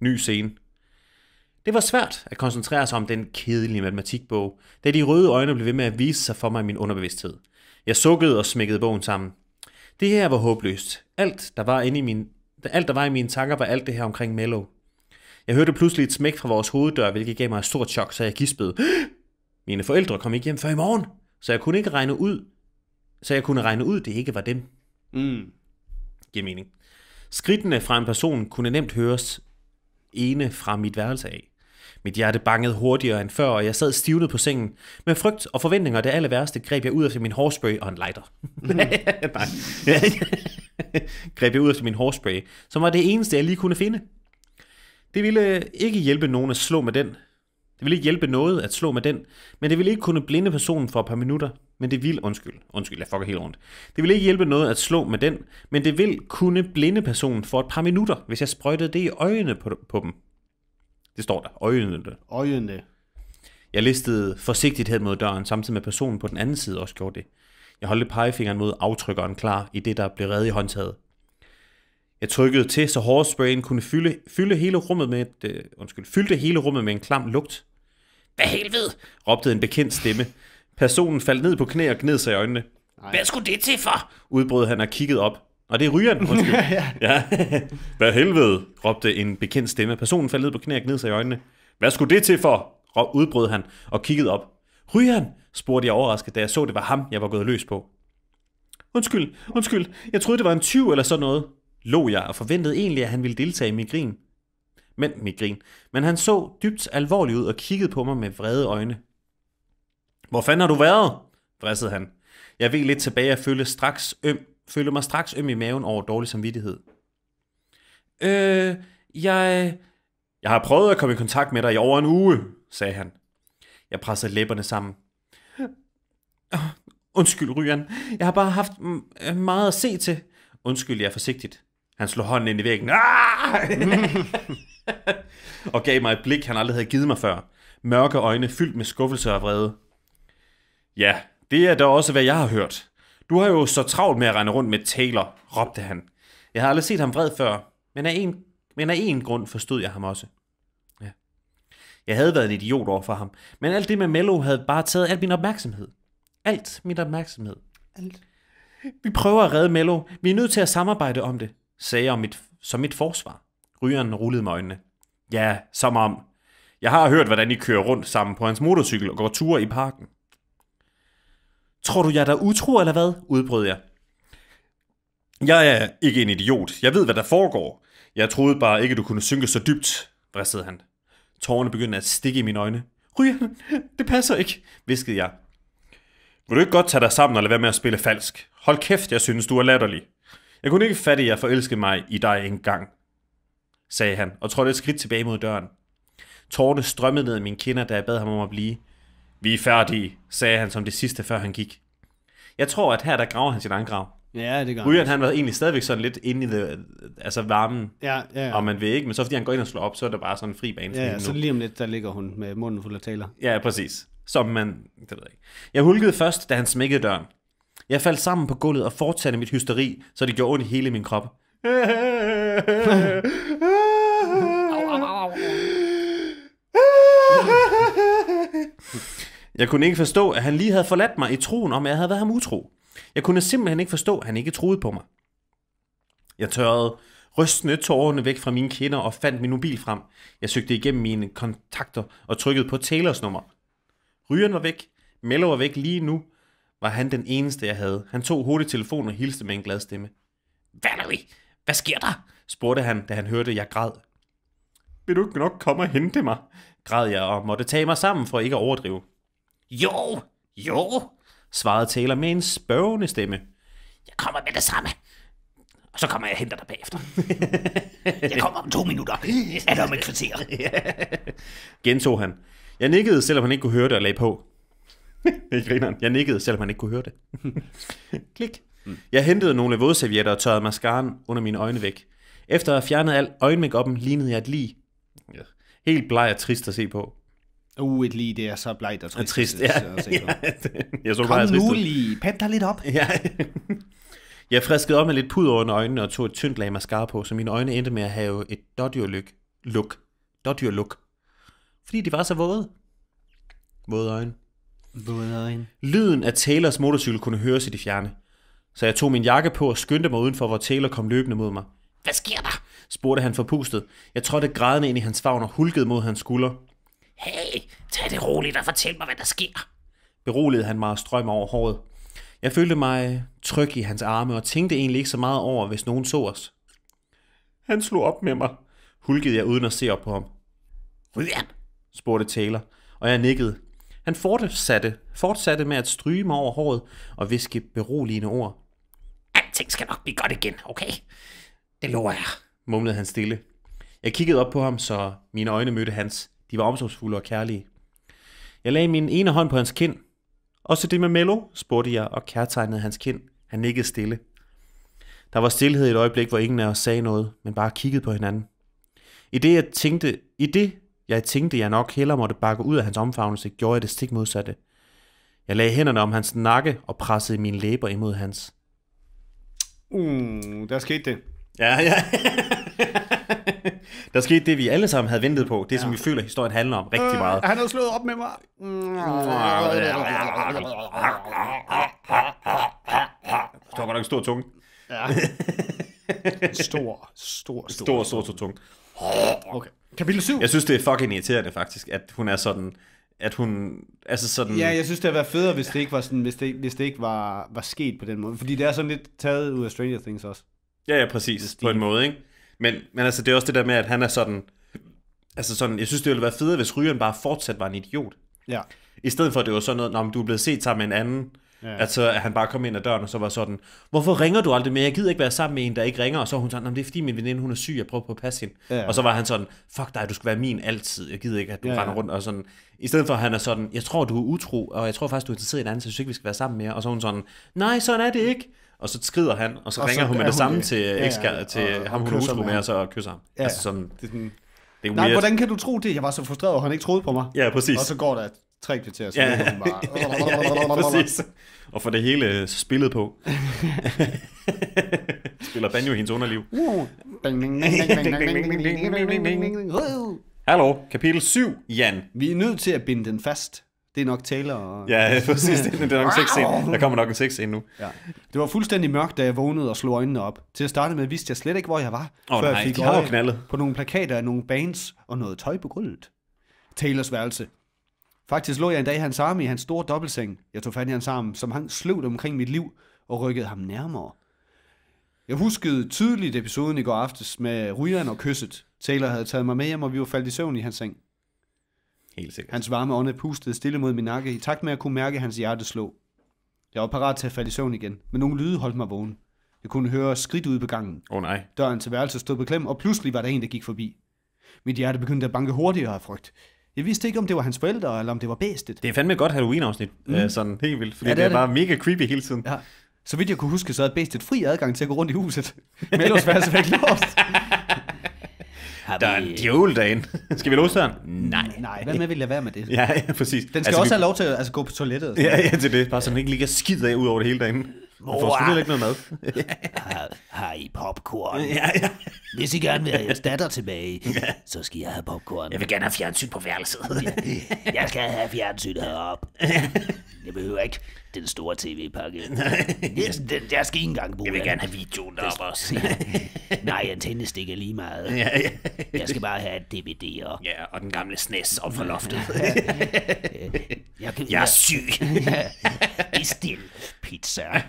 Ny scene. Det var svært at koncentrere sig om den kedelige matematikbog, da de røde øjne blev ved med at vise sig for mig i min underbevidsthed. Jeg sukkede og smækkede bogen sammen. Det her var håbløst. Alt, der var inde i min, alt, der var i mine tanker, var alt det her omkring Mello. Jeg hørte pludselig et smæk fra vores hoveddør, hvilket gav mig et stort chok, så jeg gispede. Mine forældre kom ikke hjem før i morgen, så jeg kunne ikke regne ud, så jeg kunne regne ud, det ikke var dem, Mm. Giver mening. Skridtene fra en person kunne nemt høres ene fra mit værelse af. Mit hjerte bankede hurtigere end før, og jeg sad stivnet på sengen. Med frygt og forventninger, det aller værste, greb jeg ud efter min hårspray og en lighter. greb jeg ud efter min hårspray, som var det eneste, jeg lige kunne finde. Det ville ikke hjælpe nogen at slå med den. Det ville ikke hjælpe noget at slå med den, men det ville ikke kunne blinde personen for et par minutter men det vil, undskyld, undskyld, jeg fucker helt rundt. Det vil ikke hjælpe noget at slå med den, men det vil kunne blinde personen for et par minutter, hvis jeg sprøjtede det i øjnene på, på dem. Det står der, øjnene. Øjnene. Jeg listede forsigtigt hen mod døren, samtidig med personen på den anden side også gjorde det. Jeg holdte pegefingeren mod aftrykkeren klar i det, der blev reddet i håndtaget. Jeg trykkede til, så hårsprayen kunne fylde, fylde hele rummet med et, øh, undskyld, fyldte hele rummet med en klam lugt. Hvad helvede, råbte en bekendt stemme. Personen faldt ned på knæ og gned sig i øjnene. Ej. Hvad skulle det til for? udbrød han og kiggede op. Og det er rygeren, undskyld. ja. Hvad helvede, råbte en bekendt stemme. Personen faldt ned på knæ og gned sig i øjnene. Hvad skulle det til for? udbrød han og kiggede op. Rygeren, spurgte jeg overrasket, da jeg så, det var ham, jeg var gået løs på. Undskyld, undskyld, jeg troede, det var en tyv eller sådan noget. Lå jeg og forventede egentlig, at han ville deltage i min grin. Men grin. Men han så dybt alvorlig ud og kiggede på mig med vrede øjne. Hvor fanden har du været? vrissede han. Jeg ved lidt tilbage og føle, straks øm, føle mig straks øm i maven over dårlig samvittighed. Øh, jeg... Jeg har prøvet at komme i kontakt med dig i over en uge, sagde han. Jeg pressede læberne sammen. Undskyld, Ryan. Jeg har bare haft øh, meget at se til. Undskyld, jeg er forsigtigt. Han slog hånden ind i væggen. og gav mig et blik, han aldrig havde givet mig før. Mørke øjne fyldt med skuffelse og vrede. Ja, det er da også, hvad jeg har hørt. Du har jo så travlt med at rende rundt med Taylor, råbte han. Jeg har aldrig set ham vred før, men af en, men af en grund forstod jeg ham også. Ja. Jeg havde været en idiot over for ham, men alt det med Mello havde bare taget al min opmærksomhed. Alt min opmærksomhed. Alt. Vi prøver at redde Mello. Vi er nødt til at samarbejde om det, sagde jeg om mit, som mit forsvar. Rygeren rullede med øjnene. Ja, som om. Jeg har hørt, hvordan I kører rundt sammen på hans motorcykel og går ture i parken. Tror du, jeg er der utro, eller hvad? udbrød jeg. Jeg er ikke en idiot. Jeg ved, hvad der foregår. Jeg troede bare ikke, du kunne synke så dybt, vristede han. Tårerne begyndte at stikke i mine øjne. Ryan, det passer ikke, viskede jeg. Vil du ikke godt tage dig sammen og lade være med at spille falsk? Hold kæft, jeg synes, du er latterlig. Jeg kunne ikke fatte, at jeg forelskede mig i dig engang, sagde han og trådte et skridt tilbage mod døren. Tårerne strømmede ned i mine kinder, da jeg bad ham om at blive, vi er færdige, sagde han som det sidste, før han gik. Jeg tror, at her der graver han sin egen grav. Ja, det gør Ryan, han var egentlig stadigvæk sådan lidt inde i det, altså varmen, ja, ja, ja. og man ved ikke, men så fordi han går ind og slår op, så er der bare sådan en fri bane. Ja, ja så lige om lidt, der ligger hun med munden fuld af taler. Ja, præcis. Som man, det ved jeg ikke. Jeg hulkede først, da han smækkede døren. Jeg faldt sammen på gulvet og fortsatte mit hysteri, så det gjorde ondt i hele min krop. Jeg kunne ikke forstå, at han lige havde forladt mig i troen om, at jeg havde været ham utro. Jeg kunne simpelthen ikke forstå, at han ikke troede på mig. Jeg tørrede rystende tårerne væk fra mine kinder og fandt min mobil frem. Jeg søgte igennem mine kontakter og trykkede på Taylors nummer. Rygeren var væk, Mello var væk lige nu, var han den eneste, jeg havde. Han tog hurtigt telefonen og hilste med en glad stemme. Valerie, hvad sker der? spurgte han, da han hørte, at jeg græd. Vil du ikke nok komme og hente mig? græd jeg og måtte tage mig sammen for ikke at overdrive. Jo, jo, svarede Taylor med en spørgende stemme. Jeg kommer med det samme. Og så kommer jeg og henter dig bagefter. jeg kommer om to minutter. Er der om et kvarter? Gentog han. Jeg nikkede, selvom han ikke kunne høre det, og lagde på. Jeg griner Jeg nikkede, selvom han ikke kunne høre det. Klik. Jeg hentede nogle vådservietter og tørrede mascaraen under mine øjne væk. Efter at have fjernet al øjenmakeupen, lignede jeg et lig. Helt bleg og trist at se på. Uh, lige det er så blejt og trist. Trist, øh, ja. ja jeg så Kom bare nu lige, pæt dig lidt op. Ja. jeg friskede op med lidt pud under øjnene og tog et tyndt lag mascara på, så mine øjne endte med at have et dodgyrlyk. Look. Look. look. Fordi de var så våde. Våde øjne. Våde øjne. Lyden af Taylors motorcykel kunne høres i det fjerne. Så jeg tog min jakke på og skyndte mig udenfor, hvor Taylor kom løbende mod mig. Hvad sker der? spurgte han forpustet. Jeg trådte grædende ind i hans favn og hulkede mod hans skulder. Hey, tag det roligt og fortæl mig, hvad der sker. Beroligede han mig og strøm over håret. Jeg følte mig tryg i hans arme og tænkte egentlig ikke så meget over, hvis nogen så os. Han slog op med mig, hulkede jeg uden at se op på ham. Ryan, spurgte Taylor, og jeg nikkede. Han fortsatte, fortsatte med at stryge mig over håret og viske beroligende ord. Alting skal nok blive godt igen, okay? Det lover jeg, mumlede han stille. Jeg kiggede op på ham, så mine øjne mødte hans. De var omsorgsfulde og kærlige. Jeg lagde min ene hånd på hans kind. Også det med Mello, spurgte jeg og kærtegnede hans kind. Han nikkede stille. Der var stillhed et øjeblik, hvor ingen af os sagde noget, men bare kiggede på hinanden. I det, jeg tænkte, i det, jeg tænkte, jeg nok hellere måtte bakke ud af hans omfavnelse, gjorde jeg det stik modsatte. Jeg lagde hænderne om hans nakke og pressede mine læber imod hans. Uh, der skete det. Ja, ja. Der skete det, vi alle sammen havde ventet på. Det, som vi føler, historien handler om rigtig meget. Øh, han havde slået op med mig. Står godt nok stor tunge. Ja. stor, stor, stor, stor, stor, stor tung. Okay. Kapitel 7. Jeg synes, det er fucking irriterende faktisk, at hun er sådan at hun, altså sådan... Ja, jeg synes, det havde været federe, hvis det ikke var, sådan, hvis det, hvis det ikke var, var sket på den måde. Fordi det er sådan lidt taget ud af Stranger Things også. Ja, ja, præcis. På en måde, ikke? Men, men altså, det er også det der med, at han er sådan... Altså sådan, jeg synes, det ville være federe, hvis rygeren bare fortsat var en idiot. Ja. I stedet for, at det var sådan noget, når du er blevet set sammen med en anden, Ja. Altså, at han bare kom ind ad døren, og så var sådan, hvorfor ringer du aldrig mere? Jeg gider ikke være sammen med en, der ikke ringer. Og så var hun sådan, det er fordi min veninde, hun er syg, jeg prøver på at passe hende. Ja. Og så var han sådan, fuck dig, du skal være min altid. Jeg gider ikke, at du ja, render rundt. Og sådan, i stedet for, at han er sådan, jeg tror, du er utro, og jeg tror faktisk, du er interesseret i en anden, så jeg synes ikke, vi skal være sammen mere. Og så hun sådan, nej, sådan er det ikke og så skrider han, og så og ringer så hun med det samme det. til, ja, ja, til og, ham, hun husker med, og så kysser ham. Ja. Altså, sådan, det, sådan, det er Nej, weird. hvordan kan du tro det? Jeg var så frustreret, og han ikke troede på mig. Ja, præcis. Og så går der tre kvitter, så ja. hun bare... ja, ja, præcis. Og for det hele spillet på. Spiller banjo i hendes underliv. Hallo, kapitel 7, Jan. Vi er nødt til at binde den fast. Det er nok Taylor. Og... Ja, præcis. Det, det er nok en sexscene. Der kommer nok en sexscene nu. Ja. Det var fuldstændig mørkt, da jeg vågnede og slog øjnene op. Til at starte med vidste jeg slet ikke, hvor jeg var, oh, før nej, jeg fik øje knaldet. på nogle plakater af nogle bands og noget tøj på gulvet. Taylors værelse. Faktisk lå jeg en dag i hans arme i hans store dobbeltseng. Jeg tog fat i hans arm, som hang sløvt omkring mit liv og rykkede ham nærmere. Jeg huskede tydeligt episoden i går aftes med rygeren og kysset. Taylor havde taget mig med hjem, og vi var faldet i søvn i hans seng. Helt sikkert. Hans varme ånde pustede stille mod min nakke, i takt med at kunne mærke hans hjerte slå. Jeg var parat til at falde i søvn igen, men nogle lyde holdt mig vågen. Jeg kunne høre skridt ude på gangen. Åh oh, nej. Døren til værelset stod på klem, og pludselig var der en, der gik forbi. Mit hjerte begyndte at banke hurtigere af frygt. Jeg vidste ikke, om det var hans forældre, eller om det var bæstet. Det er fandme godt Halloween-afsnit, mm. øh, sådan helt vildt, fordi ja, det, er det er bare mega creepy hele tiden. Ja. Så vidt jeg kunne huske, så havde bæstet fri adgang til at gå rundt i huset. Men ellers var jeg så altså låst. Har der er en djævel derinde. Skal vi låse den? Nej. Nej. Hvad med, at vi lader være med det? Ja, ja præcis. Den skal altså, også vi... have lov til at altså, gå på toilettet. Og Ja, ja, til det. Bare så den ikke ligger skidt af ud over det hele derinde. Mor, får sgu ikke noget mad. har, har I popcorn? Ja, ja. Hvis I gerne vil have jeres datter tilbage, ja. så skal jeg have popcorn. Jeg vil gerne have fjernsyn på værelset. jeg skal have fjernsyn heroppe. Jeg behøver ikke den store tv-pakke. Jeg, den, jeg skal ikke engang bruge Jeg vil gerne have videoen op også. Nej, antennestik er lige meget. Ja, ja. Jeg skal bare have et DVD og... Ja, og den gamle SNES e op for loftet. jeg, kan, jeg er syg. Bestil pizza.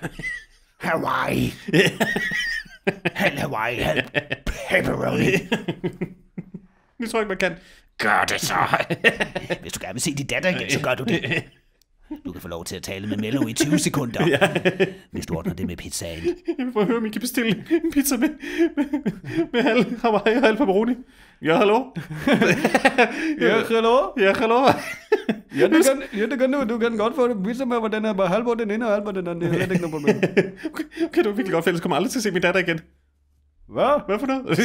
Hawaii. Hal Hawaii, hal pepperoni. Nu tror jeg ikke, man kan. Gør det så. Hvis du gerne vil se din datter igen, så gør du det. Du kan få lov til at tale med Mello i 20 sekunder, ja. hvis du ordner det med pizzaen. Jeg vil høre, om I kan bestille en pizza med, med, med halv og halv pepperoni. Ja, hallo? ja, hallo? Ja, hallo? Ja, du kan, ja, du kan, du, du kan godt få en pizza med, hvordan den er bare halv på den ene og halv på den anden. Det er ikke noget problem. okay, okay, du er virkelig godt fælles. Kommer aldrig til at se min datter igen. Hvad? Hvad for noget?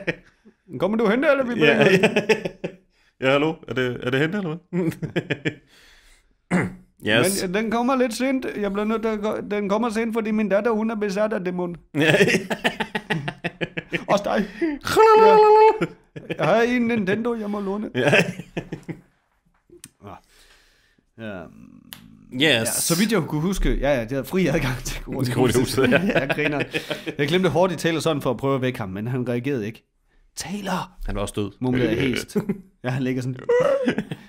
Kommer du hen der, eller vi ja, ja. ja, hallo? Er det, er det hende, eller hvad? Yes. Men øh, den kommer lidt sent. Jeg bliver nødt til at, den kommer sent, fordi min datter, hun er besat af dæmon. Også dig. Ja. Jeg har en Nintendo, jeg må låne. Ja. Ah. Ja. Yes. Ja, så vidt jeg kunne huske, ja, ja, det havde fri adgang til Til ja. jeg griner. Jeg glemte hårdt i tale sådan for at prøve at vække ham, men han reagerede ikke taler. Han var også død. Mumlede hest. Ja, han ligger sådan.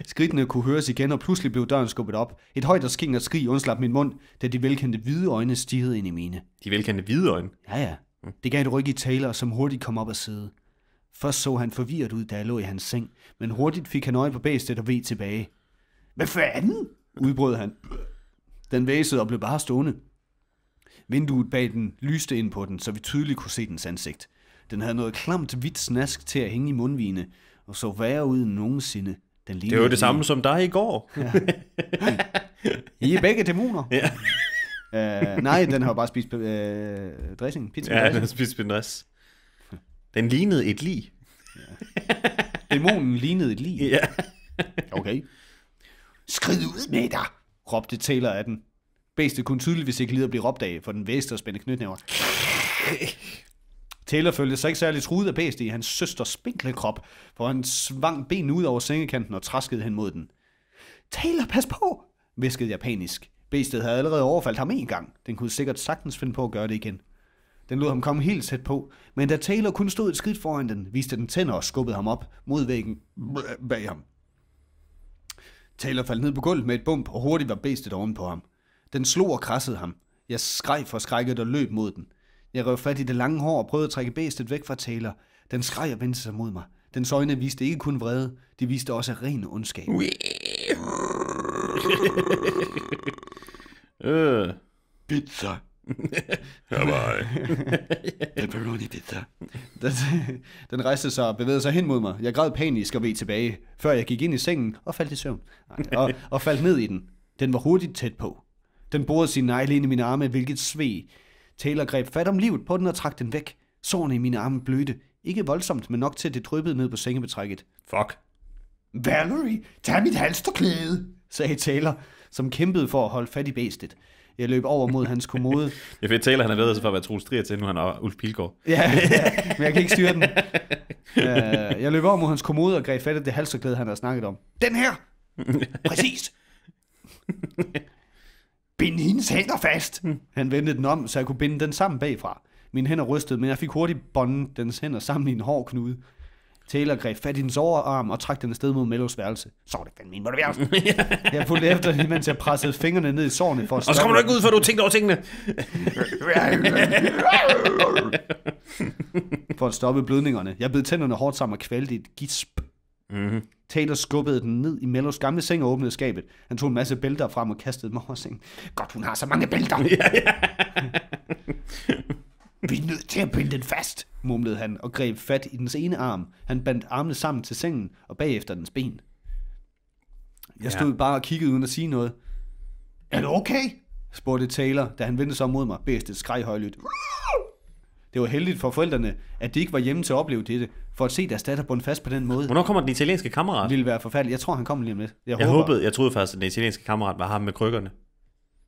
Skridtene kunne høres igen, og pludselig blev døren skubbet op. Et højt og skingert skrig undslap min mund, da de velkendte hvide øjne stigede ind i mine. De velkendte hvide øjne? Ja, ja. Det gav et ryg i taler, som hurtigt kom op og sidde. Først så han forvirret ud, da jeg lå i hans seng, men hurtigt fik han øje på bæstet og ved tilbage. Hvad fanden? udbrød han. Den væsede og blev bare stående. Vinduet bag den lyste ind på den, så vi tydeligt kunne se dens ansigt. Den havde noget klamt hvidt snask til at hænge i mundvine, og så værre ud end nogensinde. Den det var jo det samme som dig i går. Ja. I er begge dæmoner. Ja. uh, nej, den har bare spist uh, dressing. Pizza ja, dressing. den har spist pindress. Den lignede et lig. ja. Dæmonen lignede et lig. Ja. okay. Skrid ud med dig, råbte Taylor af den. Bæstet kunne tydeligvis ikke lide at blive råbt af, for den væste og spændte knytnæver. Taylor følte sig ikke særlig truet af bæst i hans søsters spinkle krop, hvor han svang benene ud over sengekanten og traskede hen mod den. Taylor, pas på, viskede jeg panisk. Bæstet havde allerede overfaldt ham en gang. Den kunne sikkert sagtens finde på at gøre det igen. Den lod ham komme helt tæt på, men da Taylor kun stod et skridt foran den, viste den tænder og skubbede ham op mod væggen bag ham. Taylor faldt ned på gulvet med et bump, og hurtigt var bæstet oven på ham. Den slog og krassede ham. Jeg skreg for skrækket og løb mod den. Jeg rev fat i det lange hår og prøvede at trække bæstet væk fra Taylor. Den skreg og vendte sig mod mig. Den øjne viste ikke kun vrede, de viste også ren ondskab. øh. Pizza. Hawaii. Pepperoni pizza. Den, den rejste sig og bevægede sig hen mod mig. Jeg græd panisk og ved tilbage, før jeg gik ind i sengen og faldt i søvn. Og, og faldt ned i den. Den var hurtigt tæt på. Den borede sin negle ind i mine arme, hvilket sved Taylor greb fat om livet på den og trak den væk. Sårene i mine arme blødte. Ikke voldsomt, men nok til, at det dryppede ned på sengebetrækket. Fuck. Valerie, tag mit halsterklæde, sagde Taylor, som kæmpede for at holde fat i bæstet. Jeg løb over mod hans kommode. jeg ved, Taylor han er ved for at være Troels Trier til, nu han er Ulf Pilgaard. ja, ja, men jeg kan ikke styre den. Øh, jeg løb over mod hans kommode og greb fat i det halsterklæde, han havde snakket om. Den her! Præcis! Bind hendes hænder fast! Mm. Han vendte den om, så jeg kunne binde den sammen bagfra. Min hænder rystede, men jeg fik hurtigt båndet dens hænder sammen i en hård knude. Taylor greb fat i hendes overarm og trak den afsted mod Mellows værelse. Så var det fandme min værelse. jeg fulgte efter hende, mens jeg pressede fingrene ned i sårene for at Og så kommer du ikke ud, før du tænkte over tingene. for at stoppe blødningerne. Jeg bed tænderne hårdt sammen og kvalte et gisp Mm-hmm. Taylor skubbede den ned i Mellos gamle seng og åbnede skabet. Han tog en masse bælter frem og kastede dem over sengen. Godt, hun har så mange bælter! Ja, ja. Vi er nødt til at binde den fast, mumlede han og greb fat i dens ene arm. Han bandt armene sammen til sengen og bagefter dens ben. Jeg stod ja. bare og kiggede uden at sige noget. Er det okay? spurgte Taylor, da han vendte sig mod mig. Bæste skreg højlydt. Det var heldigt for forældrene, at de ikke var hjemme til at opleve dette, for at se deres datter bundet fast på den måde. Hvornår kommer den italienske kammerat? Det ville være forfærdeligt. Jeg tror, han kommer lige om lidt. Jeg, jeg håber. håbede, jeg troede faktisk, at den italienske kammerat var ham med krykkerne.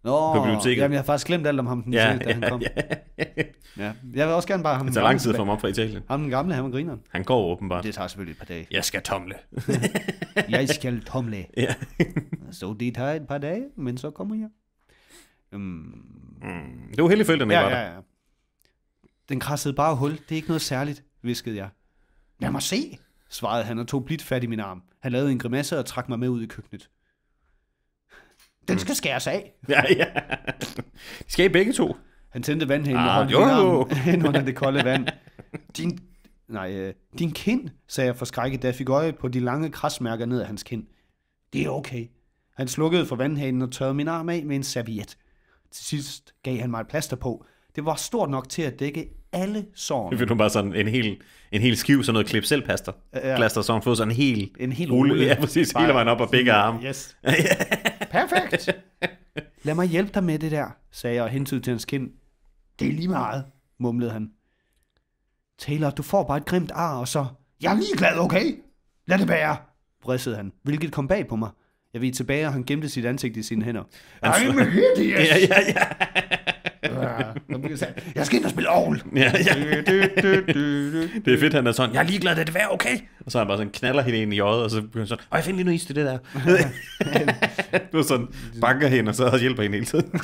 Nå, jamen jeg har faktisk glemt alt om ham, den ja, ja, da han kom. Ja. ja. Jeg vil også gerne bare ham. Det tager lang tid for mig fra Italien. Ham den gamle, han var grineren. Han går åbenbart. Det tager selvfølgelig et par dage. Jeg skal tomle. jeg skal tomle. Ja. så det tager et par dage, men så kommer jeg. Um... Mm. Det var heldig forældrene, ja, var ja, ja. Den krassede bare hul. Det er ikke noget særligt, viskede jeg. Lad mig se, svarede han og tog blidt fat i min arm. Han lavede en grimasse og trak mig med ud i køkkenet. Den skal skæres af. Ja, ja. skal I begge to? Han tændte vandhænden ah, og holdt jo, jo. arm under det kolde vand. Din, nej, øh, din kind, sagde jeg forskrækket, da jeg fik øje på de lange krasmærker ned af hans kind. Det er okay. Han slukkede for vandhanen og tørrede min arm af med en serviet. Til sidst gav han mig et plaster på, det var stort nok til at dække alle sårene. Det du bare sådan en hel, en hel skiv, sådan noget klip selv plaster. Ja. Plaster, så hun får sådan en hel, en hel rulle. Ja, præcis. Bare hele vejen op og begge arme. Yes. Perfekt. Lad mig hjælpe dig med det der, sagde jeg og hentede til hans kind. Det er lige meget, mumlede han. Taylor, du får bare et grimt ar, og så... Jeg er ligeglad, okay? Lad det være, vridsede han, hvilket kom bag på mig. Jeg ved tilbage, og han gemte sit ansigt i sine hænder. I'm hideous! ja, ja, ja ja. Jeg skal ind og spille ovl. Ja, ja. det er fedt, han er sådan, jeg er ligeglad, det er vejr, okay? Og så er han bare sådan, knaller hende ind i øjet, og så begynder han sådan, og jeg finder lige noget is til det der. du er sådan, banker hende, og så hjælper hende hele tiden.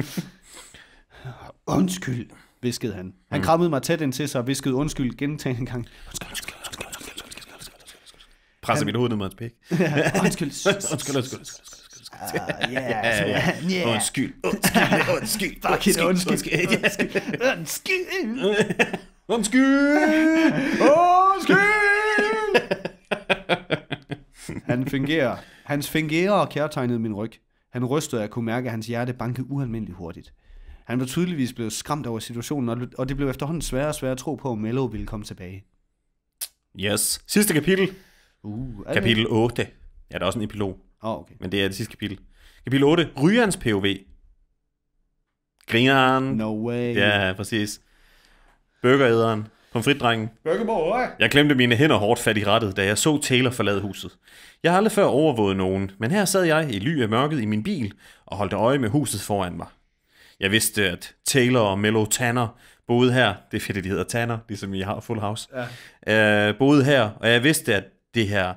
undskyld, viskede han. Han mm. krammede mig tæt ind til sig og viskede undskyld gentagende gang. Undskyld, undskyld, undskyld, undskyld, undskyld, undskyld, undskyld. Presser han... mit hoved ned mod hans pæk. undskyld, undskyld, undskyld, undskyld, undskyld yeah, ja, ja. Undskyld, undskyld, undskyld. undskyld, undskyld, undskyld. Undskyld. Undskyld. Han fungerer. Hans og kærtegnede min ryg. Han rystede, og jeg kunne mærke, at hans hjerte bankede ualmindeligt hurtigt. Han var tydeligvis blevet skræmt over situationen, og det blev efterhånden sværere og sværere at tro på, at Mello ville komme tilbage. Yes. Sidste kapitel. Uh, kapitel 8. Ja, der er også en epilog. Oh, okay. Men det er det sidste kapitel. Kapitel 8. Ryans POV. Grineren. No way. Ja, præcis. Burgeræderen. Pomfritdrengen. Burgerboy. Jeg klemte mine hænder hårdt fat i rettet, da jeg så Taylor forlade huset. Jeg har aldrig før overvåget nogen, men her sad jeg i ly af mørket i min bil og holdt øje med huset foran mig. Jeg vidste, at Taylor og Mellow Tanner boede her. Det er fedt, at de hedder Tanner, ligesom i Full House. Ja. Uh, boede her, og jeg vidste, at det her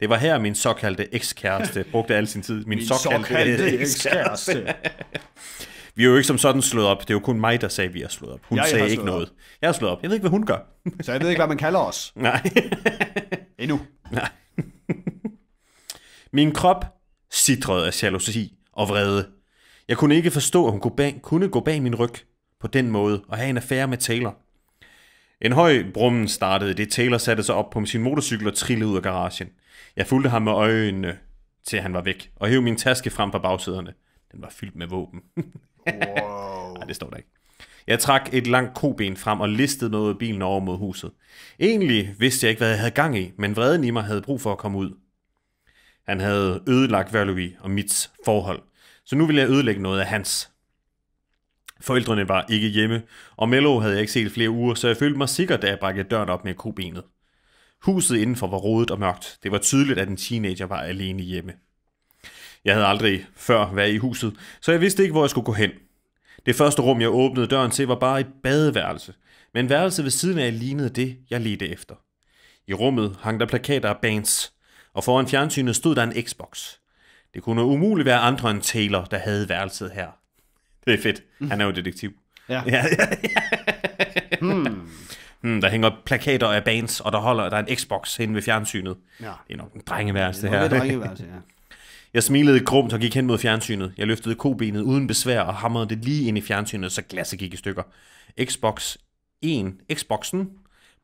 det var her, min såkaldte ekskæreste brugte al sin tid. Min, min såkaldte, såkaldte ekskæreste. vi er jo ikke som sådan slået op. Det er jo kun mig, der sagde, at vi er slået op. Hun jeg sagde ikke noget. Op. Jeg er slået op. Jeg ved ikke, hvad hun gør. Så jeg ved ikke, hvad man kalder os. Nej. Endnu. Nej. Min krop sidrede af jalousi og vrede. Jeg kunne ikke forstå, at hun kunne, bag, kunne gå bag min ryg på den måde og have en affære med Taylor. En høj brummen startede, det Taylor satte sig op på sin motorcykel og trillede ud af garagen. Jeg fulgte ham med øjnene, til han var væk, og hævde min taske frem fra bagsæderne. Den var fyldt med våben. wow. Ej, det står der ikke. Jeg trak et langt koben frem og listede noget bilen over mod huset. Egentlig vidste jeg ikke, hvad jeg havde gang i, men vreden i mig havde brug for at komme ud. Han havde ødelagt Valerie og mit forhold, så nu ville jeg ødelægge noget af hans. Forældrene var ikke hjemme, og Mello havde jeg ikke set flere uger, så jeg følte mig sikker, da jeg brækkede døren op med kobenet. Huset indenfor var rodet og mørkt. Det var tydeligt, at en teenager var alene hjemme. Jeg havde aldrig før været i huset, så jeg vidste ikke, hvor jeg skulle gå hen. Det første rum, jeg åbnede døren til, var bare et badeværelse, men værelset ved siden af lignede det, jeg ledte efter. I rummet hang der plakater af bands, og foran fjernsynet stod der en Xbox. Det kunne umuligt være andre end Taylor, der havde værelset her. Det er fedt. Han er jo detektiv. Ja. ja, ja, ja mm, der hænger plakater af bands, og der holder der er en Xbox hen ved fjernsynet. Ja. Det er nok en drengeværelse, det, det her. Det er drengeværelse, ja. Jeg smilede grumt og gik hen mod fjernsynet. Jeg løftede kobenet uden besvær og hamrede det lige ind i fjernsynet, så glasset gik i stykker. Xbox 1, Xboxen,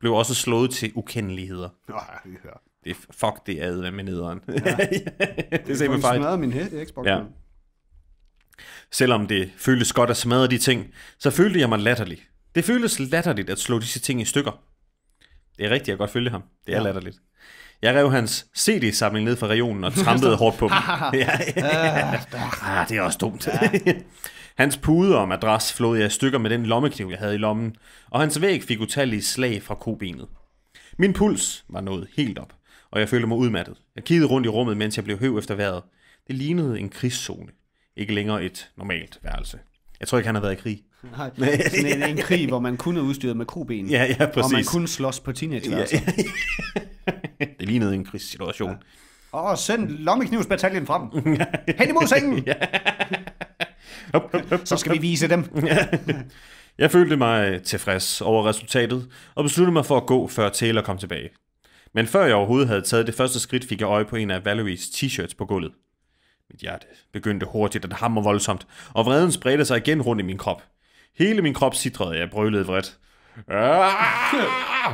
blev også slået til ukendeligheder. Nej, ja, det er fuck, det er med nederen. Ja. det er simpelthen fejl. smadrede min hæt, Xboxen. Ja. Selvom det føltes godt at smadre de ting, så følte jeg mig latterlig. Det føles latterligt at slå disse ting i stykker. Det er rigtigt, jeg godt følge ham. Det er ja. latterligt. Jeg rev hans CD-samling ned fra regionen og trampede hårdt på dem. ja, ja, Ah, det er også dumt. hans pude og madras flod jeg i stykker med den lommekniv, jeg havde i lommen, og hans væg fik utallige slag fra kobenet. Min puls var nået helt op, og jeg følte mig udmattet. Jeg kiggede rundt i rummet, mens jeg blev høv efter vejret. Det lignede en krigszone. Ikke længere et normalt værelse. Jeg tror ikke, han har været i krig. Nej, sådan en, en krig, hvor man kun er udstyret med kroben, Ja, ja, præcis. Og man kun slås på teenage Ja, ja. Altså. det lignede en krigssituation. Ja. Og send lommeknivsbataljen frem. Hen imod sengen! ja. Hop, hop, hop, Så skal vi vise dem. Jeg følte mig tilfreds over resultatet, og besluttede mig for at gå, før Taylor kom tilbage. Men før jeg overhovedet havde taget det første skridt, fik jeg øje på en af Valeries t-shirts på gulvet. Mit hjerte begyndte hurtigt at hamre voldsomt, og vreden spredte sig igen rundt i min krop. Hele min krop sidrede, jeg brølede vredt. Ah!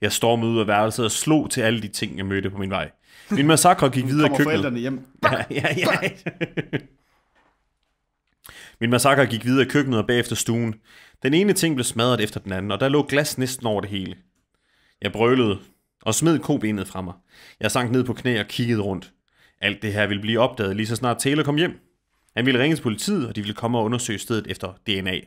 Jeg stormede ud af værelset og slog til alle de ting, jeg mødte på min vej. Min massakre gik videre i køkkenet. hjem. Min massakre gik videre i køkkenet og bagefter stuen. Den ene ting blev smadret efter den anden, og der lå glas næsten over det hele. Jeg brølede og smed kobenet fra mig. Jeg sank ned på knæ og kiggede rundt. Alt det her ville blive opdaget lige så snart Taylor kom hjem. Han ville ringe til politiet, og de ville komme og undersøge stedet efter DNA.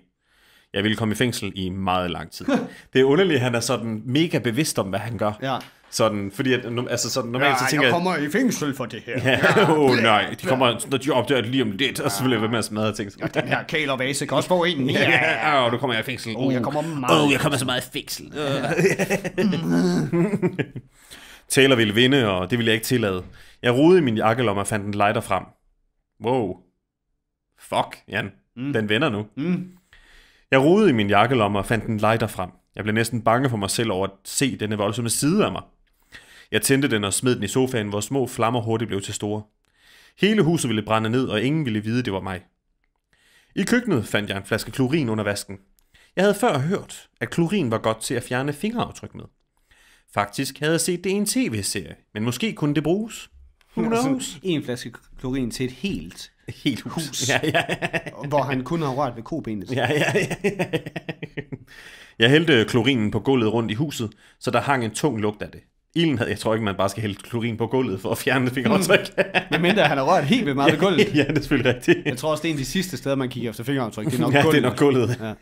Jeg ville komme i fængsel i meget lang tid. det er underligt, at han er sådan mega bevidst om, hvad han gør. Ja. Sådan, fordi at, altså sådan, normalt ja, så tænker jeg... kommer i fængsel for det her. Ja, ja oh, nej, de kommer, når de opdager det lige om lidt, ja. og så vil jeg være med at smadre ting. den her kæl og vase kan også få en. Ja, ja, ja. Oh, du kommer jeg i fængsel. Åh, oh, jeg kommer meget. oh, jeg kommer så meget i fængsel. Ja. Taylor ville vinde, og det ville jeg ikke tillade. Jeg rodede i min jakkelomme og fandt en lighter frem. Wow, Fuck, Jan. Mm. Den vender nu. Mm. Jeg rodede i min jakkelomme og fandt en lighter frem. Jeg blev næsten bange for mig selv over at se denne voldsomme side af mig. Jeg tændte den og smed den i sofaen, hvor små flammer hurtigt blev til store. Hele huset ville brænde ned, og ingen ville vide, det var mig. I køkkenet fandt jeg en flaske klorin under vasken. Jeg havde før hørt, at klorin var godt til at fjerne fingeraftryk med. Faktisk havde jeg set det i en tv-serie, men måske kunne det bruges. Who altså, knows? En flaske klorin til et helt helt hus. hus. Ja, ja, Hvor han kun har rørt ved kobenet. Ja, ja, ja. Jeg hældte klorinen på gulvet rundt i huset, så der hang en tung lugt af det. Ilden havde, jeg tror ikke, man bare skal hælde klorin på gulvet for at fjerne det fingeraftryk. Hmm. Mm. Men mindre han har rørt helt ved meget ja, ved gulvet. Ja, det er selvfølgelig rigtigt. Jeg tror også, det er en af de sidste steder, man kigger efter fingeraftryk. Det er nok ja, gulvet. det er nok gulvet. Ja.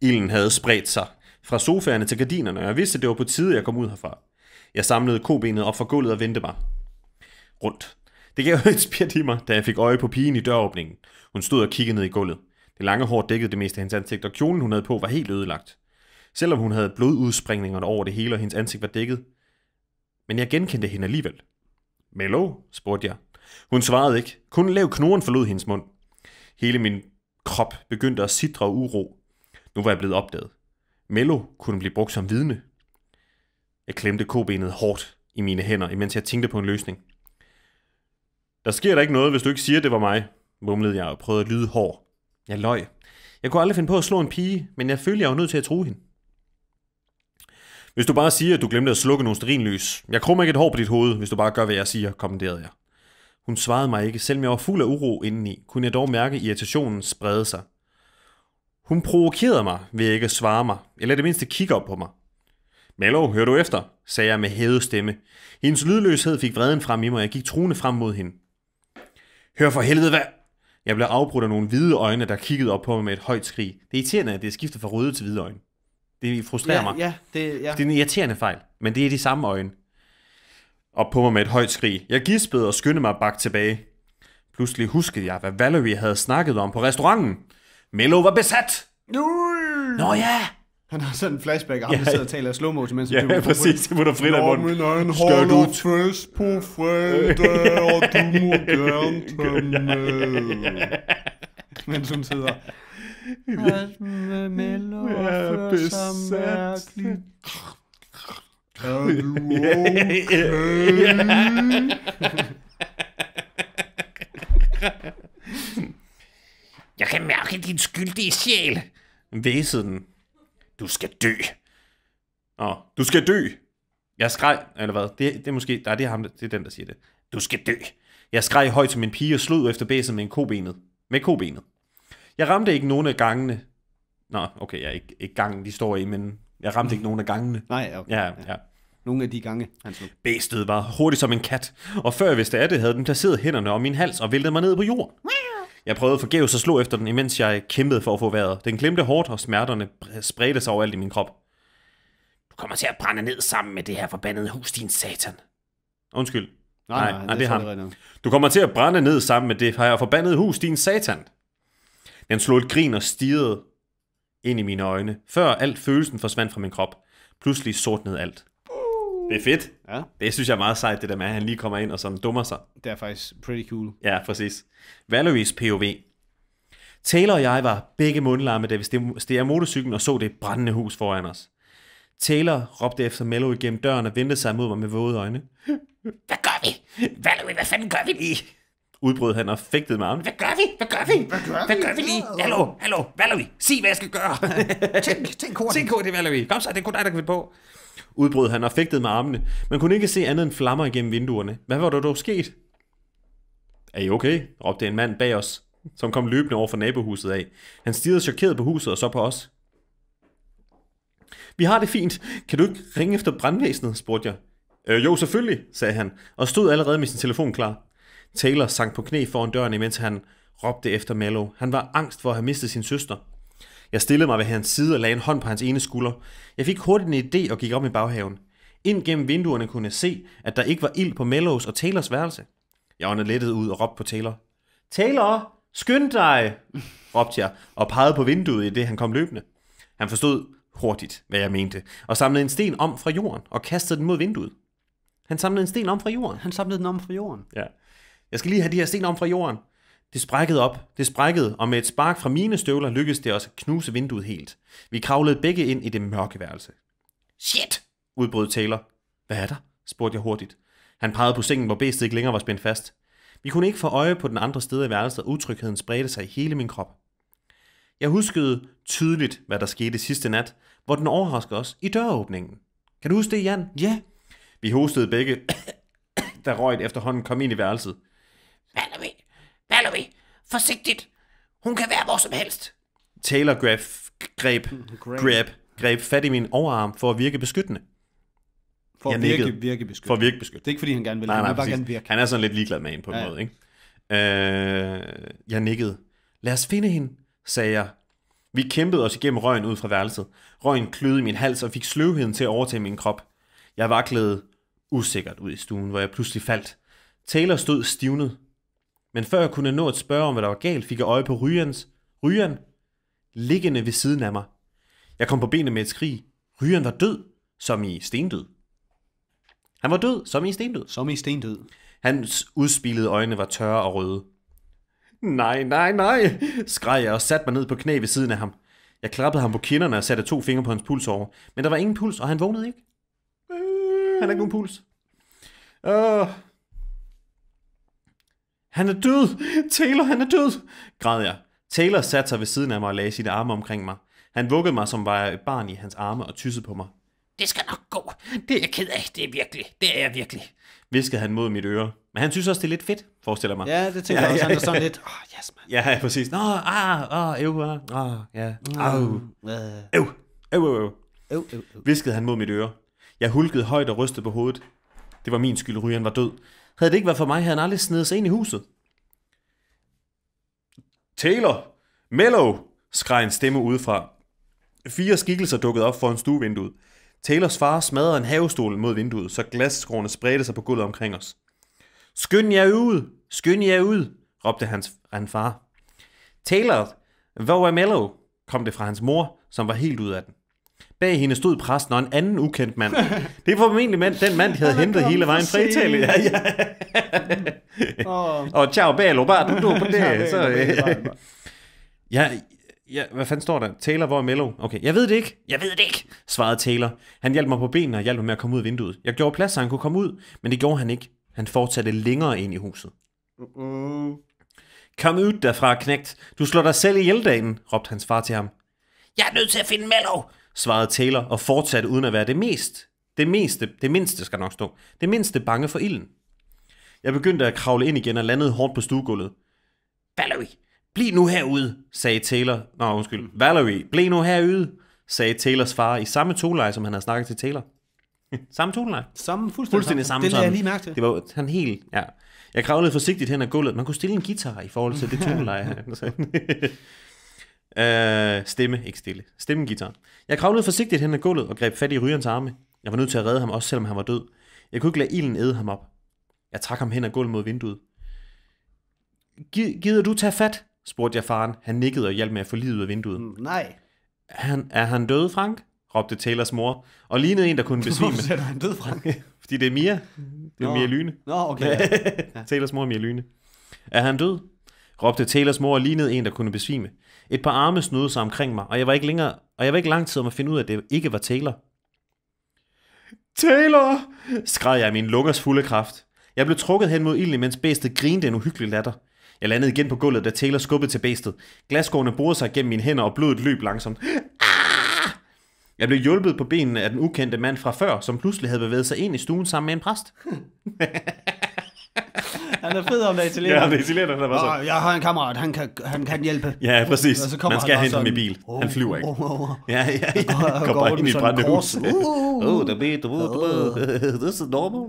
Ilden havde spredt sig fra sofaerne til gardinerne, og jeg vidste, det var på tide, jeg kom ud herfra. Jeg samlede kobenet op fra gulvet og vendte mig rundt. Det gav et spirt i mig, da jeg fik øje på pigen i døråbningen. Hun stod og kiggede ned i gulvet. Det lange hår dækkede det meste af hendes ansigt, og kjolen hun havde på var helt ødelagt. Selvom hun havde blodudspringninger over det hele, og hendes ansigt var dækket. Men jeg genkendte hende alligevel. Mello? spurgte jeg. Hun svarede ikke. Kun lav knoren forlod hendes mund. Hele min krop begyndte at sidre og uro. Nu var jeg blevet opdaget. Mello kunne blive brugt som vidne. Jeg klemte kobenet hårdt i mine hænder, imens jeg tænkte på en løsning. Der sker der ikke noget, hvis du ikke siger, det var mig, mumlede jeg og prøvede at lyde hård. Jeg løj. Jeg kunne aldrig finde på at slå en pige, men jeg følte, jeg var nødt til at true hende. Hvis du bare siger, at du glemte at slukke nogle sterinlys. Jeg krummer ikke et hår på dit hoved, hvis du bare gør, hvad jeg siger, kommenterede jeg. Hun svarede mig ikke, selvom jeg var fuld af uro indeni, kunne jeg dog mærke irritationen sprede sig. Hun provokerede mig ved ikke at svare mig, eller det mindste kigge op på mig. Mello, hør du efter, sagde jeg med hævet stemme. Hendes lydløshed fik vreden frem i mig, og jeg gik truende frem mod hende. Hør for helvede, hvad? Jeg blev afbrudt af nogle hvide øjne, der kiggede op på mig med et højt skrig. Det er irriterende, at det er skiftet fra røde til hvide øjne. Det frustrerer ja, mig. Ja, det, ja. det er en irriterende fejl, men det er de samme øjne. Op på mig med et højt skrig. Jeg gispede og skyndte mig bak tilbage. Pludselig huskede jeg, hvad Valerie havde snakket om på restauranten. Melo var besat! Nå ja, han har sådan en flashback, og ja, han sidder og taler slow motion, mens ja, du... Ja, præcis. Det putter frit af munden. Jeg min egen skal du fest på fredag, og du må gerne tage med. mens hun sidder... Alt med melder er mærkeligt. Er du okay? Jeg kan mærke din skyldige sjæl, væsede den. Du skal dø. Nå, du skal dø. Jeg skreg, eller hvad? Det, det er måske, nej, det er ham, det er den, der siger det. Du skal dø. Jeg skreg højt som en pige og slog efter bæset med en kobenet. Med kobenet. Jeg ramte ikke nogen af gangene. Nå, okay, jeg ikke, ikke gangen, de står i, men jeg ramte ikke nogen af gangene. Nej, okay. Ja, ja. ja. Nogle af de gange, han slog. Bæstet var hurtigt som en kat, og før jeg vidste af det, havde den placeret hænderne om min hals og væltet mig ned på jorden. Jeg prøvede forgæves at slå efter den, imens jeg kæmpede for at få vejret. Den glemte hårdt, og smerterne spredte sig overalt i min krop. Du kommer til at brænde ned sammen med det her forbandede hus, din satan. Undskyld. Nej, nej, nej, nej det, er ham. du kommer til at brænde ned sammen med det her forbandede hus, din satan. Den slog et grin og stirrede ind i mine øjne, før alt følelsen forsvandt fra min krop. Pludselig sortnede alt. Det er fedt. Ja. Det synes jeg er meget sejt, det der med, at han lige kommer ind og sådan dummer sig. Det er faktisk pretty cool. Ja, præcis. Valeries POV. Taylor og jeg var begge mundlarme, da vi steg af motorcyklen og så det brændende hus foran os. Taylor råbte efter Mello igennem døren og vendte sig mod mig med våde øjne. Hvad gør vi? Valerie, hvad fanden gør vi lige? Udbrød han og fægtede med armen. Hvad gør vi? Hvad gør vi? Hvad gør vi, hvad gør vi lige? Hallo, hallo, Valerie, sig hvad jeg skal gøre. tænk, tænk hurtigt. Tænk hurtigt, Valerie. Kom så, det er kun dig, der kan på udbrød han og fægtede med armene. Man kunne ikke se andet end flammer igennem vinduerne. Hvad var der dog sket? Er I okay? råbte en mand bag os, som kom løbende over for nabohuset af. Han stirrede chokeret på huset og så på os. Vi har det fint. Kan du ikke ringe efter brandvæsenet? spurgte jeg. Øh, jo, selvfølgelig, sagde han, og stod allerede med sin telefon klar. Taylor sank på knæ foran døren, imens han råbte efter Mello. Han var angst for at have mistet sin søster. Jeg stillede mig ved hans side og lagde en hånd på hans ene skulder. Jeg fik hurtigt en idé og gik op i baghaven. Ind gennem vinduerne kunne jeg se, at der ikke var ild på Mellows og Taylors værelse. Jeg åndede lettet ud og råbte på Taylor. Taylor, skynd dig, råbte jeg og pegede på vinduet i det, han kom løbende. Han forstod hurtigt, hvad jeg mente, og samlede en sten om fra jorden og kastede den mod vinduet. Han samlede en sten om fra jorden. Han samlede den om fra jorden. Ja. Jeg skal lige have de her sten om fra jorden. Det sprækkede op, det sprækkede, og med et spark fra mine støvler lykkedes det os at knuse vinduet helt. Vi kravlede begge ind i det mørke værelse. Shit! udbrød Taylor. Hvad er der? spurgte jeg hurtigt. Han pegede på sengen, hvor bestet ikke længere var spændt fast. Vi kunne ikke få øje på den andre sted i værelset, og utrygheden spredte sig i hele min krop. Jeg huskede tydeligt, hvad der skete sidste nat, hvor den overraskede os i døråbningen. Kan du huske det, Jan? Ja. Vi hostede begge, da røget efterhånden kom ind i værelset. Hvad er det? Valerie, forsigtigt. Hun kan være hvor som helst. Taylor greb, mm, greb, greb, greb fat i min overarm for at virke beskyttende. For at virke, virke beskyttende. For at virke beskyttende. Det er ikke, fordi han gerne vil. Nej, nej, han vil bare gerne virke. Han er sådan lidt ligeglad med hende på en ja. måde, ikke? Øh, jeg nikkede. Lad os finde hende, sagde jeg. Vi kæmpede os igennem røgen ud fra værelset. Røgen kløede i min hals og fik sløvheden til at overtage min krop. Jeg vaklede usikkert ud i stuen, hvor jeg pludselig faldt. Taylor stod stivnet. Men før jeg kunne nå at spørge om, hvad der var galt, fik jeg øje på Ryans, Ryan liggende ved siden af mig. Jeg kom på benene med et skrig. Ryan var død, som i stendød. Han var død, som i stendød. Som i stendød. Hans udspilede øjne var tørre og røde. Nej, nej, nej, skreg jeg og satte mig ned på knæ ved siden af ham. Jeg klappede ham på kinderne og satte to fingre på hans puls over. Men der var ingen puls, og han vågnede ikke. Øh, han har ikke nogen puls. Åh, øh, uh, han er død! Taylor, han er død! græd jeg. Taylor satte sig ved siden af mig og lagde sine arme omkring mig. Han vuggede mig, som var jeg et barn i hans arme, og tyssede på mig. Det skal nok gå. Det er jeg ked af. Det er virkelig. Det er jeg virkelig. Viskede han mod mit øre. Men han synes også, det er lidt fedt, forestiller mig. Ja, det tænker ja, jeg også. Han er sådan lidt, åh, oh, yes, man. Ja, ja, præcis. Nå, ah, ah, øv, ah, ah, ja. Mm. Au. Øv, øv, øv, øv. Viskede han mod mit øre. Jeg hulkede højt og rystede på hovedet. Det var min skyld, Ryan var død. Havde det ikke været for mig, havde han aldrig snedet sig ind i huset. Taylor! Mellow! skreg en stemme udefra. Fire skikkelser dukkede op foran stuevinduet. Taylors far smadrede en havestol mod vinduet, så glasskråene spredte sig på gulvet omkring os. Skynd jer ud! Skynd jer ud! råbte hans, hans far. Taylor, hvor er Mellow? kom det fra hans mor, som var helt ud af den. Bag hende stod præsten og en anden ukendt mand. Det var formentlig mand, den mand, de havde hentet hele vejen fra Italien. Ja, ja. og ciao bello, bare du på det. Så, øh. ja, ja, hvad fanden står der? Taylor, hvor er Mello? Okay, jeg ved det ikke. Jeg ved det ikke, svarede Taylor. Han hjalp mig på benene og hjalp mig med at komme ud af vinduet. Jeg gjorde plads, så han kunne komme ud, men det gjorde han ikke. Han fortsatte længere ind i huset. Uh-uh. Kom ud derfra, knægt. Du slår dig selv i hjeldagen, råbte hans far til ham. Jeg er nødt til at finde Mello svarede Taylor og fortsatte uden at være det mest, det meste, det mindste skal nok stå, det mindste bange for ilden. Jeg begyndte at kravle ind igen og landede hårdt på stuegulvet. Valerie, bliv nu herude, sagde Taylor. Nå, undskyld. Valerie, bliv nu herude, sagde Taylors far i samme toleje, som han havde snakket til Taylor. samme toleje? Samme, fuldstændig, fuldstændig samme. Det lagde jeg lige mærke til. Det var han helt, ja. Jeg kravlede forsigtigt hen ad gulvet. Man kunne stille en guitar i forhold til det toleje. Øh, stemme, ikke stille. Stemme Stemmegitar. Jeg kravlede forsigtigt hen ad gulvet og greb fat i rygerens arme. Jeg var nødt til at redde ham, også selvom han var død. Jeg kunne ikke lade ilden æde ham op. Jeg trak ham hen ad gulvet mod vinduet. Gider du tage fat? spurgte jeg faren. Han nikkede og hjalp med at få livet ud af vinduet. Mm, nej. Han, er han død, Frank? råbte Taylors mor, og lignede en, der kunne besvime. Hvorfor sætter han død, Frank? Fordi det er Mia. Det er Nå. Mia Lyne. Nå, okay. Ja. Taylors mor er Mia Lyne. Er han død? råbte Taylors mor og lignede en, der kunne besvime. Et par arme snudede sig omkring mig, og jeg var ikke, længere, og jeg var ikke lang tid om at finde ud af, at det ikke var Taylor. Taylor! skreg jeg i min lungers fulde kraft. Jeg blev trukket hen mod ilden, mens bæstet grinede en uhyggelig latter. Jeg landede igen på gulvet, da Taylor skubbede til bæstet. Glaskårene borede sig gennem mine hænder, og blodet løb langsomt. Ah! Jeg blev hjulpet på benene af den ukendte mand fra før, som pludselig havde bevæget sig ind i stuen sammen med en præst. Hm. Han er fed om det italiener. Ja, det er italiener, er bare så. Oh, jeg har en kammerat, han kan, han kan hjælpe. Ja, præcis. Og så kommer Man skal hente ham i bil. Oh, han flyver ikke. Oh, oh, oh. Ja, ja, ja. Går, ind i brændende hus. oh, the bait, uh, this is normal.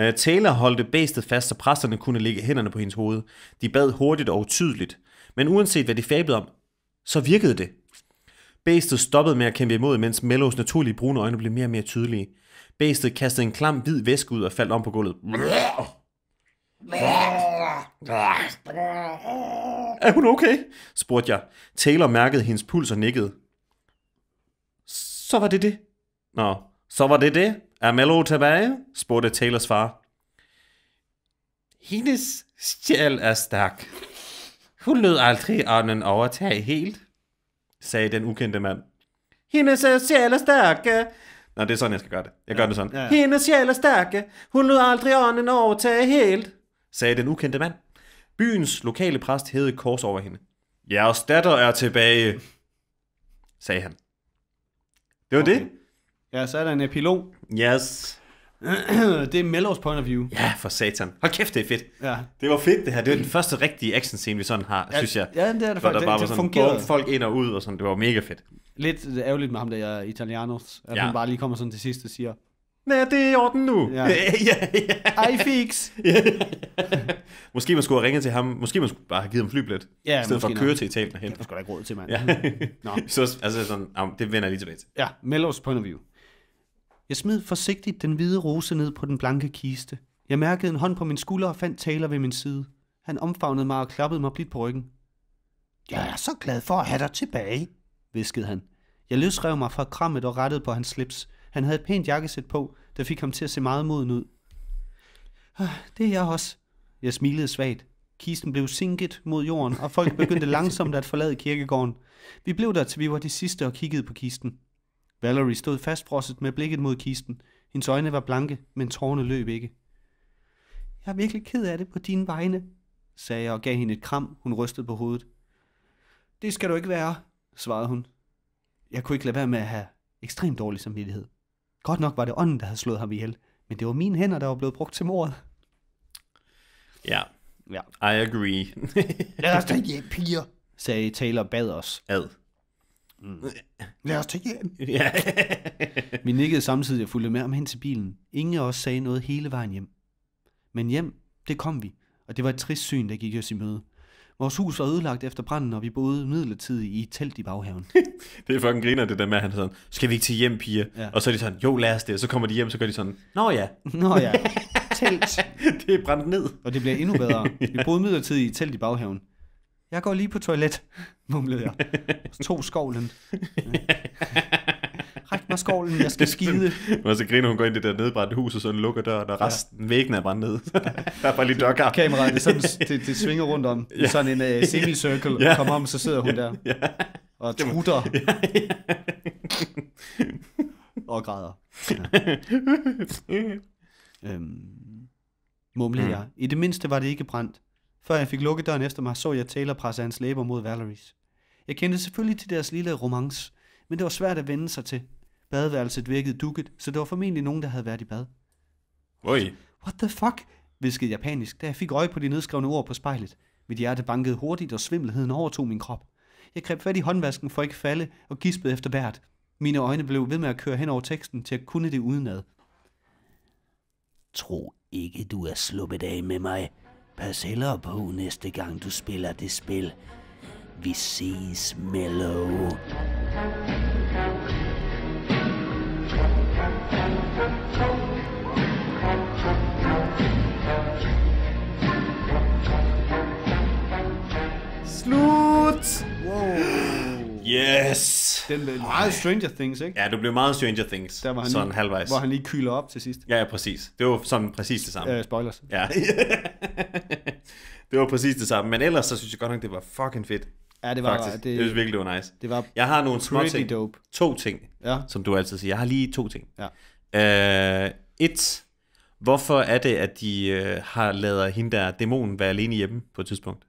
Uh. Uh, Taylor holdte bæstet fast, så præsterne kunne lægge hænderne på hendes hoved. De bad hurtigt og tydeligt. Men uanset hvad de fablede om, så virkede det. Bæstet stoppede med at kæmpe imod, mens Mellos naturlige brune øjne blev mere og mere tydelige. Bæstet kastede en klam hvid væske ud og faldt om på gulvet. Er hun okay? spurgte jeg. Taylor mærkede hendes puls og nikkede. Så var det det. Nå, så var det det. Er Mello tilbage? spurgte Taylors far. Hendes sjæl er stærk. Hun lød aldrig ånden overtage helt, sagde den ukendte mand. Hendes øh, sjæl er stærke. Nå, det er sådan, jeg skal gøre det. Jeg gør ja, det sådan. Ja, ja. Hendes sjæl er stærke. Hun lød aldrig ånden overtage helt sagde den ukendte mand. Byens lokale præst hed kors over hende. Jeres datter er tilbage, sagde han. Det var okay. det. Ja, så er der en epilog. Yes. det er Mellows point of view. Ja, for satan. Hold kæft, det er fedt. Ja. Det var fedt det her. Det var den første rigtige action scene, vi sådan har, ja, synes jeg. Ja, det er det faktisk. Der bare det, var sådan, folk ind og ud og sådan. Det var mega fedt. Lidt ærgerligt med ham der, Italianos. At ja. han bare lige kommer sådan til sidst og siger, Nej, det er i orden nu. Ja. ja, ja. I fix. ja, Måske man skulle have ringet til ham. Måske man skulle bare have givet ham flyblet. Ja, I stedet for at køre nok. til Italien hen. Det skal da ikke råd til, mand. Ja. Nå. Så, altså sådan, jamen, det vender jeg lige tilbage til. Ja, Mellows point of view. Jeg smed forsigtigt den hvide rose ned på den blanke kiste. Jeg mærkede en hånd på min skulder og fandt taler ved min side. Han omfavnede mig og klappede mig blidt på ryggen. Jeg er så glad for at have dig tilbage, viskede han. Jeg løsrev mig fra krammet og rettede på hans slips – han havde et pænt jakkesæt på, der fik ham til at se meget moden ud. Ah, det er jeg også. Jeg smilede svagt. Kisten blev sinket mod jorden, og folk begyndte langsomt at forlade kirkegården. Vi blev der, til vi var de sidste og kiggede på kisten. Valerie stod fastfrosset med blikket mod kisten. Hendes øjne var blanke, men tårne løb ikke. Jeg er virkelig ked af det på dine vegne, sagde jeg og gav hende et kram. Hun rystede på hovedet. Det skal du ikke være, svarede hun. Jeg kunne ikke lade være med at have ekstremt dårlig samvittighed. Godt nok var det ånden, der havde slået ham ihjel, men det var mine hænder, der var blevet brugt til mordet. Ja, ja. I agree. Lad os tage hjem, piger, sagde Taylor bad os. Ad. Mm. Lad os tage hjem. Ja. Vi nikkede samtidig og fulgte med ham hen til bilen. Ingen af os sagde noget hele vejen hjem. Men hjem, det kom vi, og det var et trist syn, der gik os i møde. Vores hus var ødelagt efter branden, og vi boede midlertidigt i et telt i baghaven. det er fucking griner, det der med, at han sådan, skal vi ikke til hjem, piger? Ja. Og så er de sådan, jo, lad os det. Og så kommer de hjem, så gør de sådan, nå ja. Nå ja, telt. det er brændt ned. Og det bliver endnu bedre. ja. Vi boede midlertidigt i et telt i baghaven. Jeg går lige på toilet, mumlede jeg. Og tog skovlen var skålen, jeg skal skide. og så griner hun går ind i det der nedbrændte hus, og så lukker døren, og resten ja. væggen er brændt ned. der er bare lige dørkar. Kameraet, det, sådan, det, det svinger rundt om. Ja. Sådan en uh, semi-circle, Ja. Kom om, så sidder hun ja. der. Ja. Og trutter. Ja, ja. og græder. Ja. øhm, mumlede mm. jeg. I det mindste var det ikke brændt. Før jeg fik lukket døren efter mig, så jeg Taylor presse hans læber mod Valerie's. Jeg kendte selvfølgelig til deres lille romance, men det var svært at vende sig til. Badeværelset virkede dukket, så der var formentlig nogen, der havde været i bad. Oi. What the fuck? viskede jeg da jeg fik øje på de nedskrevne ord på spejlet. Mit hjerte bankede hurtigt, og svimmelheden overtog min krop. Jeg greb fat i håndvasken for at ikke falde, og gispede efter bært. Mine øjne blev ved med at køre hen over teksten til at kunne det udenad. Tro ikke, du er sluppet af med mig. Pas hellere på næste gang, du spiller det spil. Vi ses, Mellow. Slut! Wow. Yes! Den blev meget Stranger Things, ikke? Ja, det blev meget Stranger Things. Der var han sådan lige, halvvejs. Hvor han lige kyler op til sidst. Ja, ja, præcis. Det var sådan præcis det samme. Uh, spoilers. Ja. det var præcis det samme. Men ellers så synes jeg godt nok, det var fucking fedt. Ja, det var faktisk. Det, det synes virkelig, det var nice. Det var jeg har nogle små ting. Dope. To ting, ja. som du altid siger. Jeg har lige to ting. Ja. Uh, et, hvorfor er det, at de uh, har lavet hende der dæmonen være alene hjemme på et tidspunkt?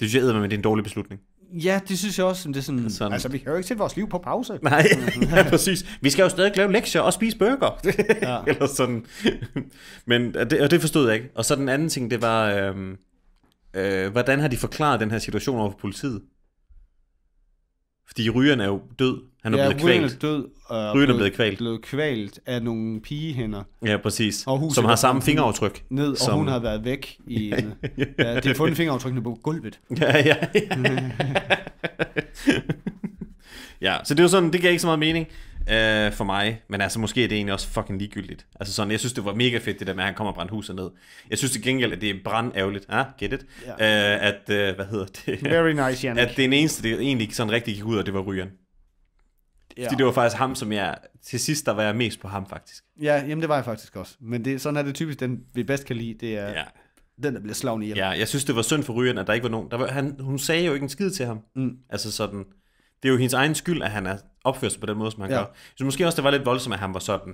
Det synes jeg at det er en dårlig beslutning. Ja, det synes jeg også. Som det er sådan... sådan... Altså, vi kan jo ikke sætte vores liv på pause. Nej, ja, præcis. Vi skal jo stadig lave lektier og spise burger. ja. Eller sådan. Men, og det, og det forstod jeg ikke. Og så den anden ting, det var, øhm, øh, hvordan har de forklaret den her situation over for politiet? Fordi rygerne er jo død, han er ja, blevet kvalt. er død. Og Ryden er blevet kvalt. blevet kvalt af nogle pigehænder. Ja, præcis. Og som har samme fingeraftryk. Ned, og som... hun har været væk. I, ja, ja, de har fundet fingeraftrykkene på gulvet. Ja, ja, ja. ja, så det er sådan, det gav ikke så meget mening øh, for mig. Men altså, måske er det egentlig også fucking ligegyldigt. Altså sådan, jeg synes, det var mega fedt, det der med, at han kommer og brænder huset ned. Jeg synes til gengæld, at det er brandærgerligt. Ah, get it? Ja. Øh, at, øh, hvad hedder det? Very nice, Janik. At det eneste, det egentlig sådan rigtig gik ud, og det var rygeren. Ja. Fordi det var faktisk ham, som jeg... Til sidst, der var jeg mest på ham, faktisk. Ja, jamen det var jeg faktisk også. Men det, sådan er det typisk, den vi bedst kan lide, det er ja. den, der bliver slagen ihjel. Ja, jeg synes, det var synd for rygeren, at der ikke var nogen... Der var, han, hun sagde jo ikke en skid til ham. Mm. Altså sådan... Det er jo hendes egen skyld, at han er opført sig på den måde, som han ja. gør. Så måske også, det var lidt voldsomt, at han var sådan.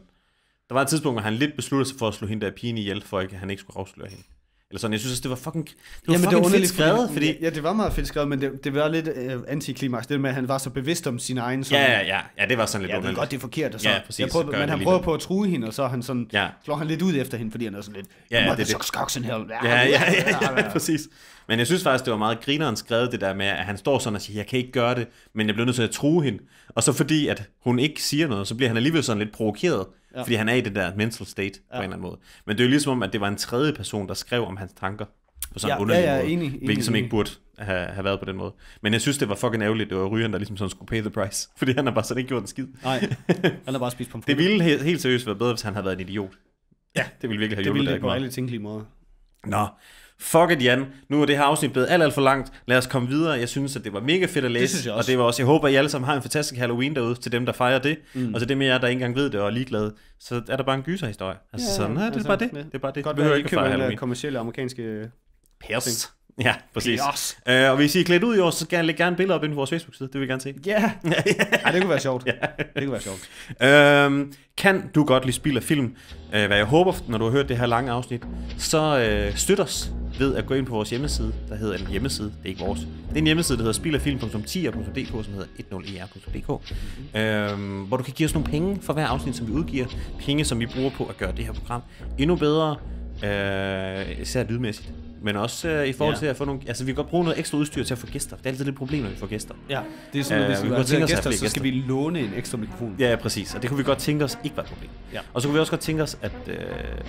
Der var et tidspunkt, hvor han lidt besluttede sig for at slå hende der pigen ihjel, for at han ikke skulle afsløre hende. Eller sådan, jeg synes det var fucking, det var Jamen, fucking det var fedt skrevet. Fordi, fordi... Ja, det var meget fedt skrevet, men det, det var lidt øh, antiklimaks, det med, at han var så bevidst om sin egen... Sådan, ja, ja, ja, ja, det var sådan lidt ja, det godt, det er forkert, og så, ja, præcis, jeg prøver, men han prøver på at true hende, og så han sådan, ja. slår han lidt ud efter hende, fordi han er sådan lidt, ja, ja, det, det. Skoksen her. Ja, ja, ja, ja, ja, præcis. Men jeg synes faktisk, det var meget grineren skrevet det der med, at han står sådan og siger, jeg kan ikke gøre det, men jeg bliver nødt til at true hende. Og så fordi, at hun ikke siger noget, så bliver han alligevel sådan lidt provokeret. Ja. Fordi han er i det der mental state ja. på en eller anden måde. Men det er jo ligesom om, at det var en tredje person, der skrev om hans tanker på sådan ja, en underlig ja, ja, måde, enig, hvilket enig, som ikke burde have, have været på den måde. Men jeg synes, det var fucking ærgerligt, det var Ryan, der ligesom sådan skulle pay the price, fordi han har bare sådan ikke gjort en skid. Nej, han har bare spist pomfritter. det ville helt, helt seriøst være bedre, hvis han havde været en idiot. Ja, det ville virkelig have det hjulpet. Det ville det på alle tænkelige måder. Nå, fuck it Jan, nu er det her afsnit blevet alt, alt for langt, lad os komme videre. Jeg synes, at det var mega fedt at læse, det og det var også, jeg håber, at I alle sammen har en fantastisk Halloween derude, til dem, der fejrer det, mm. og til dem af jer, der ikke engang ved det og er ligeglade, så er der bare en gyserhistorie. Altså ja, sådan, nej, det er altså, bare det. Det er bare det. Godt, behøver ikke køber Halloween. kommersielle amerikanske... Pers. Ja, præcis. Pios. Øh, og hvis I er klædt ud i år, så gerne, gerne billeder op ind på vores Facebook-side. Det vil jeg gerne se. Ja, yeah. Ej, det kunne være sjovt. ja. Det kunne være sjovt. Uh, kan du godt lide spil og film? uh, hvad jeg håber, når du har hørt det her lange afsnit, så uh, støt os ved at gå ind på vores hjemmeside, der hedder en hjemmeside, det er ikke vores. Det er en hjemmeside, der hedder spilafilm.10.dk, som hedder 10er.dk, e øhm, hvor du kan give os nogle penge for hver afsnit, som vi udgiver. Penge, som vi bruger på at gøre det her program endnu bedre, øh, især lydmæssigt. Men også øh, i forhold ja. til at få nogle... Altså, vi kan godt bruge noget ekstra udstyr til at få gæster. Det er altid lidt problem, når vi får gæster. Ja, det er sådan, øh, hvis vi, vi tænke os gæster, så skal gæster. vi låne en ekstra mikrofon. Ja, ja, præcis. Og det kunne vi godt tænke os ikke var et problem. Ja. Og så kunne vi også godt tænke os, at... Øh,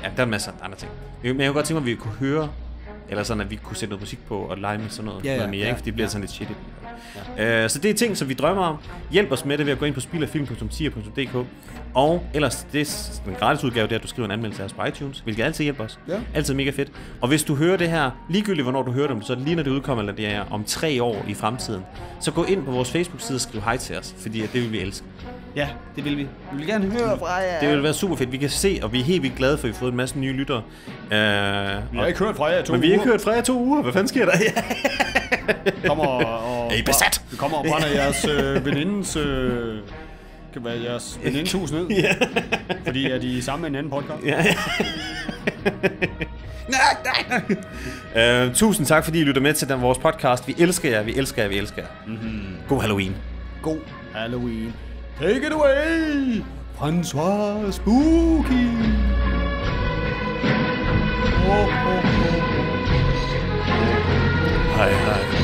ja, der er masser af andre ting. Men jeg kunne godt tænke mig, at vi kunne høre eller sådan, at vi kunne sætte noget musik på og lege med sådan noget, ja, ja, noget mere, ja, ikke? For det bliver ja. sådan lidt shitty. Ja. Uh, øh, så det er ting, som vi drømmer om. Hjælp os med det ved at gå ind på spilafilm.tier.dk Og ellers, det, den gratis udgave, det er, at du skriver en anmeldelse af os på iTunes, hvilket altid hjælper os. Ja. Altid mega fedt. Og hvis du hører det her, ligegyldigt hvornår du hører det, så lige når det udkommer, eller det er om tre år i fremtiden, så gå ind på vores Facebook-side og skriv hej til os, fordi det vil vi elske. Ja, det vil vi. Vi vil gerne høre fra jer. Det vil være super fedt. Vi kan se, og vi er helt vildt glade for, at vi har fået en masse nye lyttere. Uh, vi har ikke hørt fra jer i to men uger. Men vi har ikke hørt fra jer to uger. Hvad fanden sker der? kommer og, er I besat? Vi kommer og brænder jeres øh, venindens... Øh, kan være jeres venindens hus ned. ja. Fordi er de sammen med en anden podcast. Ja. nej, nej. Uh, tusind tak, fordi I lytter med til den, vores podcast. Vi elsker jer, vi elsker jer, vi elsker jer. Mm-hmm. God Halloween. God Halloween. Take it away, Francois Spooky. Oh, oh, oh. Hi, hi.